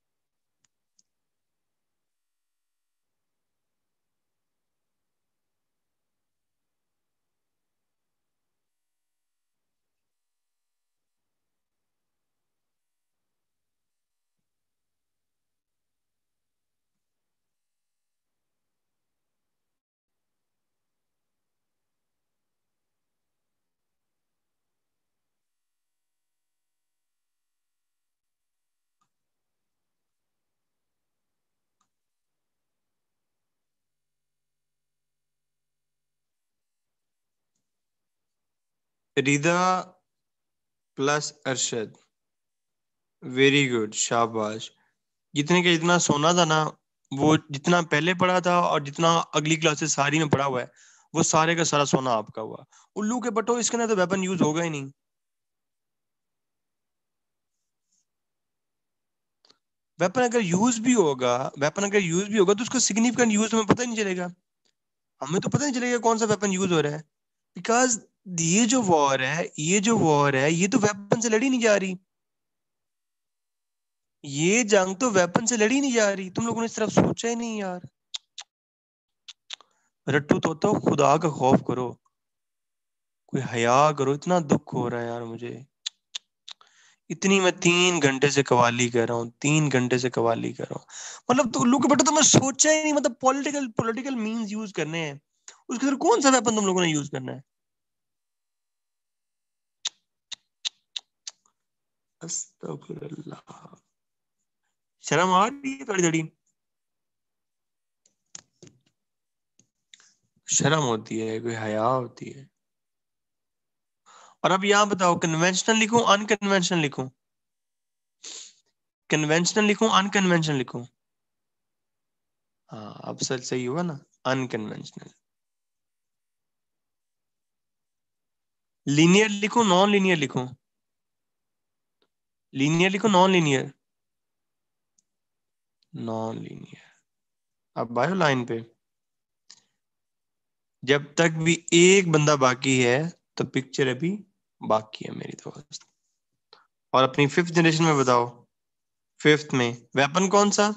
Rida plus Arshad very good शाबाश जितने का जितना सोना था ना वो जितना पहले पढ़ा था और जितना अगली क्लासेस सारी में पढ़ा हुआ है वो सारे का सारा सोना आपका हुआ उल्लू के बटो इसके अंदर तो वेपन यूज होगा ही नहीं वेपन अगर यूज भी होगा वेपन अगर यूज भी होगा तो उसका सिग्निफिकेंट यूज हमें पता ही नहीं चलेगा हमें तो पता नहीं चलेगा कौन सा वेपन यूज हो रहा है बिकॉज ये जो वॉर है ये जो वॉर है ये तो वेपन से लड़ी नहीं जा रही ये जंग तो वेपन से लड़ी नहीं जा रही तुम लोगों ने सिर्फ सोचा ही नहीं यार रट्टू तो, तो खुदा का खौफ करो कोई हया करो इतना दुख हो रहा है यार मुझे इतनी मैं तीन घंटे से कवाली कर रहा हूँ तीन घंटे से कवाली कर रहा हूँ मतलब तो लुक के बेटा तो मैं सोचा ही नहीं मतलब पॉलिटिकल पॉलिटिकल मींस यूज करने हैं उसके अंदर कौन सा वेपन तुम लोगों ने यूज करना है शर्म आ रही है थोड़ी थोड़ी शर्म होती है कोई हया होती है और अब यहां बताओ कन्वेंशनल लिखो अनकन्वेंशनल लिखो कन्वेंशनल लिखो अनकन्वेंशनल लिखो हाँ अब सच सही हुआ ना अनकन्वेंशनल लीनियर लिखू नॉन लीनियर लिखू लीनियर लिखू नॉन लीनियर नॉन लीनियर अब बायो लाइन पे जब तक भी एक बंदा बाकी है तो पिक्चर अभी बाकी है मेरी दोस्त और अपनी फिफ्थ जनरेशन में बताओ फिफ्थ में वेपन कौन सा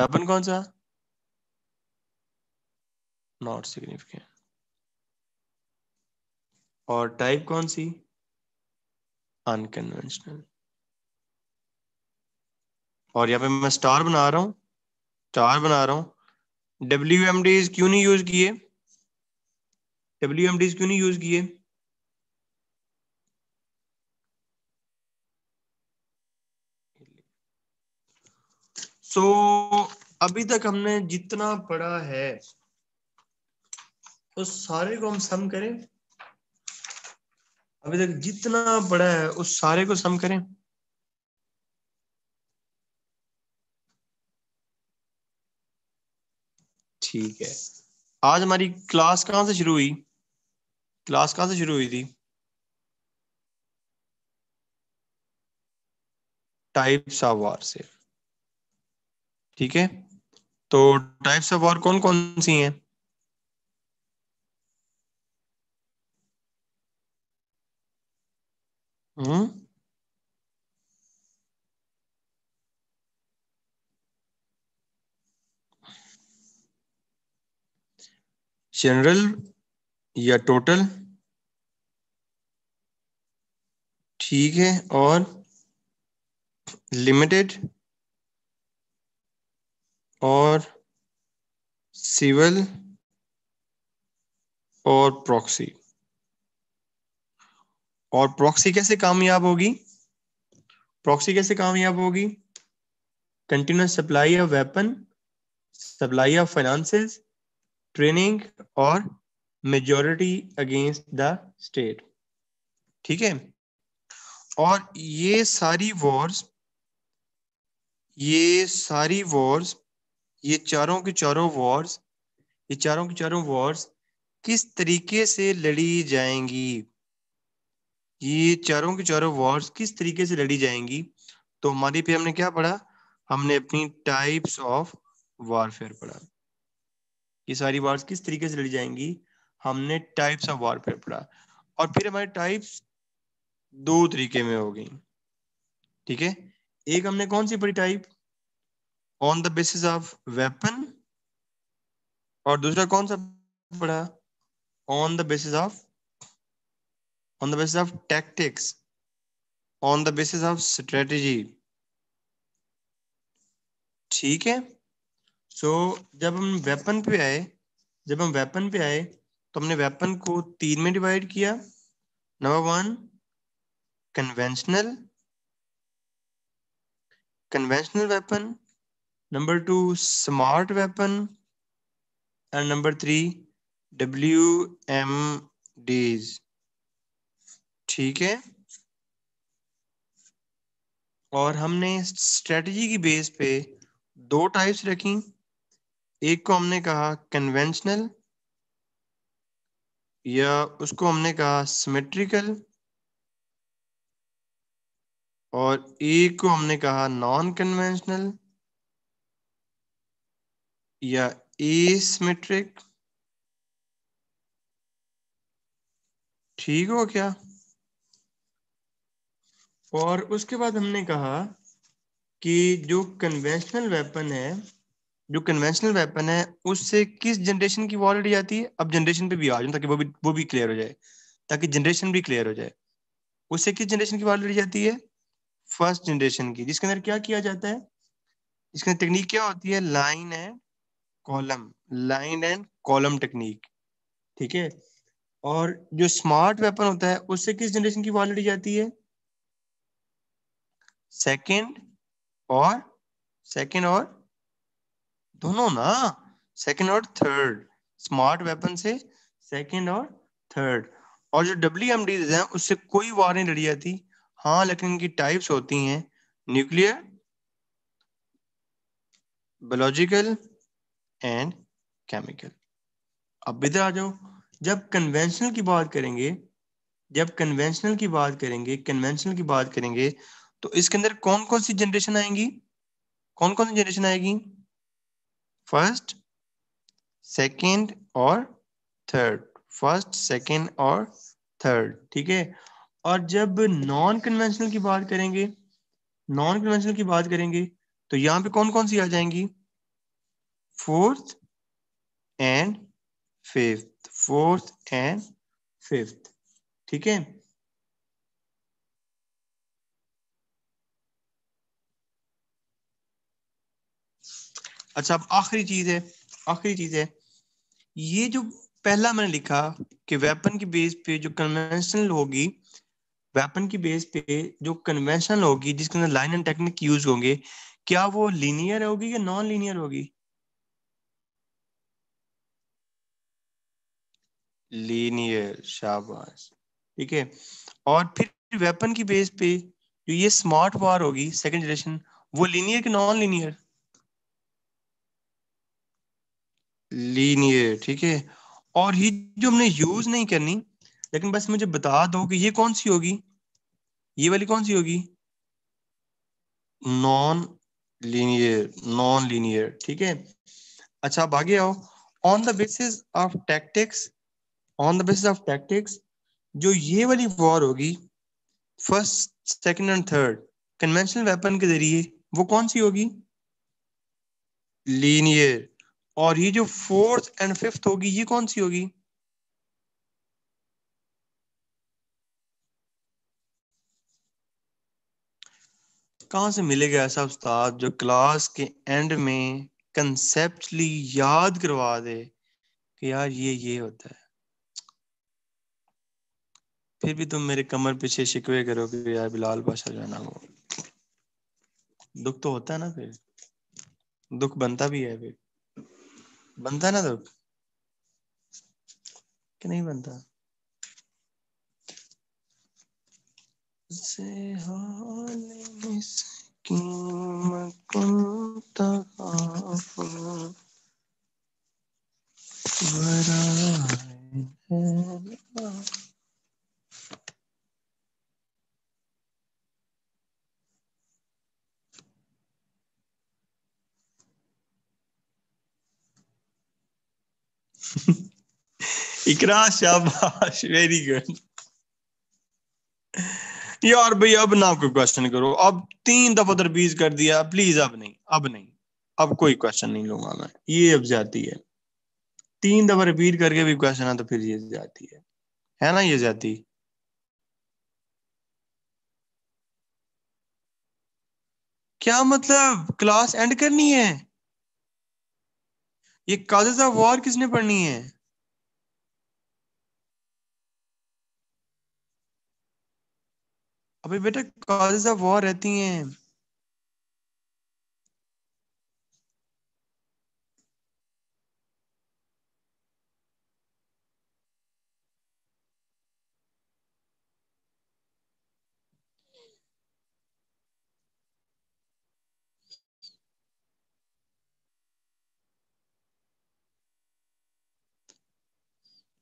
वेपन कौन सा नॉट सिग्निफिकेंट और टाइप कौन सी अनकन्वेंशनल और यहाँ पे मैं स्टार बना रहा हूँ स्टार बना रहा हूँ डब्ल्यू एम डीज क्यों नहीं यूज किए डब्ल्यू एम डीज क्यों नहीं यूज किए सो so, अभी तक हमने जितना पढ़ा है उस तो सारे को हम सम करें अभी तक जितना बड़ा है उस सारे को सम करें ठीक है आज हमारी क्लास कहां से शुरू हुई क्लास कहां से शुरू हुई थी टाइप्स ऑफ वार से ठीक है तो टाइप्स ऑफ वार कौन कौन सी हैं जनरल hmm? या टोटल ठीक है और लिमिटेड और सिविल और प्रॉक्सी और प्रॉक्सी कैसे कामयाब होगी प्रॉक्सी कैसे कामयाब होगी continuous supply of weapon supply of finances training और मेजोरिटी अगेंस्ट द स्टेट ठीक है और ये सारी वॉर्स ये सारी वॉर्स ये चारों के चारों वॉर्स ये चारों के चारों वॉर्स किस तरीके से लड़ी जाएंगी ये चारों के चारों वर्ड्स किस तरीके से लड़ी जाएंगी तो हमारी पे हमने क्या पढ़ा हमने अपनी टाइप्स ऑफ वॉरफेयर पढ़ा ये सारी वर्ड्स किस तरीके से लड़ी जाएंगी हमने टाइप्स ऑफ वॉरफेयर पढ़ा और फिर हमारे टाइप्स दो तरीके में हो गई ठीक है एक हमने कौन सी पढ़ी type on the basis of weapon और दूसरा कौन सा पढ़ा on the basis of on the basis of tactics, on the basis of strategy. ठीक है सो so, जब हम वेपन पे आए जब हम वेपन पे आए तो हमने वेपन को तीन में डिवाइड किया number one conventional conventional weapon number two smart weapon and number three W M Ds ठीक है और हमने स्ट्रेटजी की बेस पे दो टाइप्स रखी एक को हमने कहा कन्वेंशनल या उसको हमने कहा सिमेट्रिकल और एक को हमने कहा नॉन कन्वेंशनल या एसमेट्रिक ठीक हो क्या और उसके बाद हमने कहा कि जो कन्वेंशनल वेपन है जो कन्वेंशनल वेपन है उससे किस जनरेशन की वॉर लड़ी जाती है अब जनरेशन पे भी आ जाऊँ ताकि वो भी वो भी क्लियर हो जाए ताकि जनरेशन भी क्लियर हो जाए उससे किस जनरेशन की वॉर लड़ी जाती है फर्स्ट जनरेशन की जिसके अंदर क्या किया जाता है इसके अंदर टेक्निक क्या होती है line and column line and column technique ठीक है और जो स्मार्ट वेपन होता है उससे किस जनरेशन की वॉर लड़ी जाती है सेकंड और सेकंड और दोनों ना सेकंड और थर्ड स्मार्ट वेपन से सेकंड और थर्ड और जो डब्ल्यू एम डीज हैं उससे कोई वार नहीं लड़ी जाती हाँ लेकिन इनकी टाइप्स होती हैं न्यूक्लियर बायोलॉजिकल एंड केमिकल अब इधर आ जाओ जब कन्वेंशनल की बात करेंगे जब कन्वेंशनल की बात करेंगे कन्वेंशनल की बात करेंगे तो इसके अंदर कौन कौन सी जनरेशन आएंगी कौन कौन सी जनरेशन आएगी फर्स्ट सेकेंड और थर्ड फर्स्ट सेकेंड और थर्ड ठीक है और जब नॉन कन्वेंशनल की बात करेंगे नॉन कन्वेंशनल की बात करेंगे तो यहाँ पे कौन कौन सी आ जाएंगी fourth and fifth fourth and fifth ठीक है अच्छा अब आखिरी चीज है आखिरी चीज है ये जो पहला मैंने लिखा कि वेपन की बेस पे जो कन्वेंशनल होगी वेपन की बेस पे जो कन्वेंशनल होगी जिसके अंदर लाइन एंड टेक्निक यूज होंगे क्या वो लीनियर होगी या नॉन लीनियर होगी लीनियर शाबाश ठीक है और फिर वेपन की बेस पे जो ये स्मार्ट वार होगी सेकंड जनरेशन वो लीनियर कि नॉन लीनियर लीनियर ठीक है और ये जो हमने यूज नहीं करनी लेकिन बस मुझे बता दो कि ये कौन सी होगी ये वाली कौन सी होगी नॉन लीनियर नॉन लीनियर ठीक है अच्छा आप आगे आओ on the basis of tactics on the basis of tactics जो ये वाली वॉर होगी first second and third conventional weapon के जरिए वो कौन सी होगी लीनियर और ये जो फोर्थ एंड फिफ्थ होगी ये कौन सी होगी कहां से मिलेगा ऐसा उस्ताद जो क्लास के एंड में कंसेप्टली याद करवा दे कि यार ये ये होता है फिर भी तुम मेरे कमर पीछे शिकवे करो कि यार बिलाल पाशा जाना हो दुख तो होता है ना फिर दुख बनता भी है फिर बनता ना दुर्ग तो? कि नहीं बनता से है इकरा शाबाश वेरी गुड यार भाई अब ना कोई क्वेश्चन करो अब तीन दफा तरबीज कर दिया प्लीज अब नहीं अब नहीं अब कोई क्वेश्चन नहीं लूंगा मैं ये अब जाती है तीन दफा रिपीट करके भी क्वेश्चन है तो फिर ये जाती है है ना ये जाती क्या मतलब क्लास एंड करनी है ये काजेज ऑफ वॉर किसने पढ़नी है अभी बेटा काजेज ऑफ वॉर रहती हैं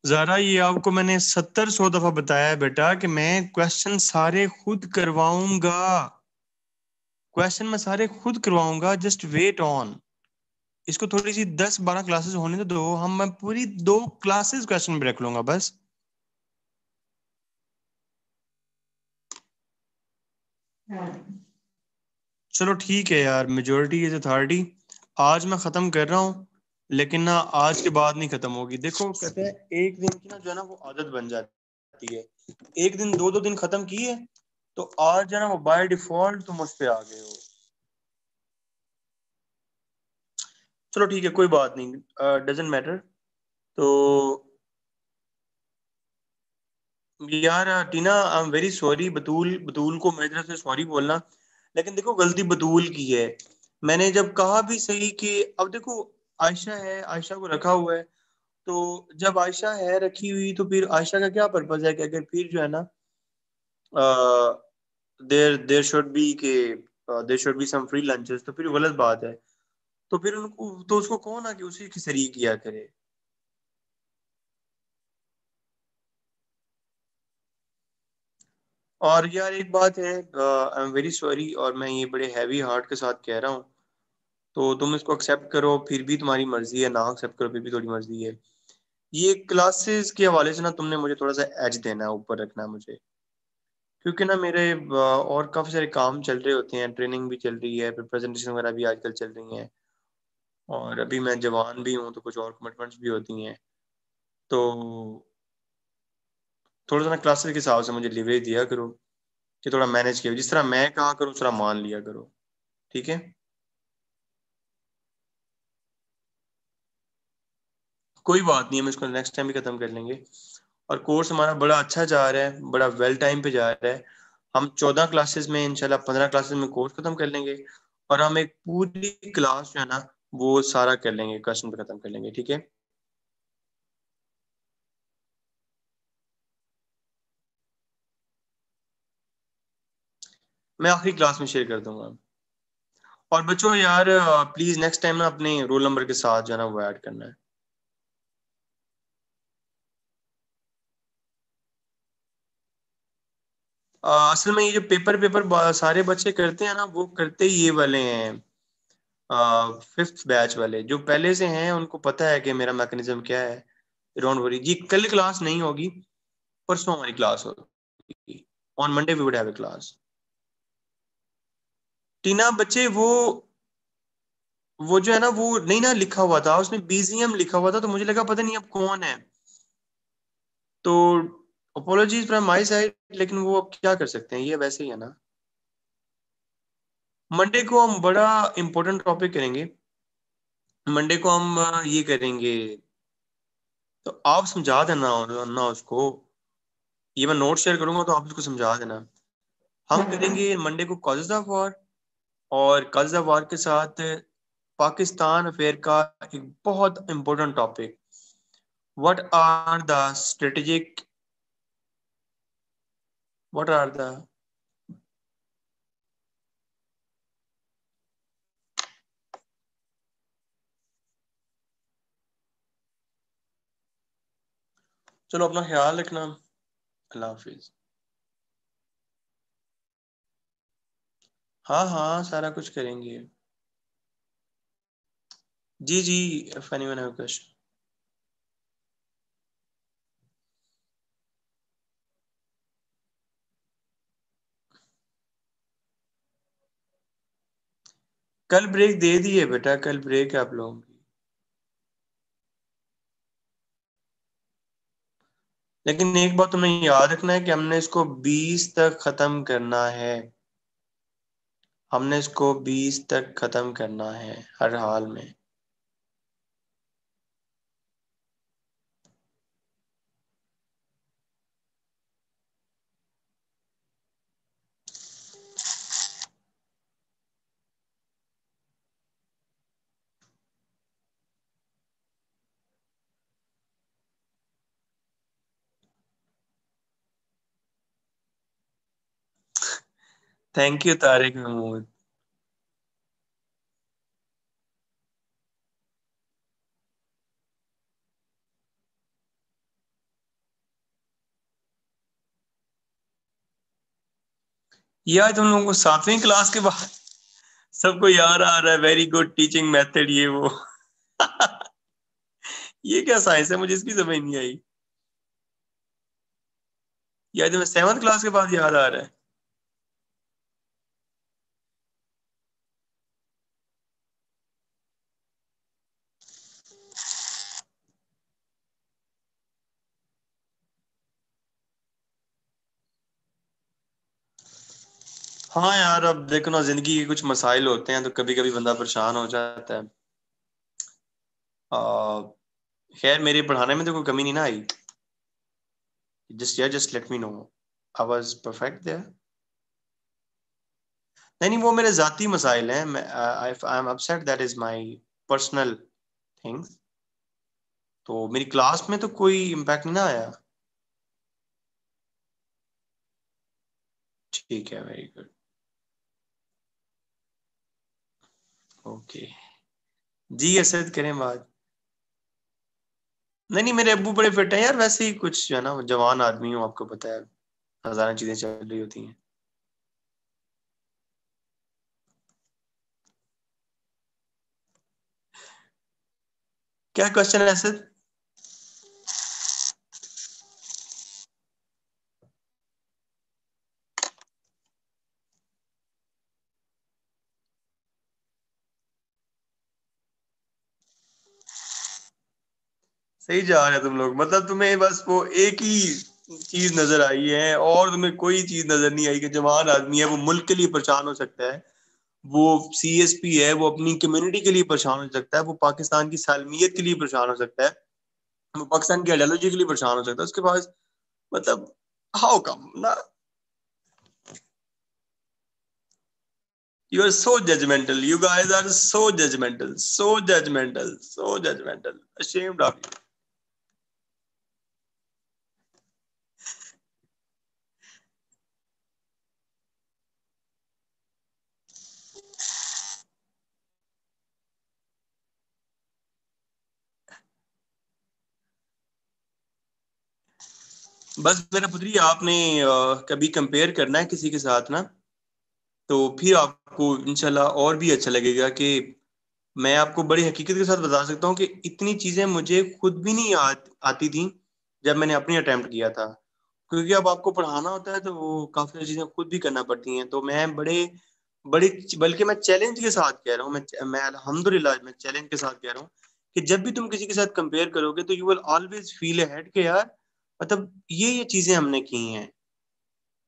ज़ारा ये आपको मैंने सत्तर सौ दफा बताया है बेटा कि मैं क्वेश्चन सारे खुद करवाऊंगा क्वेश्चन मैं सारे खुद करवाऊंगा जस्ट वेट ऑन इसको थोड़ी सी दस बारह क्लासेस होने तो दो हम मैं पूरी दो क्लासेस क्वेश्चन पे रख लूंगा बस चलो ठीक है यार मेजोरिटी इज अथॉरिटी आज मैं खत्म कर रहा हूं लेकिन ना आज के बाद नहीं खत्म होगी देखो कहते हैं एक दिन की ना जो है ना वो आदत बन जाती है एक दिन दो दो दिन खत्म की है तो आज जो है ना वो बाय डिफॉल्ट तुम उस पर आ गए हो चलो ठीक है कोई बात नहीं डजेंट मैटर तो यार Tina I am very sorry Batool Batool को मेरी तरफ से सॉरी बोलना लेकिन देखो गलती बतूल की है मैंने जब कहा भी सही कि अब देखो आयशा है आयशा को रखा हुआ है तो जब आयशा है रखी हुई तो फिर आयशा का क्या पर्पज है कि अगर फिर जो है ना देर देर शुड बी के there should be some free lunches तो फिर गलत बात है तो फिर उनको तो उसको कौन आके उसी के सरी किया करे और यार एक बात है आई एम वेरी सॉरी और मैं ये बड़े हैवी हार्ट के साथ कह रहा हूँ तो तुम इसको एक्सेप्ट करो फिर भी तुम्हारी मर्जी है ना एक्सेप्ट करो फिर भी थोड़ी मर्जी है ये क्लासेस के हवाले से ना तुमने मुझे थोड़ा सा एज देना है ऊपर रखना है मुझे क्योंकि ना मेरे और काफ़ी सारे काम चल रहे होते हैं ट्रेनिंग भी चल रही है फिर प्रेजेंटेशन वगैरह भी आजकल चल रही है और अभी मैं जवान भी हूँ तो कुछ और कमिटमेंट्स भी होती हैं तो थोड़ा सा ना क्लासेस के हिसाब से मुझे लिवरेज दिया करो कि थोड़ा मैनेज किया जिस तरह मैं कहा करूँ उस तरह मान लिया करो ठीक है कोई बात नहीं हम इसको नेक्स्ट टाइम भी खत्म कर लेंगे और कोर्स हमारा बड़ा अच्छा जा रहा है बड़ा वेल टाइम पे जा रहा है हम चौदह क्लासेस में इनशाला पंद्रह क्लासेस में कोर्स खत्म कर लेंगे और हम एक पूरी क्लास जो है ना वो सारा कर लेंगे क्वेश्चन पे खत्म कर लेंगे ठीक है मैं आखिरी क्लास में शेयर कर दूंगा और बच्चों यार प्लीज नेक्स्ट टाइम ना अपने रोल नंबर के साथ जो है ना वो ऐड करना है असल में ये जो पेपर पेपर सारे बच्चे करते हैं ना वो करते ही ये वाले हैं फिफ्थ बैच वाले जो पहले से हैं उनको पता है कि मेरा मैकेनिज्म क्या है डोंट वरी जी कल क्लास नहीं होगी परसों हमारी क्लास होगी on Monday we would have a class Tina बच्चे वो वो जो है ना वो नहीं ना लिखा हुआ था उसने बीजीएम लिखा हुआ था तो मुझे लगा पता नहीं अब कौन है तो अपोलॉजी फ्रॉम माय साइड लेकिन वो अब क्या कर सकते हैं ये वैसे ही है ना मंडे को हम बड़ा इंपॉर्टेंट टॉपिक करेंगे मंडे को हम ये करेंगे तो आप समझा देना ना उसको ये मैं नोट शेयर करूंगा तो आप उसको समझा देना हम करेंगे मंडे को कॉजेज ऑफ वॉर और कॉजेज ऑफ वॉर के साथ पाकिस्तान अफेयर का एक बहुत important topic what are the strategic what are the चलो अपना ख्याल रखना अल्लाह हाफिज हाँ हाँ सारा कुछ करेंगे जी जी फनी वन क्वेश्चन कल ब्रेक दे दिए बेटा कल ब्रेक है आप लोगों की लेकिन एक बात तुम्हें याद रखना है कि हमने इसको 20 तक खत्म करना है हमने इसको 20 तक खत्म करना है हर हाल में थैंक यू तारिक महमूद यार तुम लोगों को सातवीं क्लास के बाद सबको याद आ रहा है वेरी गुड टीचिंग मेथड ये वो ये क्या साइंस है मुझे इसकी समझ नहीं आई या तुम्हें सेवंथ क्लास के बाद याद आ रहा है हाँ यार अब देखो ना जिंदगी के कुछ मसाइल होते हैं तो कभी कभी बंदा परेशान हो जाता है खैर मेरे पढ़ाने में तो कोई कमी नहीं ना आई जस्ट यार just let me know I was perfect there नहीं नहीं वो मेरे जाती मसाइल हैं I am upset that is my personal things तो मेरी क्लास में तो कोई इम्पैक्ट नहीं ना आया ठीक है वेरी गुड ओके जी असद करें बात नहीं नहीं मेरे अबू बड़े फिट हैं यार वैसे ही कुछ है ना जवान आदमी हूँ आपको पता है हजारों चीजें चल रही होती हैं क्या क्वेश्चन है सर सही जा रहे तुम लोग मतलब तुम्हें बस वो एक ही चीज नजर आई है और तुम्हें कोई चीज नजर नहीं आई कि जवान आदमी है वो मुल्क के लिए परेशान हो सकता है वो सी एस पी है वो अपनी कम्युनिटी के लिए परेशान हो सकता है वो पाकिस्तान की सालमियत के लिए परेशान हो सकता है वो पाकिस्तान की आइडियोलॉजी के लिए परेशान हो सकता है उसके पास मतलब हाउ कम ना you are so judgmental you guys are so judgmental so judgmental so judgmental ashamed of you बस मेरा पुत्री आपने कभी कंपेयर करना है किसी के साथ ना तो फिर आपको इंशाल्लाह और भी अच्छा लगेगा कि मैं आपको बड़ी हकीकत के साथ बता सकता हूँ कि इतनी चीज़ें मुझे खुद भी नहीं आ, आती थी जब मैंने अपनी अटैम्प्ट किया था क्योंकि अब आपको पढ़ाना होता है तो वो काफ़ी सारी चीज़ें खुद भी करना पड़ती हैं तो मैं बड़े बड़ी बल्कि मैं चैलेंज के साथ कह रहा हूँ मैं मैं मैं चैलेंज के साथ कह रहा हूँ कि जब भी तुम किसी के साथ कंपेयर करोगे तो you will always feel head के यार मतलब ये ये चीजें हमने की हैं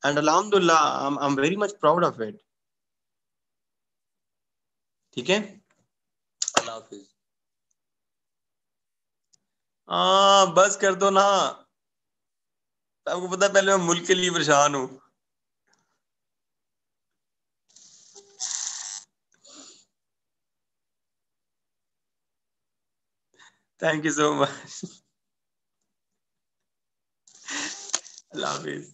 एंड अलहमदुल्ला I am very much proud of it ठीक है अल्लाह हाँ बस कर दो ना आपको पता पहले मैं मुल्क के लिए परेशान हूं thank you so much Love it.